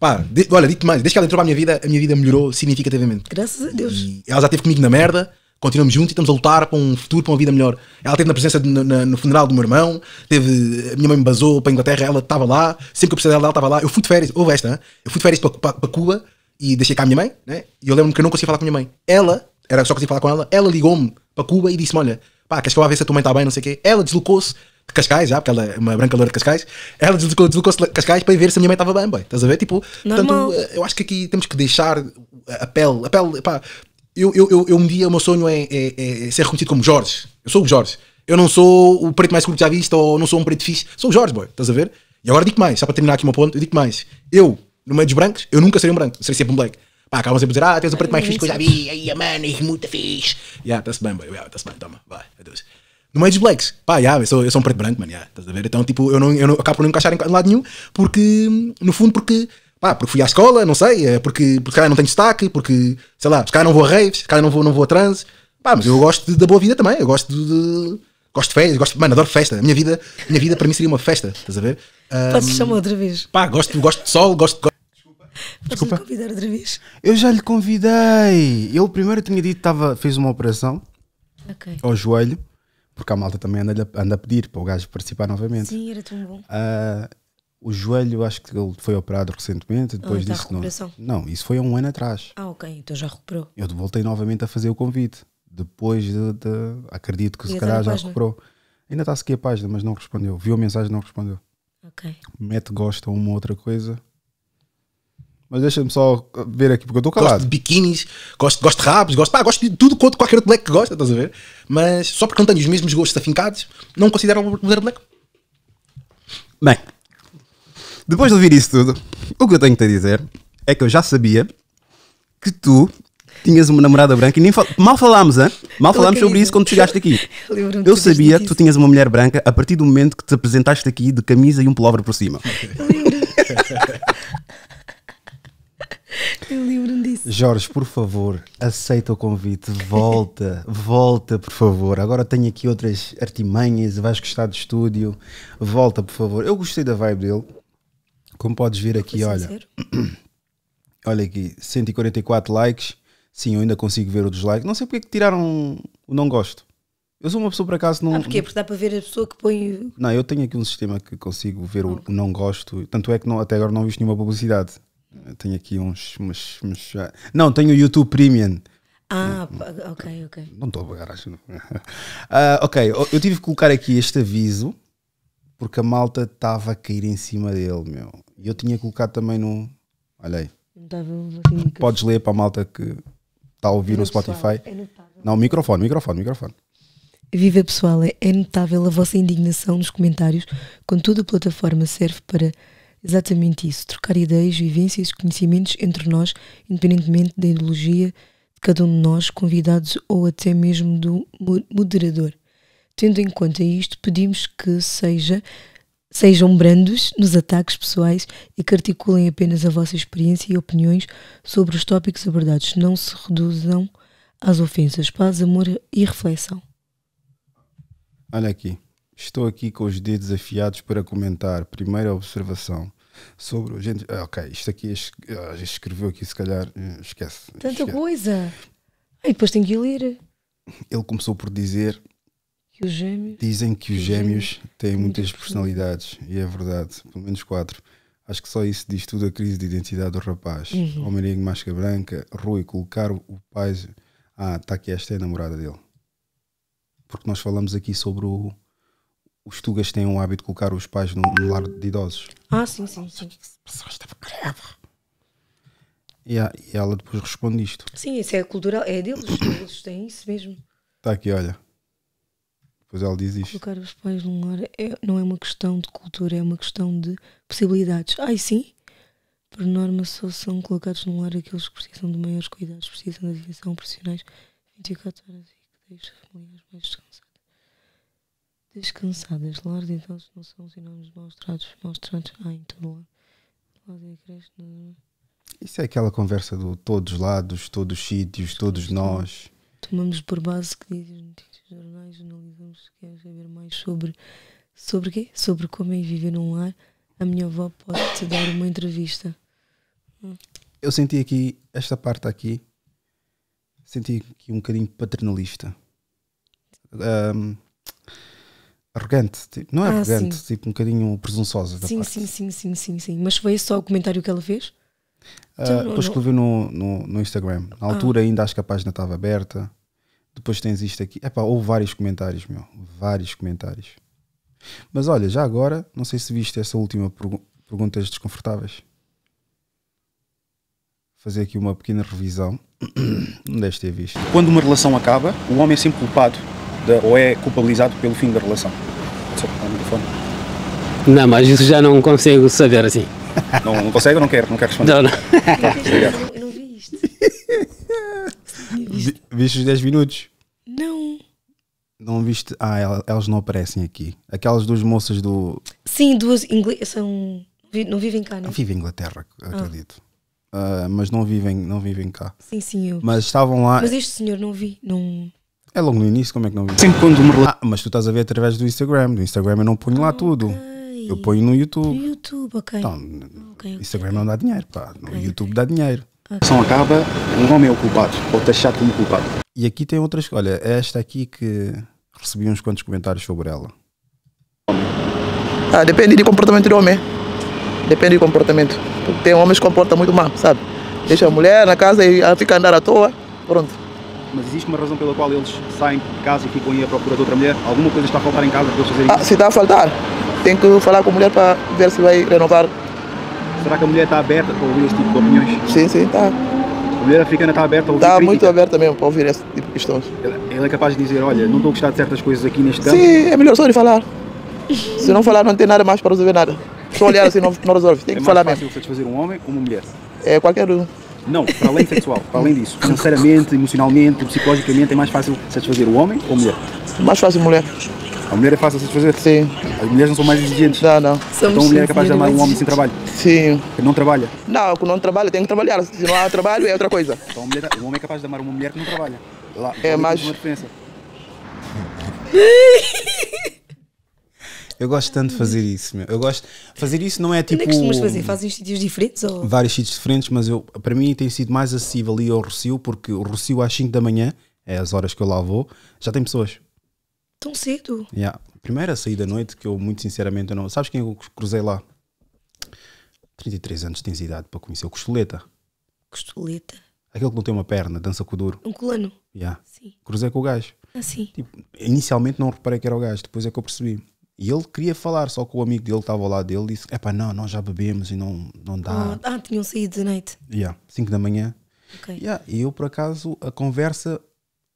Pá, de, olha, dito te mais, desde que ela entrou para a minha vida, a minha vida melhorou significativamente. Graças a Deus. E ela já esteve comigo na merda, continuamos juntos e estamos a lutar para um futuro, para uma vida melhor. Ela esteve na presença de, na, no funeral do meu irmão, teve, a minha mãe me basou para a Inglaterra, ela estava lá, sempre que eu precisava dela, ela estava lá. Eu fui de férias, houve esta, eu fui de férias para, para, para, Cuba e deixei cá a minha mãe, né? e eu lembro-me que eu não conseguia falar com a minha mãe. Ela, era só conseguia falar com ela, ela ligou-me para Cuba e disse-me: Olha, pá, queres que eu vá ver se a tua mãe está bem, não sei o quê. Ela deslocou-se Cascais, já, porque ela é uma branca loura de Cascais, ela deslocou, deslocou Cascais para ver se a minha mãe estava bem, bem. Estás a ver? Tipo, Normal. portanto, eu acho que aqui temos que deixar a pele, a pele, pá, eu, eu, eu, eu um dia o meu sonho é, é, é, é ser reconhecido como Jorge. Eu sou o Jorge. Eu não sou o preto mais escuro que já viste, ou não sou um preto fixe, sou o Jorge, boy, estás a ver? E agora digo mais, só para terminar aqui uma ponto, eu digo mais. Eu, no meio dos brancos, eu nunca serei um branco, serei sempre um black. Pá, acabam sempre a dizer, ah, tens o preto mais fixe que eu já vi, aí a mano, é muito fixe. Yeah, está-se bem, boy, está-se bem, toma, vai, adeus no meio dos blacks. Pá, yeah, eu, sou, eu sou um preto branco, mano, yeah, estás a ver? Então, tipo, eu não, eu não acabo por não encaixar em lado nenhum, porque, no fundo, porque, pá, porque fui à escola, não sei, eh, porque, porque se calhar não tenho destaque, porque, sei lá, se calhar não vou a raves, se calhar não vou, não vou a trans, pá, mas eu gosto de, da boa vida também, eu gosto de, de gosto de férias, gosto, mano, adoro festa, a minha vida, a minha vida para mim seria uma festa, estás a ver? Um, se chamar outra vez. Pá, gosto, gosto de sol, gosto, de. Desculpa. Podes convidar outra vez? Eu já lhe convidei. Ele primeiro tinha dito que fez uma operação okay. ao joelho porque a malta também anda, anda a pedir para o gajo participar novamente. Sim, era tão bom. Uh, o joelho, acho que ele foi operado recentemente. Depois ah, tá, disso, não. Não, isso foi há um ano atrás. Ah, ok, então já recuperou. Eu voltei novamente a fazer o convite. Depois de. de acredito que e se calhar já recuperou. Ainda está a seguir a página, mas não respondeu. Viu a mensagem, não respondeu. Ok. Mete gosta ou uma outra coisa mas deixa-me só ver aqui, porque eu estou calado. Gosto de biquínis, gosto, gosto de rabos, gosto, pá, gosto de tudo quanto qualquer outro moleque que gosta, estás a ver? Mas só porque não tenho os mesmos gostos afincados, não me considero um verdadeiro moleque. Bem, depois de ouvir isso tudo, o que eu tenho que te dizer é que eu já sabia que tu tinhas uma namorada branca e nem fal... mal falámos, hein? mal falámos sobre isso quando chegaste aqui. [laughs] Eu sabia que tu tinhas uma mulher branca a partir do momento que te apresentaste aqui de camisa e um pullover por cima. [laughs] Eu lembro-me disso. Jorge, por favor, aceita o convite, volta, volta, por favor. Agora tenho aqui outras artimanhas, vais gostar do estúdio, volta, por favor. Eu gostei da vibe dele. Como podes ver aqui, olha. [clears throat] Olha aqui, 144 likes. Sim, eu ainda consigo ver o dislike. Não sei porque é que tiraram o não gosto. Eu sou uma pessoa por acaso não. Ah, porquê? Porque dá para ver a pessoa que põe. Não, eu tenho aqui um sistema que consigo ver o não gosto. Tanto é que não, até agora não viste nenhuma publicidade tenho aqui uns, uns, uns, Não, tenho o YouTube Premium. Ah, ok, ok. Não estou a pagar, acho. Uh, [laughs] ok, eu tive que colocar aqui este aviso porque a malta estava a cair em cima dele, meu. E eu tinha colocado também no. Olha aí. Notável, Podes ler para a malta que está a ouvir no Spotify. É não, microfone, microfone, microfone. Viva pessoal, é notável a vossa indignação nos comentários, quando toda a plataforma serve para exatamente isso, trocar ideias, vivências, conhecimentos entre nós, independentemente da ideologia de cada um de nós, convidados ou até mesmo do moderador. Tendo em conta isto, pedimos que seja Sejam brandos nos ataques pessoais e que articulem apenas a vossa experiência e opiniões sobre os tópicos abordados. Não se reduzam às ofensas. Paz, amor e reflexão. Olha aqui. Estou aqui com os dedos afiados para comentar. Primeira observação sobre o gente. Ah, ok, isto aqui gente ah, escreveu aqui, se calhar, eh, esquece. Tanta esquece. coisa. E depois tenho que ler. Ele começou por dizer que os gêmeos. Dizem que, que os gêmeos, gêmeos têm muitas personalidades. E é verdade, pelo menos quatro. Acho que só isso diz tudo a crise de identidade do rapaz. Uhum. Homem-Negro, Máscara Branca, Rui, colocar o pai. Ah, está aqui, esta é a namorada dele. Porque nós falamos aqui sobre o, os tugas têm um hábito de colocar os pais num lar de idosos. Ah, sim, sim, sim. E, a, e ela depois responde isto. Sim, isso é cultural, é deles, eles têm isso mesmo. Está aqui, olha. Depois ela diz isto. Colocar os pais num lar é, não é uma questão de cultura, é uma questão de possibilidades. Ai, sim. Por norma, só são colocados num lar aqueles que precisam de maiores cuidados, precisam de atenção profissionais 24 horas e que deixam familiares mais seguros descansadas. Lar então se não são sinónimos de maus tratos. Maus tratos ai, ah, em de é é? Isso é aquela conversa do todos lados, todos os sítios, todos nós. Tomamos por base que dizem os notícias jornais, analisamos se queres saber mais sobre. Sobre quê? Sobre como é viver num lar. A minha avó pode-te dar uma entrevista. Eu senti aqui, esta parte aqui, senti aqui um bocadinho paternalista. Um, arrogante, tipo, não é ah, arrogante, sim. tipo um bocadinho presunçosa da sim, parte. Sim, sim, sim, sim, sim, mas foi só o comentário que ela fez? Uh, então, não, eu escrevi no, no, no, Instagram, na ah. altura ah. ainda acho que a página estava aberta, depois tens isto aqui, epá, houve vários comentários, meu, vários comentários. Mas olha, já agora, não sei se viste essa última pergunta perguntas desconfortáveis. Fazer aqui uma pequena revisão. [coughs] não deves ter visto. Quando uma relação acaba, o homem é sempre culpado de, ou é culpabilizado pelo fim da relação? Não, mas isso já não consigo saber assim. Não, não consegue ou não quer? Não quer responder? Não, não. Tá, eu não vi isto. viste os 10 minutos? Não. Não viste? Ah, elas não aparecem aqui. Aquelas duas moças do. Sim, duas inglesas. São. Não vivem cá, não? É? Vivem em Inglaterra, acredito. Ah. Uh, mas não vivem, não vivem cá. Sim, sim, eu. Mas estavam lá. Mas este senhor não vi. Não. É logo no início, como é que não vi? Sempre quando me Ah, mas tu estás a ver através do Instagram. Do Instagram eu não ponho lá ah, tudo. Eu ponho no YouTube. No YouTube, ok. Então, okay, Instagram okay. não dá dinheiro, pá. No okay, YouTube dá dinheiro. Só acaba, um homem é o culpado, ou taxado como culpado. E aqui tem outras. Olha, é esta aqui que recebi uns quantos comentários sobre ela. Ah, depende do comportamento do homem. Depende do comportamento. Tem homens que comportam muito mal, sabe? Deixa a mulher na casa e ela fica a andar à toa. Pronto mas existe uma razão pela qual eles saem de casa e ficam aí à procura de outra mulher? Alguma coisa está a faltar em casa para eles fazerem ah, isso? se está a faltar, tem que falar com a mulher para ver se vai renovar. Será que a mulher está aberta para ouvir este tipo de opiniões? Sim, sim, está. A mulher africana está aberta a ouvir Está crítica. muito aberta mesmo para ouvir esse tipo de questões. Ela, ela é capaz de dizer, olha, não estou a gostar de certas coisas aqui neste campo? Sim, é melhor só de falar. se não falar, não tem nada mais para resolver nada. Só olhar assim não, não resolve, tem é que falar mesmo. É mais fácil satisfazer um homem ou uma mulher? É qualquer um. Não, para além sexual, para além disso. Financeiramente, emocionalmente, psicologicamente, é mais fácil satisfazer o homem ou a mulher? Mais fácil mulher. A mulher é fácil satisfazer? Sim. As mulheres não são mais exigentes? Não, não. Somos então a mulher é capaz de amar um homem sem trabalho? Sim. Que não trabalha? Não, que não trabalha, tem que trabalhar. Se não há trabalho, é outra coisa. Então mulher, o homem é capaz de amar uma mulher que não trabalha? Lá, é mais... Uma diferença. [laughs] Eu gosto tanto de fazer uhum. isso, meu. Eu gosto. Fazer isso não é tipo. Onde é que costumas fazer? Fazes em sítios diferentes? Ou? Vários sítios diferentes, mas eu, para mim tem sido mais acessível ali ao Rocio, porque o Rocio às 5 da manhã, é as horas que eu lá vou, já tem pessoas. Tão cedo? Yeah. Primeira saída à noite, que eu muito sinceramente eu não. Sabes quem é eu cruzei lá? 33 anos tens idade para conhecer o Costoleta. Costoleta? Aquele que não tem uma perna, dança com o duro. Um colano? Yeah. Sim. Cruzei com o gajo. Ah, sim. Tipo, inicialmente não reparei que era o gajo, depois é que eu percebi. E ele queria falar, só que o amigo dele estava ao lado dele e disse: é pá, não, nós já bebemos e não, não dá. Oh, ah, tinham saído de noite. Yeah, 5 da manhã. Okay. Yeah, e eu, por acaso, a conversa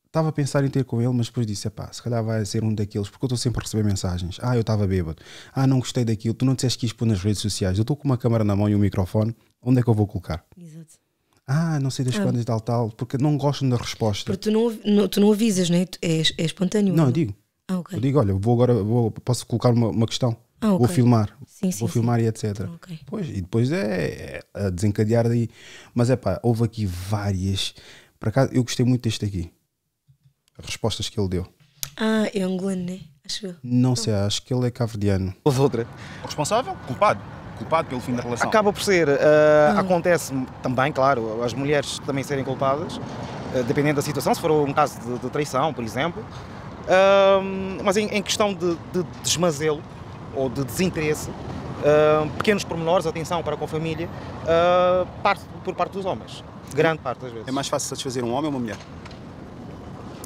estava a pensar em ter com ele, mas depois disse: é pá, se calhar vai ser um daqueles, porque eu estou sempre a receber mensagens. Ah, eu estava bêbado. Ah, não gostei daquilo. Tu não disseste que isto nas redes sociais. Eu estou com uma câmera na mão e um microfone. Onde é que eu vou colocar? Exato. Ah, não sei das ah. quantas, tal, tal, porque não gosto da resposta. Porque tu não, não, tu não avisas, né? É, é espontâneo. Não, é? eu digo. Ah, okay. Eu digo, olha, vou agora, vou, posso colocar uma, uma questão. Ah, okay. Vou filmar, sim, sim, vou filmar sim. e etc. Okay. Pois, e depois é, é, a desencadear daí. Mas é pá, houve aqui várias. para cá eu gostei muito deste aqui. As respostas que ele deu. Ah, é angolano, né? Acho eu. Não sei, acho que ele é caverdiano. Houve outra. responsável? Culpado culpado pelo fim da relação? Acaba por ser. Uh, Acontece também, claro, as mulheres também serem culpadas, uh, dependendo da situação, se for um caso de, de traição, por exemplo mas em, em questão de, de, desmazelo ou de desinteresse, pequenos pormenores, atenção para com a família, ah, parte, por parte dos homens. Grande parte das vezes. É mais fácil satisfazer um homem ou uma mulher?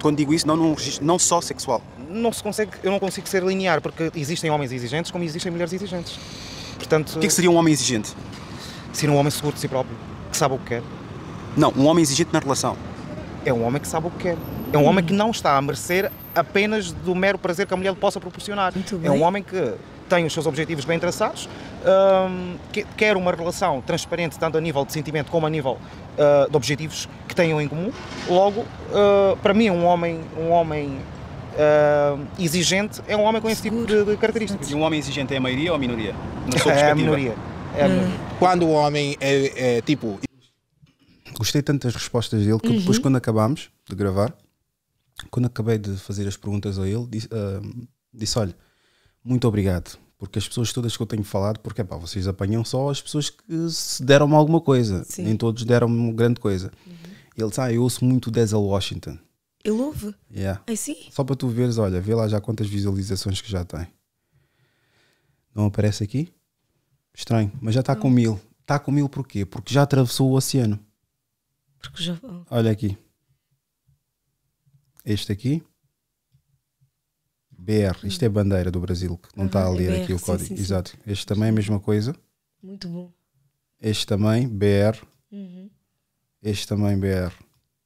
Quando digo isso, não, não, não só sexual. Não se consegue, eu não consigo ser linear, porque existem homens exigentes como existem mulheres exigentes. Portanto, o que, é que seria um homem exigente? Ser um homem seguro de si próprio, que sabe o que quer. Não, um homem exigente na relação é um homem que sabe o que quer. É um homem que uhum. não está a merecer apenas do mero prazer que a mulher lhe possa proporcionar. É um homem que tem os seus objetivos bem traçados, um, que, quer uma relação transparente, tanto a nível de sentimento como a nível uh, de objetivos que tenham em comum. Logo, uh, para mim, um homem, um homem uh, exigente é um homem com esse tipo de, de características. E um homem exigente é a maioria ou a minoria? É a minoria. É a minoria. Quando o homem é, é tipo gostei tanto das respostas dele que uhum. depois, quando acabámos de gravar, quando acabei de fazer as perguntas a ele, disse, uh, disse olha, muito obrigado. Porque as pessoas todas que eu tenho falado, porque pá, vocês apanham só as pessoas que se deram-me alguma coisa. Sim. Nem todos deram-me grande coisa. Uhum. Ele disse, ah, eu ouço muito o Denzel Washington. Ele ouve? Yeah. Assim? Só para tu veres, olha, vê lá já quantas visualizações que já tem. Não aparece aqui? Estranho, mas já está com mil. Está com mil porquê? Porque já atravessou o oceano. Porque já... Olha aqui. Este aqui. BR. Hum. Isto é bandeira do Brasil, que não ah, está ah, a é ler BR, aqui o código. Sim, sim. Exato. Este também é a mesma coisa. Muito bom. Este também, BR. Uhum. Este também, BR.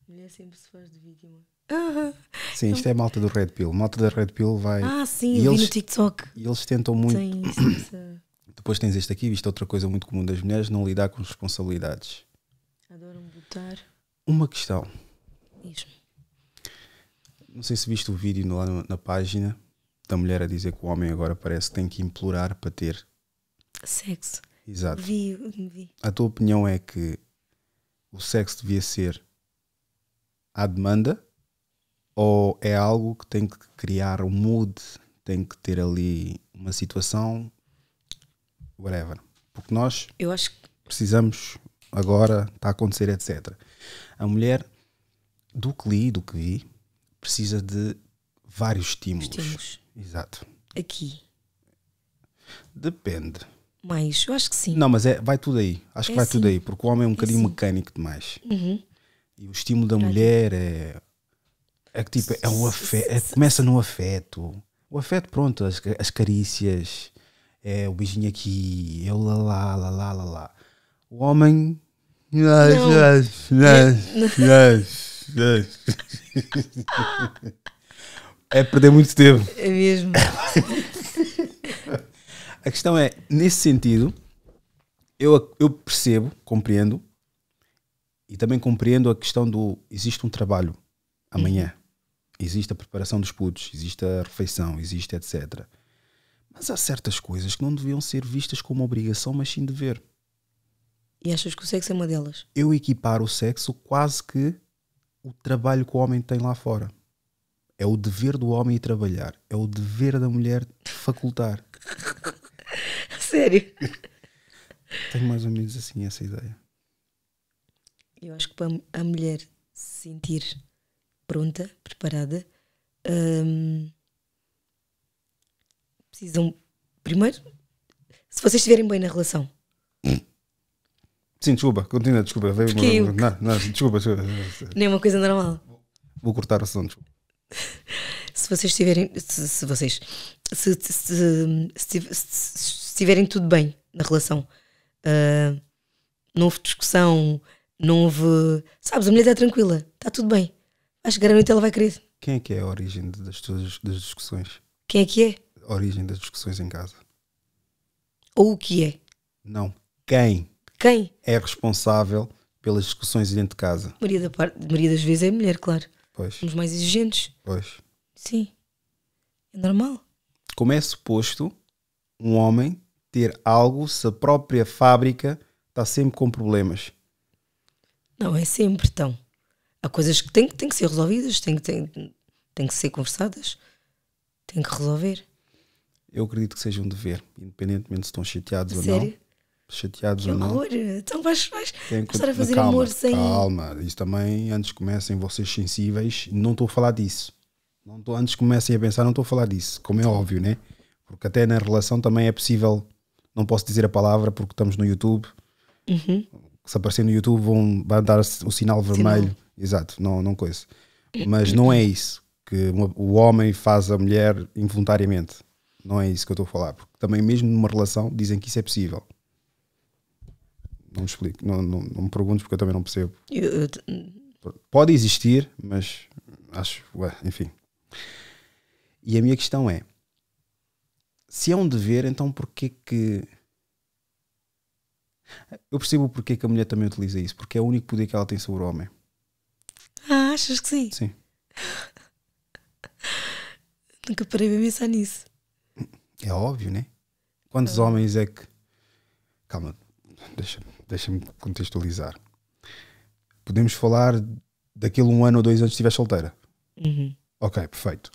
Mulher é sempre se faz de vítima. [laughs] sim, isto é a malta do Red Pill. Malta da Red Pill vai. Ah, sim, e eles, no TikTok. E eles tentam muito. Tem isso, [coughs] Depois tens este aqui, viste é outra coisa muito comum das mulheres, não lidar com responsabilidades. Adoram adaptar. Uma questão. Isso. Não sei se viste o vídeo lá na, na página da mulher a dizer que o homem agora parece que tem que implorar para ter sexo. Exato. Vi, vi. A tua opinião é que o sexo devia ser à demanda ou é algo que tem que criar um mood, tem que ter ali uma situação, whatever. Porque nós eu acho que... precisamos agora está a acontecer, etc. A mulher, do que li, do que vi, precisa de vários estímulos. estímulos. Exato. Aqui. Depende. Mais, eu acho que sim. Não, mas é, vai tudo aí. Acho é que vai sim. tudo aí, porque o homem é um bocadinho é mecânico demais. Uhum. E o estímulo da mulher é. É que tipo, é o afeto. É, começa no afeto. O afeto, pronto, as, as carícias, é o beijinho aqui, eu é lá lá lá lá lá. O homem Yes, yes, yes, yes, yes. é perder muito tempo. É mesmo. A questão é, nesse sentido, eu, eu percebo, compreendo, e também compreendo a questão do existe um trabalho amanhã, existe a preparação dos putos, existe a refeição, existe etc. Mas há certas coisas que não deviam ser vistas como obrigação, mas sim dever. E achas que o sexo é uma delas? Eu equipar o sexo quase que o trabalho que o homem tem lá fora. É o dever do homem ir trabalhar. É o dever da mulher facultar. [laughs] Sério? Tenho mais ou menos assim essa ideia. Eu acho que para a mulher se sentir pronta, preparada, hum, precisam. Primeiro, se vocês estiverem bem na relação, Sim, desculpa, continua, desculpa. não, não, desculpa, desculpa. Nem uma coisa normal. Vou cortar o som, se vocês estiverem. Se, se vocês. Se, se, estiverem tudo bem na relação, uh, não houve discussão, não houve. Sabes, a mulher está tranquila, está tudo bem. acho que garanto noite ela vai querer. Quem é que é a origem das, tuas, das discussões? Quem é que é? A origem das discussões em casa. Ou o que é? Não. Quem? Quem? É responsável pelas discussões dentro de casa. Maria, da par... Maria das vezes é mulher, claro. Pois. Somos mais exigentes. Pois. Sim. É normal. Como é suposto um homem ter algo se a própria fábrica está sempre com problemas? Não, é sempre tão. Há coisas que têm, têm que ser resolvidas, têm, têm, têm que ser conversadas, têm que resolver. Eu acredito que seja um dever, independentemente se estão chateados ou não chateados que ou não. Amor, então vais, vais a fazer calma, amor sem. Calma, isso também, antes comecem vocês sensíveis, não estou a falar disso. Não tô, antes comecem a pensar, não estou a falar disso, como é óbvio, né? Porque até na relação também é possível, não posso dizer a palavra porque estamos no YouTube. Uhum. Se aparecer no YouTube, vão, vão dar o sinal vermelho. Sinal. Exato, não, não coisa. Mas não é isso que o homem faz a mulher involuntariamente. Não é isso que eu estou a falar. Porque também, mesmo numa relação, dizem que isso é possível não explico, não, não, não me perguntes porque eu também não percebo. Eu, eu Pode existir, mas acho, ué, enfim. E a minha questão é: se é um dever, então porquê que. Eu percebo porquê que a mulher também utiliza isso, porque é o único poder que ela tem sobre o homem. Ah, achas que sim? Sim. [laughs] Nunca parei de pensar nisso. É óbvio, né? Quantos é. homens é que. Calma, deixa-me deixa-me contextualizar. Podemos falar daquilo um ano ou dois anos que estiver solteira. Uhum. Ok, perfeito.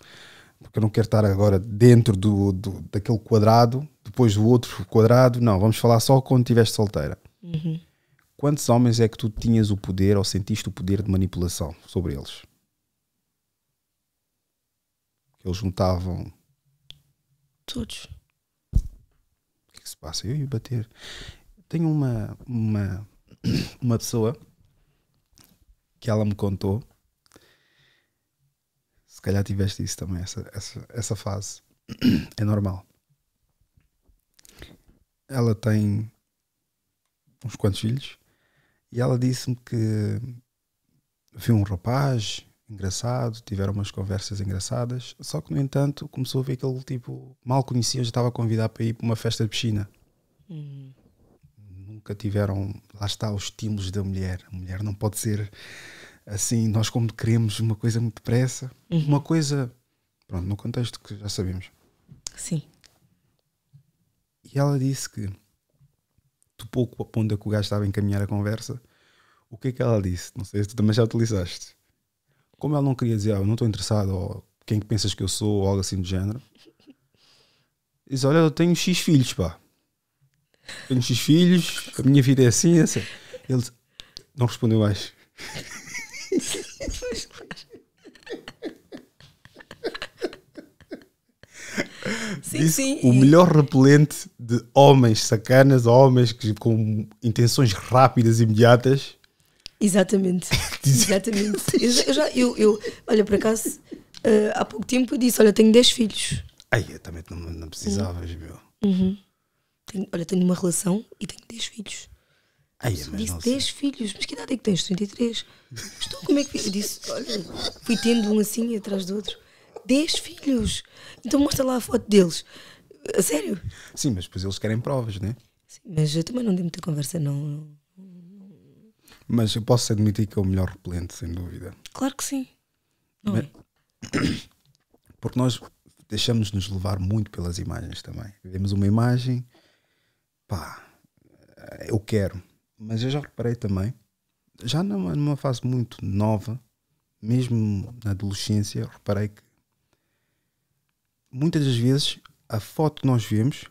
Porque eu não quero estar agora dentro do, do, daquele quadrado, depois do outro quadrado. Não, vamos falar só quando estiveste solteira. Uhum. Quantos homens é que tu tinhas o poder ou sentiste o poder de manipulação sobre eles? Que eles juntavam Todos. O que, é que se passa? Eu ia bater tenho uma, uma, [coughs] uma pessoa que ela me contou. Se calhar tiveste isso também, essa, essa, essa fase. [coughs] É normal. Ela tem uns quantos filhos e ela disse-me que viu um rapaz engraçado, tiveram umas conversas engraçadas, só que no entanto começou a ver aquele tipo, mal conhecia, já estava a convidar para ir para uma festa de piscina. Uhum nunca tiveram, lá está, os estímulos da mulher. A mulher não pode ser assim, nós como queremos uma coisa muito depressa, uhum. uma coisa, pronto, no contexto que já sabemos. Sim. E ela disse que, de pouco a ponto que o gajo estava a encaminhar a conversa, o que é que ela disse? Não sei se tu também já utilizaste. Como ela não queria dizer, ah, eu não estou interessado, ou quem é que pensas que eu sou, ou algo assim do género, diz: Olha, eu tenho X filhos, pá tenho X filhos, a minha vida é assim, é assim. Ele não respondeu mais. Sim, Disse sim. O melhor repelente de homens sacanas, homens que, com intenções rápidas e imediatas. Exatamente. [laughs] Exatamente. [laughs] Eu, já, eu, eu, olha, por acaso, uh, há pouco tempo eu disse: Olha, tenho 10 filhos. Aí, também não, não precisavas, uhum. meu. Uhum. Tenho, olha, tenho uma relação e tenho 10 filhos. Ai, disse, 10 filhos, mas que idade é que tens? 33. Mas como é que eu disse? Olha, fui tendo um assim atrás do outro. 10 filhos! Então mostra lá a foto deles. A sério? Sim, mas depois eles querem provas, né? Sim, mas eu também não dei muita conversa, não. Mas eu posso admitir que é o melhor repelente, sem dúvida. Claro que sim. Não mas... é? [coughs] Porque nós deixamos-nos levar muito pelas imagens também. Vemos uma imagem pá, eh, eu quero. Mas eu já reparei também, já numa, numa fase muito nova, mesmo na adolescência, reparei que muitas das vezes a foto que nós vemos,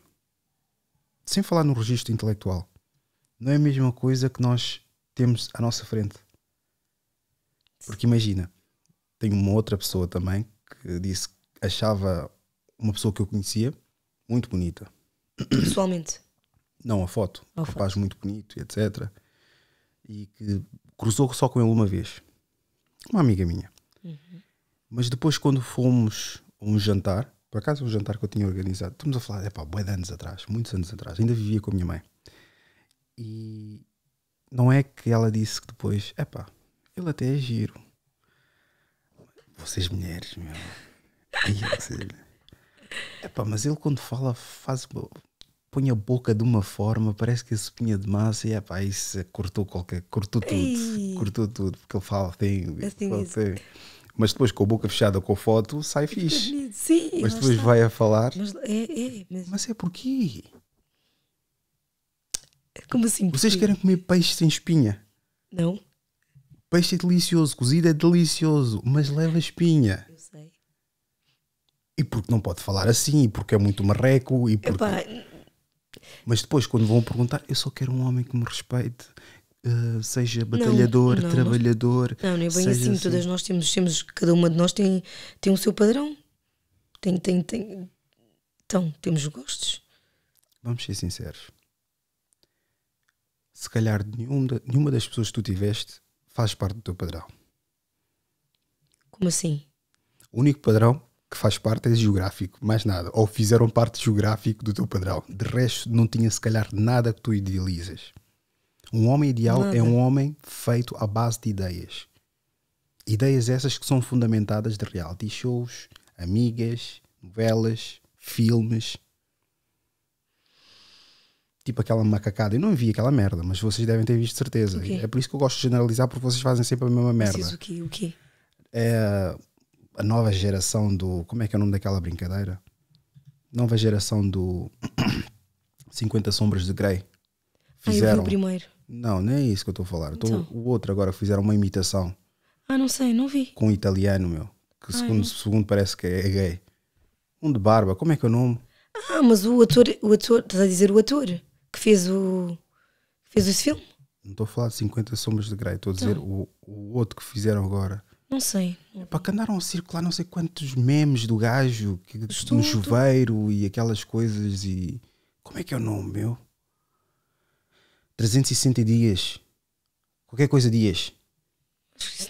sem falar no registro intelectual, não é a mesma coisa que nós temos à nossa frente. Porque imagina, tem uma outra pessoa também que disse que achava uma pessoa que eu conhecia muito bonita. Pessoalmente? Não, a foto. A um foto. rapaz muito bonito, etc. E que cruzou só com ele uma vez. Uma amiga minha. Uhum. Mas depois, quando fomos a um jantar, por acaso um jantar que eu tinha organizado, estamos a falar, é pá, bué de anos atrás, muitos anos atrás, ainda vivia com a minha mãe. E não é que ela disse que depois, é pá, ele até é giro. Vocês mulheres, meu. É [laughs] mas ele quando fala faz põe a boca de uma forma, parece que a sopinha de massa, e é pá, isso cortou qualquer, cortou tudo, Ei. cortou tudo, porque ele fala assim, assim, assim mas depois com a boca fechada com a foto sai fixe. Sim, mas depois está. vai a falar. Mas é, é, mas... mas é porquê? Como assim? Vocês querem comer peixe sem espinha? Não. Peixe é delicioso, cozido é delicioso, mas leva espinha. Eu sei. E porque não pode falar assim, e porque é muito marreco, e porque. Epá, mas depois, quando vão perguntar, eu só quero um homem que me respeite, Uh, seja batalhador, não, não, trabalhador. Não, não é bem assim, assim. Todas assim. nós temos, temos, cada uma de nós tem, tem o seu padrão. Tem, tem, tem. Então, temos gostos. Vamos ser sinceros. Se calhar nenhuma nenhuma das pessoas que tu tiveste faz parte do teu padrão. Como assim? O único padrão que faz parte é geográfico, mais nada. Ou fizeram parte geográfico do teu padrão. De resto, não tinha se calhar nada que tu idealizas. Um homem ideal é nada. é um homem feito à base de ideias. Ideias essas que são fundamentadas de reality shows, amigas, novelas, filmes. Tipo aquela macacada. Eu não vi aquela merda, mas vocês devem ter visto certeza. Okay. É por isso que eu gosto de generalizar, porque vocês fazem sempre a mesma merda. Preciso o quê? O quê? É, a nova geração do. Como é que é o nome daquela brincadeira? Nova geração do 50 [clears throat] Sombras de Grey. Fizeram. Ah, eu vi o primeiro. Não, nem é isso que eu estou a falar. Então. Tô, então. o outro agora fizeram uma imitação. Ah, não sei, não vi. Com um italiano, meu. Que Ai, ah, segundo, segundo parece que é gay. Um de barba, como é que é o nome? Ah, mas o ator, o ator, estás a dizer o ator que fez o. fez esse filme? Não estou a falar de 50 Sombras de Grey, estou a dizer então. o, o outro que fizeram agora. Não sei. É Para que andaram a circular não sei quantos memes do gajo que, tipo, Estou, no chuveiro e aquelas coisas e. Como é que é o nome, meu? 360 dias. Qualquer coisa dias.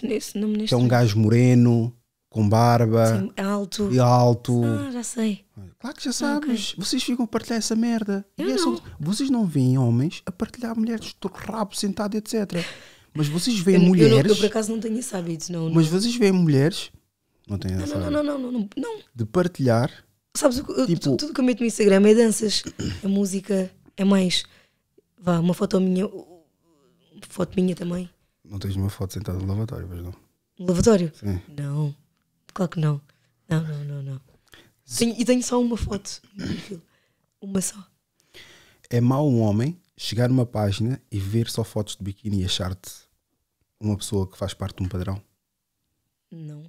Esse nome neste é um gajo moreno, com barba. Sim, é alto. E alto. Ah, já sei. Claro que já ah, sabes. okay. Vocês ficam a partilhar essa merda. Eu é não. Só... Vocês não veem homens a partilhar mulheres de rabo sentado, etc. Mas vocês veem eu, mulheres. Eu, eu, por acaso não tenho esse hábito, não. Mas vocês veem mulheres. Não tenho essa não, não, não, não, não, não. De partilhar. Sabes, eu, tipo, tudo que eu meto no Instagram é danças, é música, é mais. Vá, uma foto minha. Uma foto minha também. Não tens uma foto sentada no lavatório, mas não. No lavatório? Sim. Não. Claro que não. Não, não, não, não. Tenho, e tenho só uma foto no perfil. Uma só. É mau um homem chegar numa página e ver só fotos de biquíni e achar-te uma pessoa que faz parte de um padrão? Não.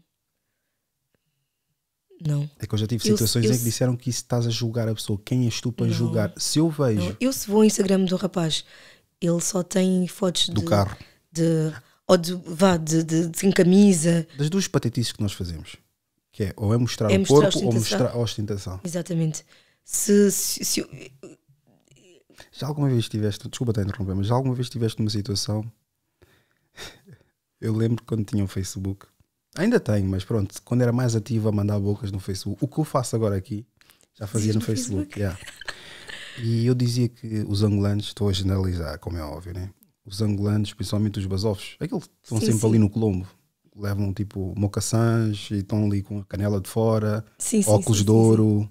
Não. É que eu já tive situações eu, em que disseram que isso estás a julgar a pessoa. Quem és tu para não, julgar? Se eu vejo. Não. Eu, se vou ao Instagram do rapaz, ele só tem fotos do de, carro. De, ou de, vá, de, de, de, sem camisa. Das duas patetices que nós fazemos. Que é ou é mostrar é o mostrar corpo ou mostrar a ostentação. Exatamente. Se, se, se, já alguma vez tiveste, desculpa estar a interromper, mas já alguma vez tiveste uma situação? Eu lembro quando tinha um Facebook, ainda tenho, mas pronto, quando era mais ativo a mandar bocas no Facebook, o que eu faço agora aqui, já fazia no, no Facebook. Facebook. Yeah. E eu dizia que os angolanos, estou a generalizar, como é óbvio, né? Os angolanos, principalmente os basofos, aqueles que estão sim, sempre sim. ali no Colombo, levam tipo mocaçãs e estão ali com a canela de fora, sim, óculos de ouro,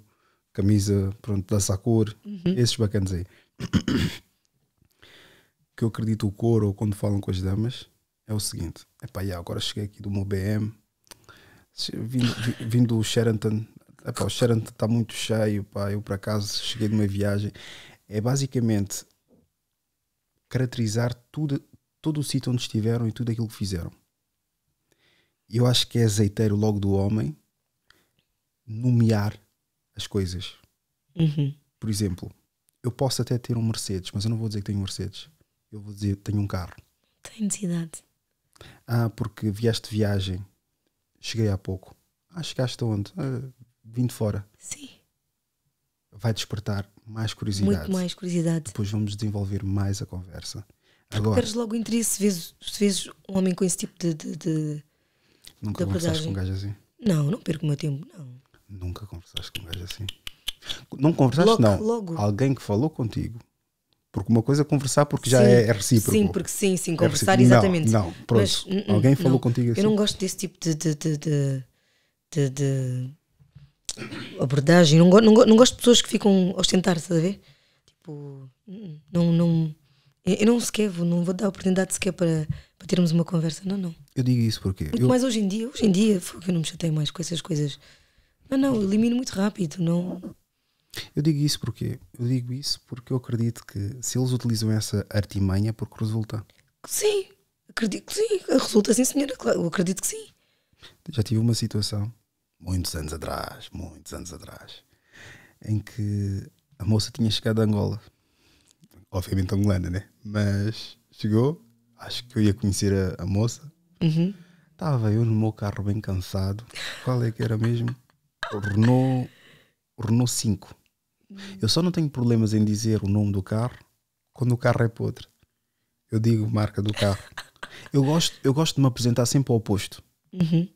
camisa pronto, da cor, uhum. esses bacanas aí. [coughs] que eu acredito o coro quando falam com as damas é o seguinte: é pá, yeah, agora cheguei aqui do meu BM, vim, vim do Sheraton, epá, o Sheraton está muito cheio, pá, eu por acaso cheguei de uma viagem. É basicamente caracterizar tudo, todo o sítio onde estiveram e tudo aquilo que fizeram. Eu acho que é azeiteiro logo do homem nomear as coisas. Uhum. Por exemplo, eu posso até ter um Mercedes, mas eu não vou dizer que tenho um Mercedes. Eu vou dizer que tenho um carro. Tenho necessidade. Ah, porque vieste de viagem. Cheguei há pouco. Ah, chegaste onde? Ah, vim de fora. Sim. Vai despertar mais curiosidade. Muito mais curiosidade. Depois vamos desenvolver mais a conversa. Agora, logo o interesse se vês, se vês um homem com esse tipo de. de, de Nunca de conversaste com um gajo assim? Não, não perco o meu tempo, não. Nunca conversaste com um gajo assim? Não conversaste, logo, não. Logo. Alguém que falou contigo. Porque uma coisa é conversar porque já é, é recíproco. Sim, porque sim, sim, é conversar é exatamente. Não, não pronto. Mas, uh, uh, Alguém falou não, contigo assim. Eu não assim? gosto desse tipo de, de, de, de, de abordagem. Não, não, não gosto de pessoas que ficam a ostentar, estás a ver? Tipo, uh, não, não. Eu não sequer vou, não vou dar oportunidade sequer para, para termos uma conversa, não, não. Eu digo isso porque. mas eu... hoje em dia, hoje em dia, foi que eu não me chatei mais com essas coisas. Não, não, eu elimino muito rápido, não. Eu digo isso porque eu digo isso porque eu acredito que se eles utilizam essa artimanha é porque resulta. Sim, acredito que sim. Resulta sim, senhora. eu acredito que sim. Já tive uma situação muitos anos atrás, muitos anos atrás, em que a moça tinha chegado a Angola. Obviamente angolana, né? Mas chegou, acho que eu ia conhecer a, a moça. Estava uhum. eu no meu carro bem cansado. Qual é que era mesmo? Renault Renault 5. Hum. Eu só não tenho problemas em dizer o nome do carro quando o carro é podre. Eu digo marca do carro. [laughs] eu, gosto, eu gosto de me apresentar sempre ao oposto. Uhum.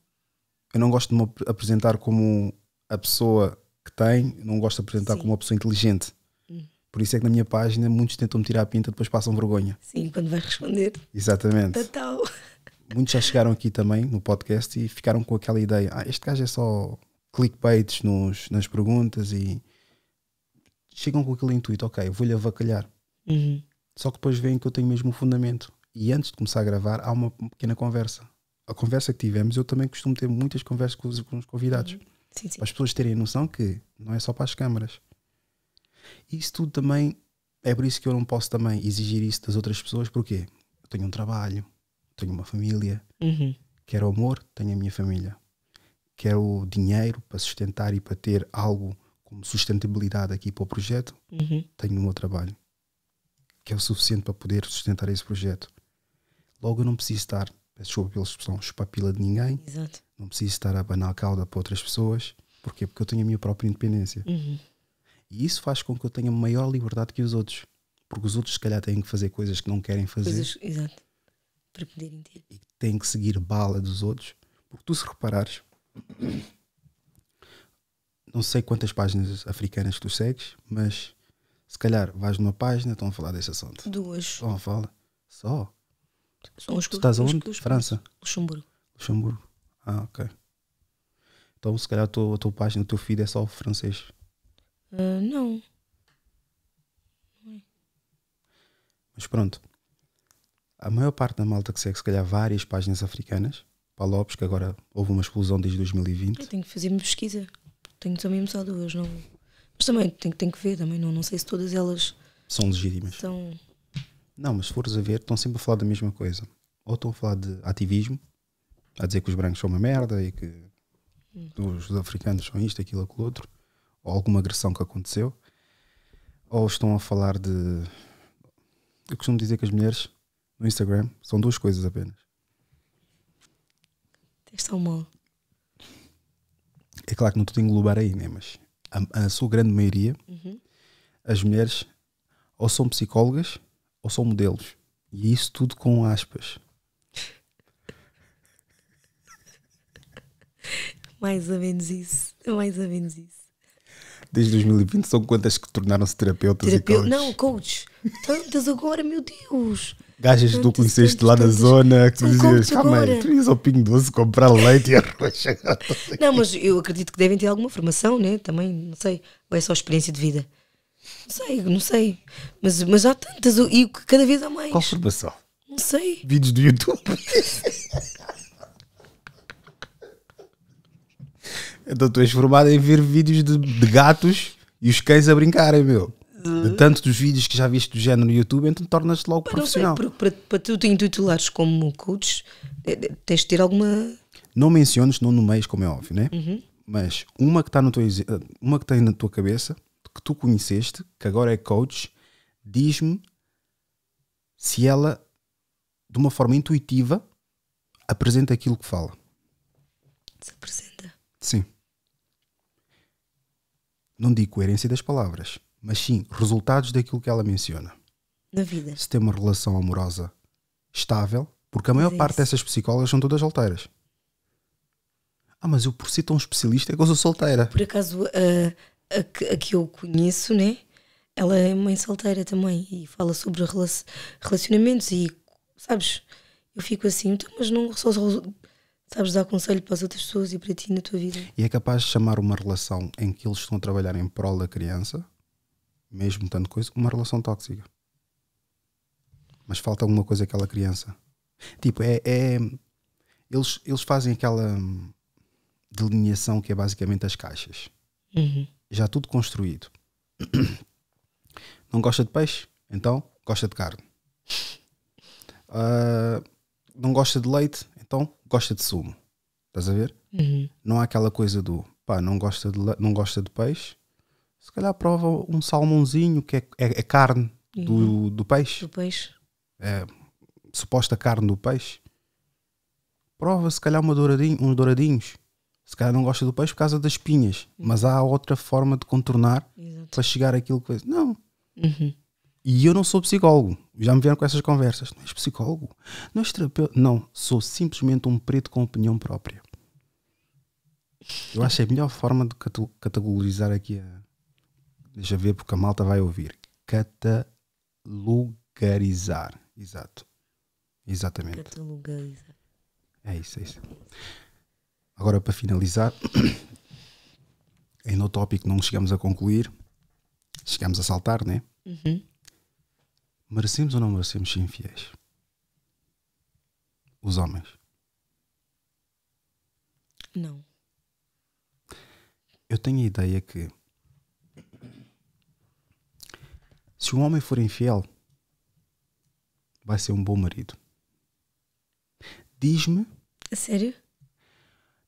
Eu não gosto de me apresentar como a pessoa que tem, não gosto de apresentar Sim. como uma pessoa inteligente. Uhum. Por isso é que na minha página muitos tentam me tirar a pinta, depois passam vergonha. Sim, quando vai responder. Exatamente. Total. Muitos já chegaram aqui também no podcast e ficaram com aquela ideia: ah, este gajo é só clickbaits nos, nas perguntas e chegam com aquele intuito, ok, vou-lhe avacalhar. Uhum. Só que depois veem que eu tenho mesmo um fundamento. E antes de começar a gravar, há uma pequena conversa. A conversa que tivemos, eu também costumo ter muitas conversas com os, com os convidados. Uhum. Sim, sim. Para as pessoas terem noção que não é só para as câmaras. Isso tudo também é por isso que eu não posso também exigir isso das outras pessoas, porque eu tenho um trabalho, tenho uma família, uhum. quero amor, tenho a minha família quero é dinheiro para sustentar e para ter algo como sustentabilidade aqui para o projeto, uhum. tenho o meu trabalho, que é o suficiente para poder sustentar esse projeto. Logo, eu não preciso estar, peço desculpa pela expressão, chupapila de ninguém, Exato. não preciso estar a banar a cauda para outras pessoas. Porquê? Porque eu tenho a minha própria independência. Uhum. E isso faz com que eu tenha maior liberdade que os outros. Porque os outros, se calhar, têm que fazer coisas que não querem fazer. Coisas, exato. Para poderem ter. E têm que seguir bala dos outros. Porque tu, se reparares, não sei quantas páginas africanas tu segues, mas se calhar vais numa página, estão a falar desse assunto. Duas. Estão a falar. Só. São os, tu estás onde? Os, França. Luxemburgo. Luxemburgo. Ah, ok. Então se calhar a tua, a tua página, o teu feed é só francês. Uh, não. É. Mas pronto. A maior parte da malta que segue, se calhar, várias páginas africanas para Lopes, que agora houve uma explosão desde 2020. Eu tenho que fazer me pesquisa. Tenho também mesmo só duas, não. Mas também tenho, tenho que ver, também não, não sei se todas elas são legítimas. São... Não, mas se fores a ver, estão sempre a falar da mesma coisa. Ou estão a falar de ativismo, a dizer que os brancos são uma merda e que hum. os africanos são isto, aquilo, aquilo outro, ou alguma agressão que aconteceu, ou estão a falar de. Eu costumo dizer que as mulheres no Instagram são duas coisas apenas És tão mal. É claro que não estou a englobar aí, né? Mas a, a sua grande maioria, uhum. as mulheres ou são psicólogas ou são modelos. E é isso tudo com aspas. mais ou menos isso. Mais ou menos isso. Desde 2020 são quantas que tornaram-se terapeutas Terapeu... e coaches? Não, coach Tantas agora, meu Deus. Gajas que tu conheceste lá na zona, que tu dizias, calma aí, tu ias ao Pingo Doce comprar leite e arroz. [laughs] Não, mas eu acredito que devem ter alguma formação, né? Também, não sei. Ou é só experiência de vida? Não sei, não sei. Mas, mas há tantas, e cada vez há mais. Qual formação? Não sei. Vídeos do YouTube. [laughs] então tu és formado em ver vídeos de, de gatos e os cães a brincarem, meu de tanto dos vídeos que já viste do género no YouTube, então tornas-te logo profissional. Sei, para, para tu te intitulares como coach, tens de ter alguma. Não menciones, não nomeias, como é óbvio, né? Uhum. Mas uma que está uma que tem na tua cabeça, que tu conheceste, que agora é coach, diz-me se ela, de uma forma intuitiva, apresenta aquilo que fala. Se apresenta. Sim. Não digo coerência das palavras mas sim resultados daquilo que ela menciona. Da vida. Se tem uma relação amorosa estável, porque a maior é parte dessas psicólogas são todas solteiras. Ah, mas eu por ser tão especialista é que eu sou solteira. Por acaso, a, a, que, a que eu conheço, né? Ela é mãe solteira também e fala sobre relacionamentos e, sabes, eu fico assim, então, mas não só sabes dar conselho para as outras pessoas e para ti na tua vida. E é capaz de chamar uma relação em que eles estão a trabalhar em prol da criança mesmo tanto coisa, uma relação tóxica. Mas falta alguma coisa àquela criança. Tipo, é. é eles, eles fazem aquela hum, delineação que é basicamente as caixas. Uhum. Já tudo construído. Não gosta de peixe? Então gosta de carne. Uh, não gosta de leite? Então gosta de sumo. Estás a ver? Uhum. Não há aquela coisa do pá, não gosta de, não gosta de peixe, se calhar prova um salmãozinho, que é, é, é carne do, uhum. do peixe. Do peixe. É, suposta carne do peixe. Prova se calhar uma douradinho, uns douradinhos. Se calhar não gosta do peixe por causa das espinhas. Uhum. Mas há outra forma de contornar Exato. para chegar àquilo que. Não. Uhum. E eu não sou psicólogo. Já me vieram com essas conversas. Não és psicólogo? Não és terapeuta? Não. Sou simplesmente um preto com opinião própria. Eu acho é a melhor forma de categorizar aqui a, Deixa ver porque a malta vai ouvir. Catalogarizar. Exato. Exatamente. Catalogarizar. É isso, é isso. Agora, para finalizar, [coughs] ainda o tópico não chegamos a concluir, chegamos a saltar, né? Uhum. Merecemos ou não merecemos ser infiéis? Os homens? Não. Eu tenho a ideia que Se um homem for infiel, vai ser um bom marido. Diz-me. A sério?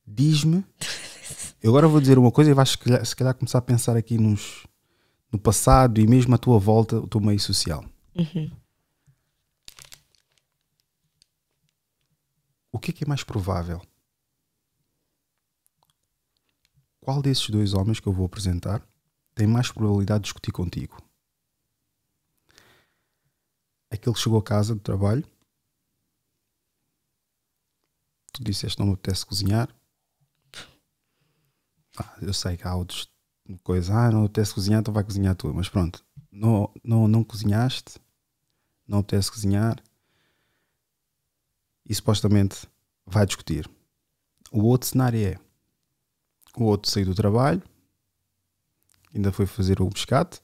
Diz-me. [laughs] eu agora vou dizer uma coisa e vais se calhar, se calhar começar a pensar aqui nos, no passado e mesmo à tua volta, o teu meio social. Uhum. O que é, que é mais provável? Qual desses dois homens que eu vou apresentar tem mais probabilidade de discutir contigo? aquele que chegou a casa do trabalho, tu disseste não me apetece cozinhar. Ah, eu sei que há outros coisa, ah, não apetece cozinhar, então vai cozinhar tu, mas pronto, não, não, não cozinhaste, não apetece cozinhar, e supostamente vai discutir. O outro cenário é o outro saiu do trabalho, ainda foi fazer o um pescado,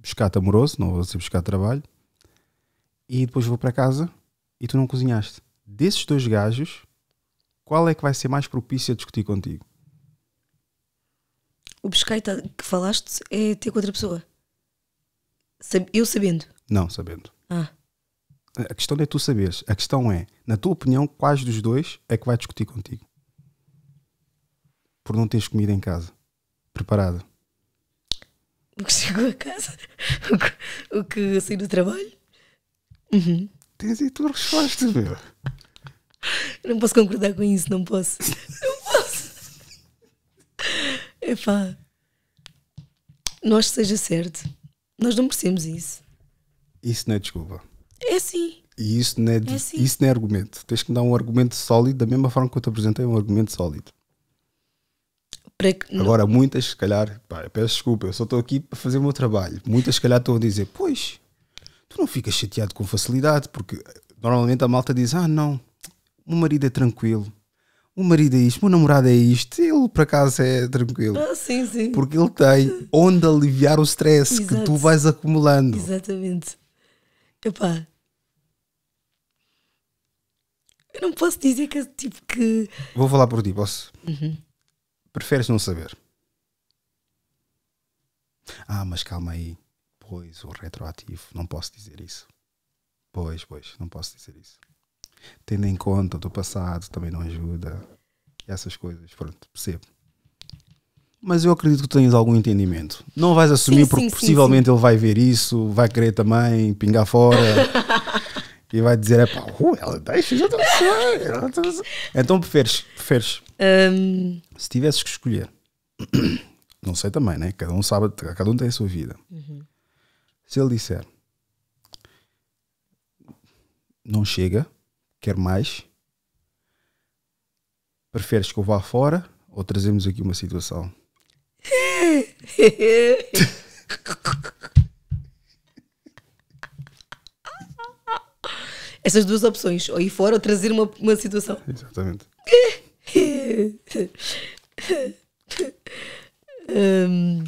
pescado amoroso, não vou ser pescado de trabalho, e depois vou para casa e tu não cozinhaste. Desses dois gajos, qual é que vai ser mais propício a discutir contigo? O biscaita que falaste é ter com outra pessoa. Eu sabendo? Não, sabendo. Ah. A questão não é tu saberes. A questão é, na tua opinião, quais dos dois é que vai discutir contigo? Por não teres comida em casa. Preparada. O que chegou a casa, [laughs] o que, o que saiu do trabalho. Uhum. Tens aí tu resposta, meu. não posso concordar com isso, não posso. [laughs] não posso. Epá. Nós seja certo. Nós não merecemos isso. Isso não é desculpa. É sim. E isso não é, é assim. isso não é argumento. Tens que dar um argumento sólido, da mesma forma que eu te apresentei, um argumento sólido. Que, Agora, não. muitas, se calhar, pá, peço desculpa, eu só estou aqui para fazer o meu trabalho. Muitas, se calhar, estão a dizer, pois, tu não ficas chateado com facilidade, porque eh, normalmente a malta diz: Ah, não, o marido é tranquilo, o marido é isto, o meu namorado é isto, ele por acaso é tranquilo. Ah, sim, sim. Porque ele tem onde aliviar o stress que tu vais acumulando. Exatamente. Epá. Eu não posso dizer que tipo que. Vou falar por ti, posso? Uhum. Preferes não saber? Ah, mas calma aí. Pois, o retroativo, não posso dizer isso. Pois, pois, não posso dizer isso. Tendo em conta do passado também não ajuda. E essas coisas, pronto, percebo. Mas eu acredito que tens algum entendimento. Não vais assumir sim, porque sim, possivelmente sim, ele vai ver isso, vai querer também pingar fora. [laughs] e vai dizer, é pá, ela deixa, já está Então preferes, preferes. Um... Se tivesses que escolher, [clears throat] não sei também, né? Cada um sabe, cada um tem a sua vida. Uhum. Se ele disser não chega, quer mais, preferes que eu vá fora ou trazemos aqui uma situação? [laughs] Essas duas opções, ou ir fora ou trazer uma, uma situação. Exatamente. [laughs] um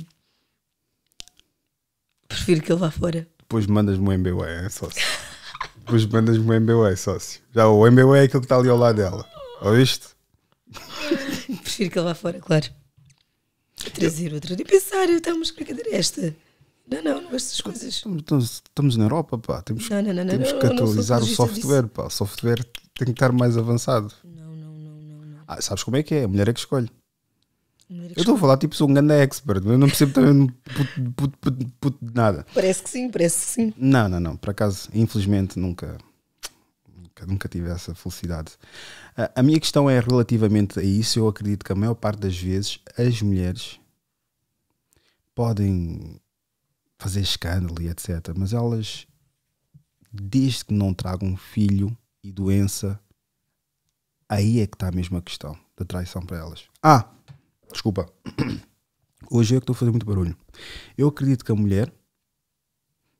prefiro que ele vá fora. Depois mandas-me um MBA, sócio. Depois mandas-me um MBA, sócio. Já o MBA é aquele que está ali ao lado dela. Ouviste? [laughs] prefiro que ele vá fora, claro. trazer eu... outro. E pensar, estamos com brincadeira esta. Não, não, não gosto das coisas. Estamos, estamos, estamos, na Europa, pá. Temos, não, não, não, temos que atualizar o software, disso. pá. O software tem que estar mais avançado. Não, não, não, não. Ah, sabes como é que é? A mulher é que escolhe. Eu estou a falar tipo sou um grande expert, eu não percebo também de nada. Parece que sim, parece que sim. Não, não, não, por acaso, infelizmente nunca, nunca, nunca tive essa felicidade. A, a minha questão é relativamente a isso, eu acredito que a maior parte das vezes as mulheres podem fazer escândalo e etc, mas elas, desde que não tragam filho e doença, aí é que está a mesma questão da traição para elas. Ah! Desculpa. Hoje eu que estou a fazer muito barulho. Eu acredito que a mulher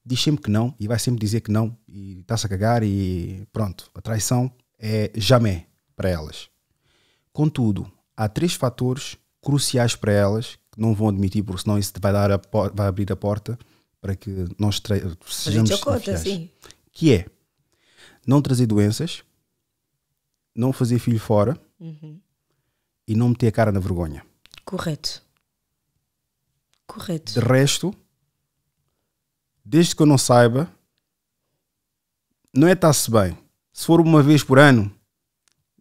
diz sempre que não e vai sempre dizer que não e está-se a cagar e pronto. A traição é jamais para elas. Contudo, há três fatores cruciais para elas que não vão admitir, porque senão isso vai, dar a, vai abrir a porta para que nós sejamos conta, sim. Que é não trazer doenças, não fazer filho fora uhum. e não meter a cara na vergonha. Correto. Correto. De resto, desde que eu não saiba, não é estar-se bem. Se for uma vez por ano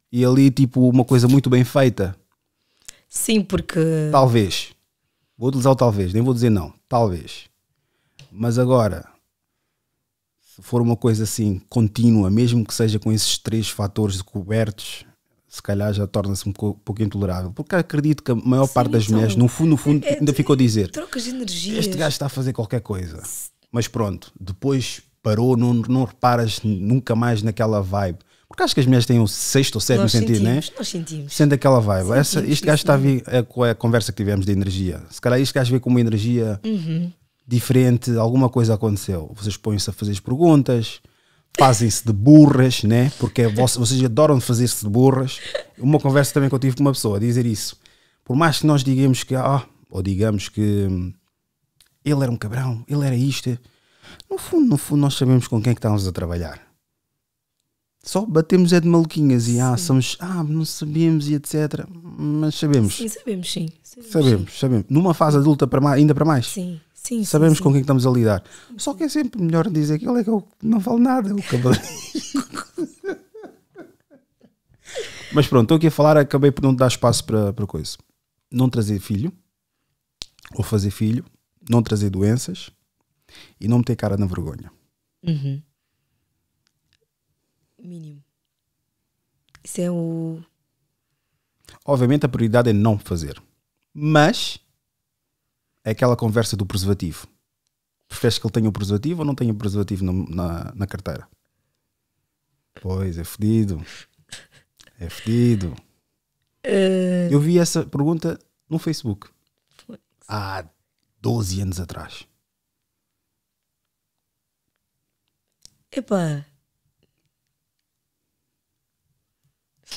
e ali, tipo, uma coisa muito bem feita. Sim, porque. Talvez. Vou utilizar o talvez, nem vou dizer não. Talvez. Mas agora, se for uma coisa assim contínua, mesmo que seja com esses três fatores cobertos, se calhar já torna-se um pouco intolerável. Porque acredito que a maior Sim, parte das então, mulheres, no fundo, no fundo, é, ainda ficou a dizer: trocas de energias. Este gajo está a fazer qualquer coisa. Mas pronto, depois parou, não, não reparas nunca mais naquela vibe. Porque acho que as mulheres têm um sexto ou sétimo nós sentido, né? sentimos, né? Nós sentimos. Sendo aquela vibe. Sentimos, Essa, este gajo está a vir é, com a conversa que tivemos de energia. Se calhar este gajo vê com uma energia uhum. diferente, alguma coisa aconteceu. Vocês põem-se a fazer as perguntas, fazem-se de burras, né? Porque vocês adoram fazer-se de burras. Uma conversa também que eu tive com uma pessoa a dizer isso. Por mais que nós digamos que, ah, ou digamos que hum, ele era um cabrão, ele era isto. No fundo, no fundo, nós sabemos com quem é que estávamos a trabalhar. Só batemos é de maluquinhas e ah, somos, ah, não sabíamos e etc. Mas sabemos. Sim, sabemos, sim. Sabemos, sabemos. sabemos. Numa fase adulta, para mais, ainda para mais. Sim. Sim, Sabemos sim, com quem estamos a lidar. Só que é sempre melhor dizer que ele é que eu não vale nada, o [laughs] Mas pronto, estou aqui a falar, acabei por não dar espaço para, para coisa. Não trazer filho, ou fazer filho, não trazer doenças e não meter cara na vergonha. Uhum. Mínimo. Isso é o. Obviamente a prioridade é não fazer. Mas é aquela conversa do preservativo. Preferes que ele tenha o preservativo ou não tenha o preservativo na, na, na carteira? Pois, é fedido. É fedido. Uh... Eu vi essa pergunta no Facebook. Há 12 anos atrás. Epá.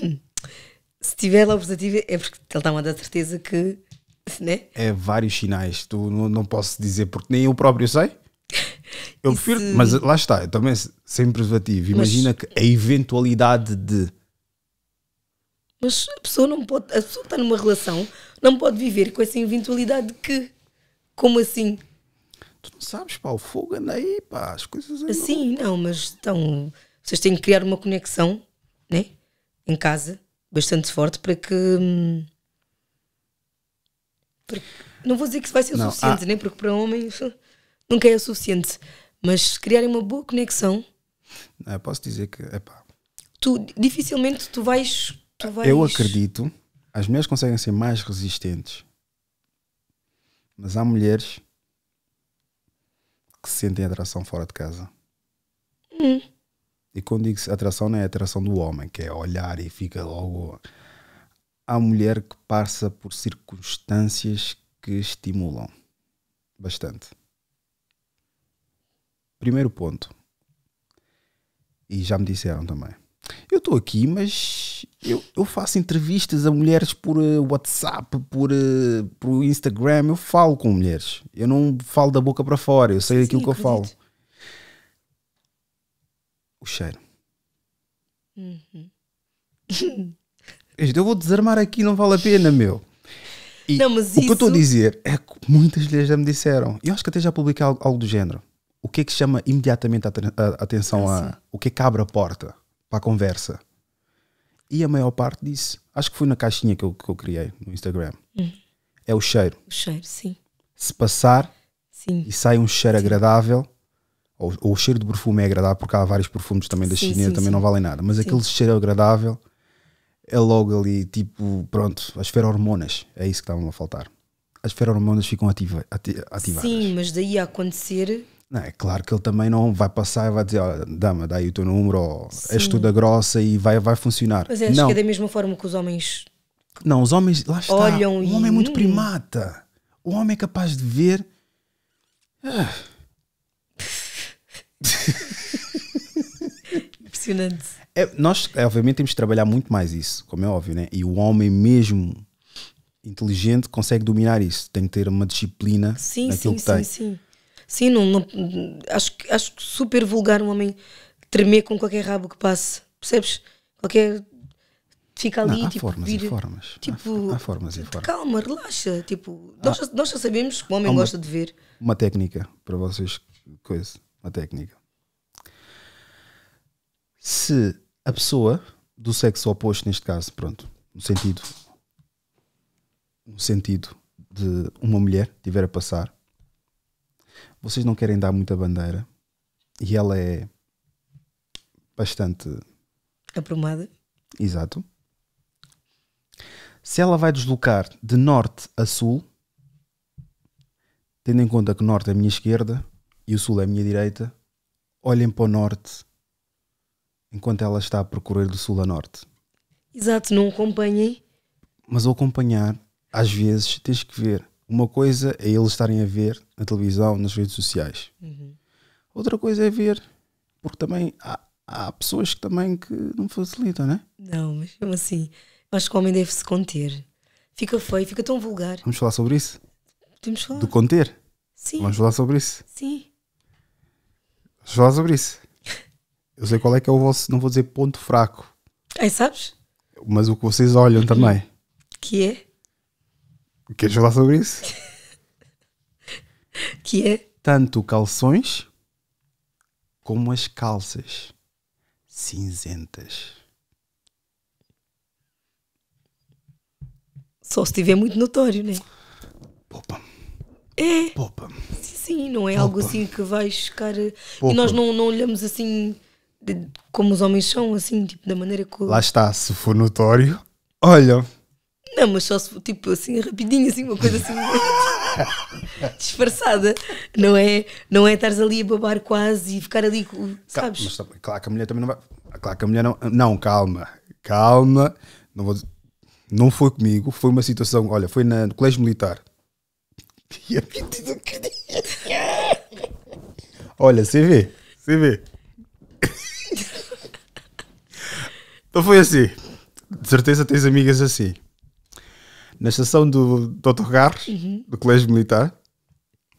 Hum. Se tiver lá o preservativo é porque ele está a dar certeza que né? É vários sinais. Tu não, não posso dizer porque nem eu próprio sei. Eu prefiro, mas lá está, também sem preservativo. Imagina mas... que a eventualidade de. Mas a pessoa não pode, a pessoa está numa relação não pode viver com essa eventualidade que. Como assim? Tu não sabes, pá, o fogo anda aí, pá, as coisas. Andam. Assim, não, mas então. Vocês têm que criar uma conexão, né? Em casa, bastante forte para que. Hum, porque não vou dizer que isso vai ser não. o suficiente, ah. porque para homens [laughs] nunca é o suficiente. Mas se criarem uma boa conexão. Não, ah, eu posso dizer que. Epá. Tu dificilmente tu vais, tu vais. Eu acredito. As mulheres conseguem ser mais resistentes. Mas há mulheres que sentem atração fora de casa. Hum. E quando digo atração, não é atração do homem, que é olhar e fica logo à mulher que passa por circunstâncias que estimulam bastante. Primeiro ponto. E já me disseram também. Eu estou aqui, mas eu, eu, faço entrevistas a mulheres por eh, WhatsApp, por, eh, por Instagram. Eu falo com mulheres. Eu não falo da boca para fora. Eu sei Sim, aquilo que acredito. eu falo. O cheiro. Uhum. [laughs] É eu vou desarmar aqui, não vale a pena, meu. E não, mas o isso... que eu estou a dizer é que muitas vezes já me disseram, eu acho que até já publiquei algo, algo do género. O que é que chama imediatamente a, a atenção ah, a sim. o que é que abre a porta para a conversa? E a maior parte disse, acho que foi na caixinha que eu, que eu criei no Instagram. Hum. É o cheiro. O cheiro, sim. Se passar sim. e sai um cheiro sim. agradável, ou, ou, o cheiro de perfume é agradável, porque há vários perfumes também da sim, China, também não valem nada, mas aquele cheiro agradável é logo ali, tipo, pronto, as hormonas é isso que estavam a faltar. As hormonas ficam ativa, ati, ativadas. Sim, mas daí a acontecer. Não, é claro que ele também não vai passar e vai dizer, ó dama, dá aí o teu número, ou Sim. és toda grossa e vai, vai funcionar. Mas é, não. que é da mesma forma que os homens. Não, os homens, lá está. Olham o homem e... é muito primata. O homem é capaz de ver. Ah. [laughs] Impressionante. É, nós, é, obviamente, temos de trabalhar muito mais isso, como é óbvio, né? E o homem mesmo inteligente consegue dominar isso. Tem que ter uma disciplina sim, naquilo sim, que tem. Sim, sim, sim. Não, não, acho, acho super vulgar um homem tremer com qualquer rabo que passe. Percebes? Qualquer fica ali, não, há tipo, formas vir, e formas. Tipo, há, há formas e formas. Calma, relaxa. Tipo, nós, ah, já, nós já sabemos que o homem uma, gosta de ver. Uma técnica para vocês, coisa, uma técnica se a pessoa do sexo oposto, neste caso, pronto, no sentido, no sentido de uma mulher tiver a passar, vocês não querem dar muita bandeira e ela é bastante aprumada. Exato. Se ela vai deslocar de norte a sul, tendo em conta que norte é a minha esquerda e o sul é a minha direita, olhem para o norte enquanto ela está a percorrer do sul a norte. Exato, não acompanhem. Mas ao acompanhar, às vezes tens que ver. Uma coisa é eles estarem a ver na televisão, nas redes sociais. Uhum. Outra coisa é ver, porque também há, há pessoas que também que não facilitam, é? Não, mas como assim, acho que o homem deve se conter. Fica feio, fica tão vulgar. Vamos falar sobre isso? Podemos falar. Do conter? Sim. Vamos falar sobre isso? Sim. Vamos falar sobre isso. Eu sei qual é que é o vosso, não vou dizer ponto fraco. Aí sabes? Mas o que vocês olham uhum. também. Que é? Queres falar sobre isso? [laughs] que é? Tanto calções como as calças cinzentas. Só se estiver muito notório, né? Poupa. É. Poupa. Sim, sim, não é Poupa. algo assim que vais ficar. Poupa. Eh, e nós não, não olhamos assim de como os homens são, assim, tipo, da maneira que. Lá está, se for notório, olha. Não, mas só se for, tipo, assim, rapidinho, assim, uma coisa assim. [laughs] disfarçada, não é? Não é estares ali a babar quase e ficar ali, sabes? Mas, claro que a mulher também não vai. Claro que a mulher não. Não, calma, calma. Não, vou, não foi comigo, foi uma situação. Olha, foi na, no colégio militar. [laughs] E a [laughs] Olha, você vê, você vê. Então foi assim. De certeza tens amigas assim. Na estação do, Dr. Garros, uhum. do colégio militar,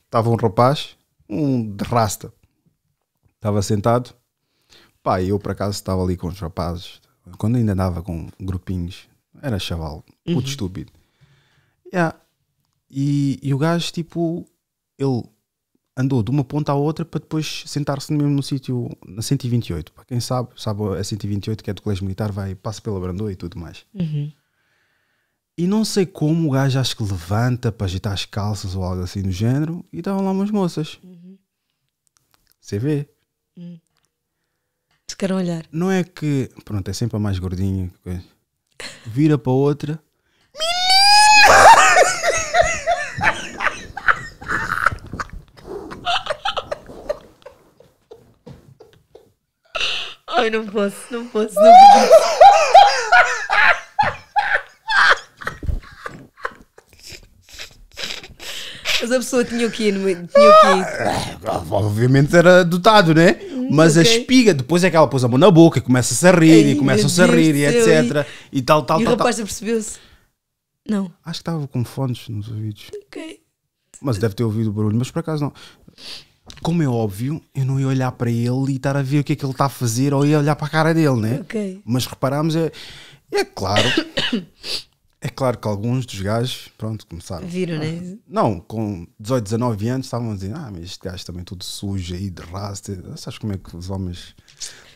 estava um rapaz, um de rasta. Estava sentado. Pá, eu por acaso estava ali com os rapazes. Quando ainda andava com grupinhos, era chaval, uhum. muito estúpido. Yeah. E, e o gajo, tipo, ele andou de uma ponta à outra para depois sentar-se mesmo no sítio, na 128. Para quem sabe, sabe a 128 que é do Colégio Militar, vai, passa pela Brandoa e tudo mais. Uhum. E não sei como o gajo acho que levanta para agitar as calças ou algo assim do género e estavam lá umas moças. Uhum. Você vê? Uhum. Ficaram olhar. Não é que, pronto, é sempre a mais gordinha. Vira para outra Ai, não posso, não posso, não posso. Mas a pessoa tinha o quê? Tinha o quê? Ah, obviamente era dotado, né? Hum, mas okay. a espiga, depois é que ela pôs a mão na boca e começa-se a rir, Ai, e começa a rir, e etc. E, e tal, tal, e tal. E o rapaz apercebeu-se? Não. Acho que estava com fones nos ouvidos. Ok. Mas deve ter ouvido o barulho, mas por acaso não como é óbvio, eu não ia olhar para ele e estar a ver o que é que ele está a fazer ou ia olhar para a cara dele, né? Okay. Mas reparámos, é, é claro. [coughs] É claro que alguns dos gajos, pronto, começaram. Viram, né? Ah, não, com 18, 19 anos estavam a dizer: ah, mas este gajo também tudo sujo aí, de raça. Sabes como é que os homens.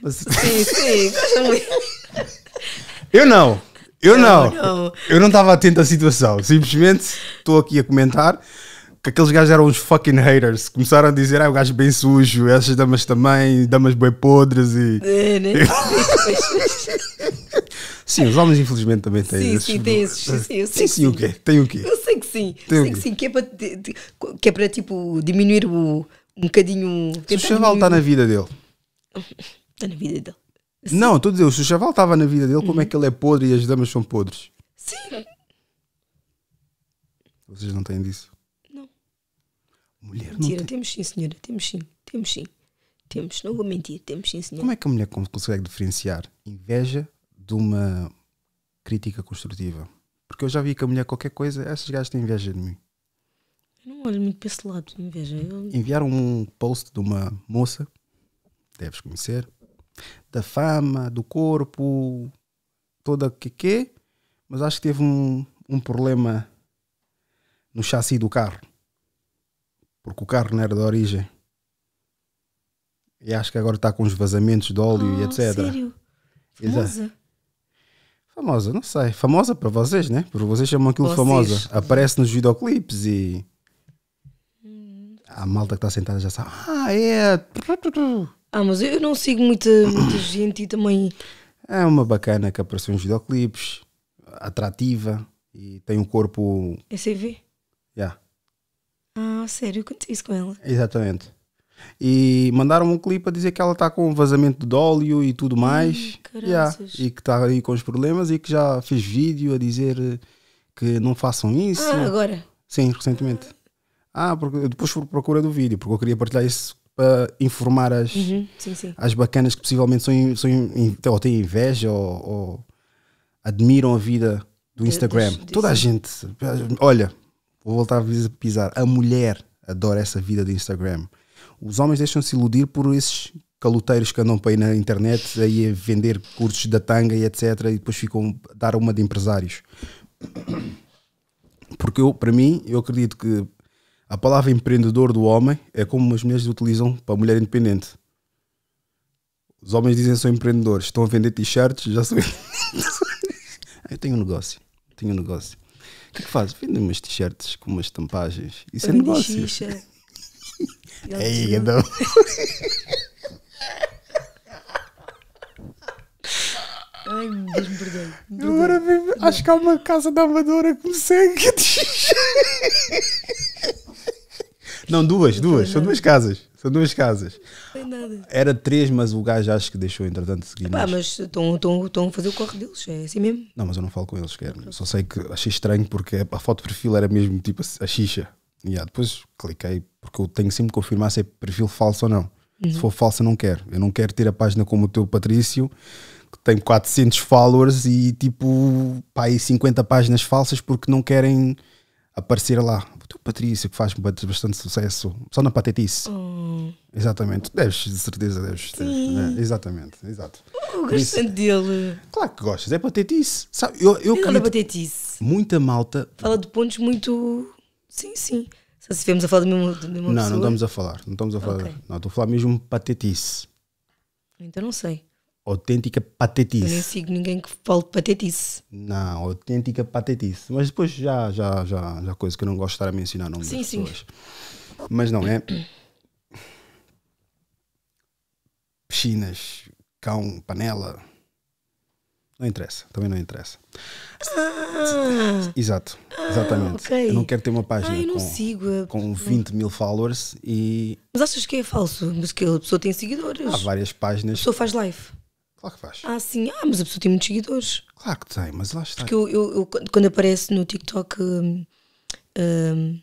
Mas... Sim, sim, Eu não, eu não. não. não. Eu não estava atento à situação. Simplesmente estou aqui a comentar que aqueles gajos eram uns fucking haters. Começaram a dizer, ah, o gajo é bem sujo, essas damas também, damas bem podres e. É, né? [laughs] sim, os homens infelizmente também têm sim, esses. Sim, tem esses. Sim, sim, sim, o quê? Tem o quê? Eu sei que sim. Tem sei que sim, que é para, que é para tipo, diminuir o, um bocadinho. Se o chaval está na vida dele. Está [laughs] na vida dele. Sim. Não, estou a dizer, se o chaval estava na vida dele, como é uhum. que ele é podre e as damas são podres? Sim. Vocês não têm disso. Mulher não tem... temos sim, senhora, temos sim, temos sim. Temos, não vou mentir, temos sim, senhora. Como é que a mulher consegue diferenciar inveja de uma crítica construtiva? Porque eu já vi que a mulher, qualquer coisa, essas gajas têm inveja de mim. Eu não olho muito para esse lado, inveja. Eu... Enviaram um post de uma moça, deves conhecer, da fama, do corpo, toda que que, mas acho que teve um, um problema no chassi do carro porque o carro não era da origem. E acho que agora está com os vazamentos de óleo oh, e etc. Sério? Famosa? Exato. Famosa, não sei. Famosa para vocês, né? Porque vocês chamam aquilo vocês. famosa. Aparece nos videoclipes e. Hum. A malta que está sentada já sabe. Ah, é. Ah, mas eu não sigo muita, muita gente e também. É uma bacana que apareceu nos videoclipes, atrativa e tem um corpo. cv Já. Yeah. Ah, sério, aconteceu isso com ela. Exatamente. E mandaram um clipe a dizer que ela está com vazamento de óleo e tudo mais. Hum, yeah. E que está aí com os problemas e que já fez vídeo a dizer que não façam isso. Ah, agora? Sim, recentemente. Ah, ah porque depois fui procura do vídeo, porque eu queria partilhar isso para informar as, uhum, sim, sim. as bacanas que possivelmente são, são, ou têm inveja ou, ou admiram a vida do Instagram. Diz, diz, Toda a gente, olha, Vou voltar a pisar. A mulher adora essa vida de Instagram. Os homens deixam-se iludir por esses caloteiros que andam para aí na internet aí a vender cursos da tanga e etc. E depois ficam a dar uma de empresários. Porque eu, para mim, eu acredito que a palavra empreendedor do homem é como as mulheres utilizam para a mulher independente. Os homens dizem que são empreendedores, estão a vender t-shirts, já sou. [laughs] eu tenho um negócio, tenho um negócio que é faz? Vende umas t-shirts com umas tampagens. Isso Vende é negócio. é Aí, [laughs] então. Ai, Deus, Agora mesmo, acho que há uma casa da Amadora que me segue. Não, duas, duas. São duas casas. São duas casas. Era três, mas o gajo acho que deixou, entretanto, seguir. Pá, mas estão a fazer o corre deles, é assim mesmo? Não, mas eu não falo com eles, quero. Só sei que achei estranho porque a foto de perfil era mesmo tipo a xixa. E yeah, depois cliquei, porque eu tenho sempre que confirmar se é perfil falso ou não. Uhum. Se for falso, eu não quero. Eu não quero ter a página como o teu Patrício, que tem 400 followers e tipo, pá, aí 50 páginas falsas porque não querem aparecer lá. O Patrício, que faz bastante sucesso, só na patetice. Hum. Exatamente. Deves, de certeza deves. deves. Né? exatamente, exato. Eu gosto tanto dele. Claro que gostas, é patetice. Sabe, eu, eu, eu patetice. Muita malta. Fala de pontos muito. Sim, sim. se estivermos a falar do mesmo, do mesmo Não, pessoa. não estamos a falar. Não estamos a falar. Okay. Não, estou a falar mesmo patetice. Então não sei autêntica patetice. Eu nem sigo ninguém que fale patetice. Não, autêntica patetice. Mas depois já, já, já, já coisa que eu não gosto de estar a mencionar nomes sim, das sim. pessoas. Mas não é. [coughs] Piscinas, cão, panela. Não interessa, também não interessa. Ah, Exato, exatamente. Ah, okay. Eu não quero ter uma página ah, com, sigo. com 20 mil followers e. Mas achas que é falso? Mas que a pessoa tem seguidores. Há várias páginas. A pessoa faz live. Claro que faz. Ah, sim. Ah, mas a pessoa tem muitos seguidores. Claro que tem, mas lá está. Porque eu, eu, eu quando aparece no TikTok, hum, hum,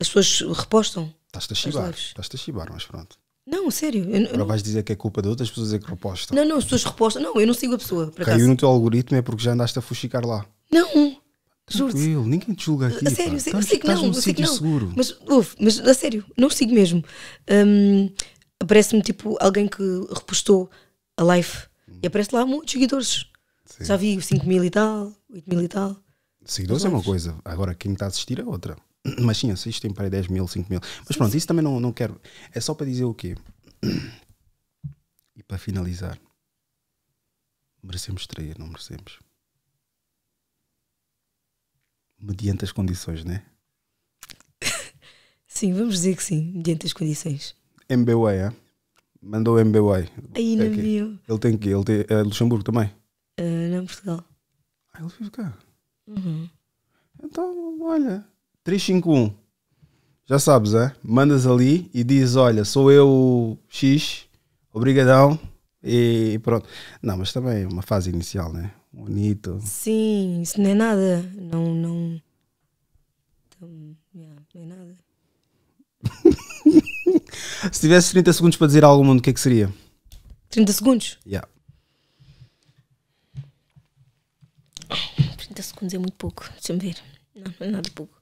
as pessoas repostam. Estás-te a chibar. Estás-te a chibar, mas pronto. Não, sério. Eu, Agora eu, vais dizer que é culpa de outras pessoas é que repostam. Não, não, as pessoas repostam. Não, eu não sigo a pessoa. Caiu acaso. no teu algoritmo é porque já andaste a fuxicar lá. Não. Juro-te. Ninguém te julga aqui. A sério, eu sei que não. Eu sei que não. Seguro. Mas, ouve, mas a sério, não sigo mesmo. Hum, aparece-me tipo alguém que repostou a live. E aparece lá muitos seguidores. Sim. Já vi 5 mil e tal, 8 mil e tal. Seguidores é uma coisa, agora quem está a assistir é outra. [clears throat] Mas sim, assistem para 10 mil, 5 mil. Mas sim, pronto, sim. isso também não, não quero. É só para dizer o quê? [clears throat] E para finalizar, merecemos trair, não merecemos? Mediante as condições, né? [laughs] sim, vamos dizer que sim, mediante as condições. é Mandou o MBY. Aí é não é viu. Ele tem que Ele tem, é Luxemburgo também? Uh, não, Portugal. Ah, ele vive cá. Uhum. Então, olha, 351. Já sabes, é? Mandas ali e dizes: Olha, sou eu X, obrigadão e pronto. Não, mas também é uma fase inicial, né? Bonito. Sim, isso não é nada. Não, não. Então, yeah, não é nada. [laughs] Se tivesse 30 segundos para dizer algo ao mundo, o que é que seria? 30 segundos? Yeah. 30 segundos é muito pouco, deixa-me ver. Não, não é nada pouco.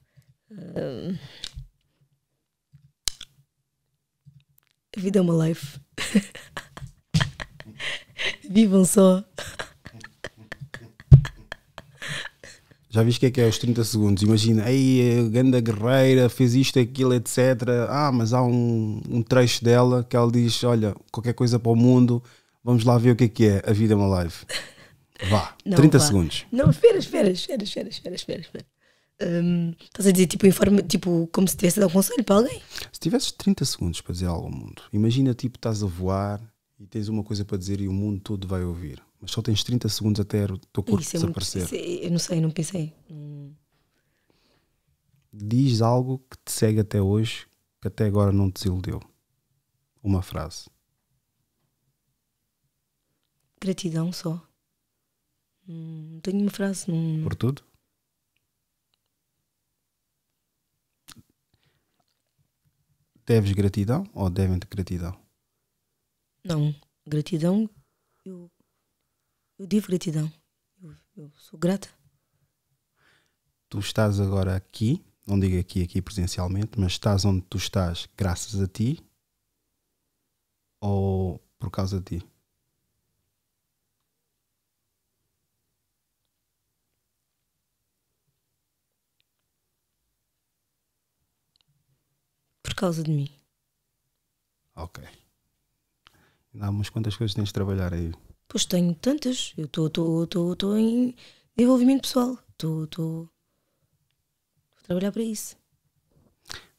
Uh... A vida é uma life. [laughs] Vivam só. Já viste o que é que é os 30 segundos? Imagina, aí Ganda Guerreira fez isto, aquilo, etc. Ah, mas há um, um, trecho dela que ela diz: Olha, qualquer coisa para o mundo, vamos lá ver o que é que é a vida é uma live. Vá, [laughs] não, 30 vá. segundos. Não, espera, espera, espera, espera, espera, espera. Hum, estás a dizer tipo, informa tipo como se tivesse a dar um conselho para alguém? Se tivesses 30 segundos para dizer algo ao mundo, imagina tipo estás a voar e tens uma coisa para dizer e o mundo todo vai ouvir mas só tens 30 segundos até o teu corpo isso desaparecer. É muito, é, eu não sei, não pensei. Hum. Diz algo que te segue até hoje, que até agora não te desiludeu. Uma frase. Gratidão só. Não hum, tenho uma frase. Não... Por tudo? Deves gratidão ou devem-te gratidão? Não, gratidão eu eu digo gratidão. Eu, eu, sou grata. Tu estás agora aqui, não digo aqui, aqui presencialmente, mas estás onde tu estás graças a ti ou por causa de ti? Por causa de mim. Ok. Ainda há umas quantas coisas que tens de trabalhar aí. Pois tenho tantas. Eu estou em desenvolvimento pessoal. Estou a trabalhar para isso.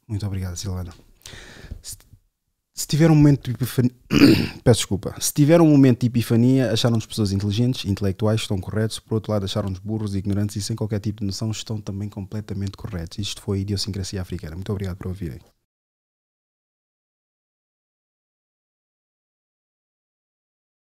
Muito obrigado, Silvana. Se, tiver um momento de epifania. [coughs] Peço desculpa. Se tiver um momento de epifania, acharam-nos pessoas inteligentes, intelectuais, estão corretos. Por outro lado, acharam-nos burros, ignorantes e sem qualquer tipo de noção, estão também completamente corretos. Isto foi Idiosincrasia Africana. Muito obrigado por ouvirem.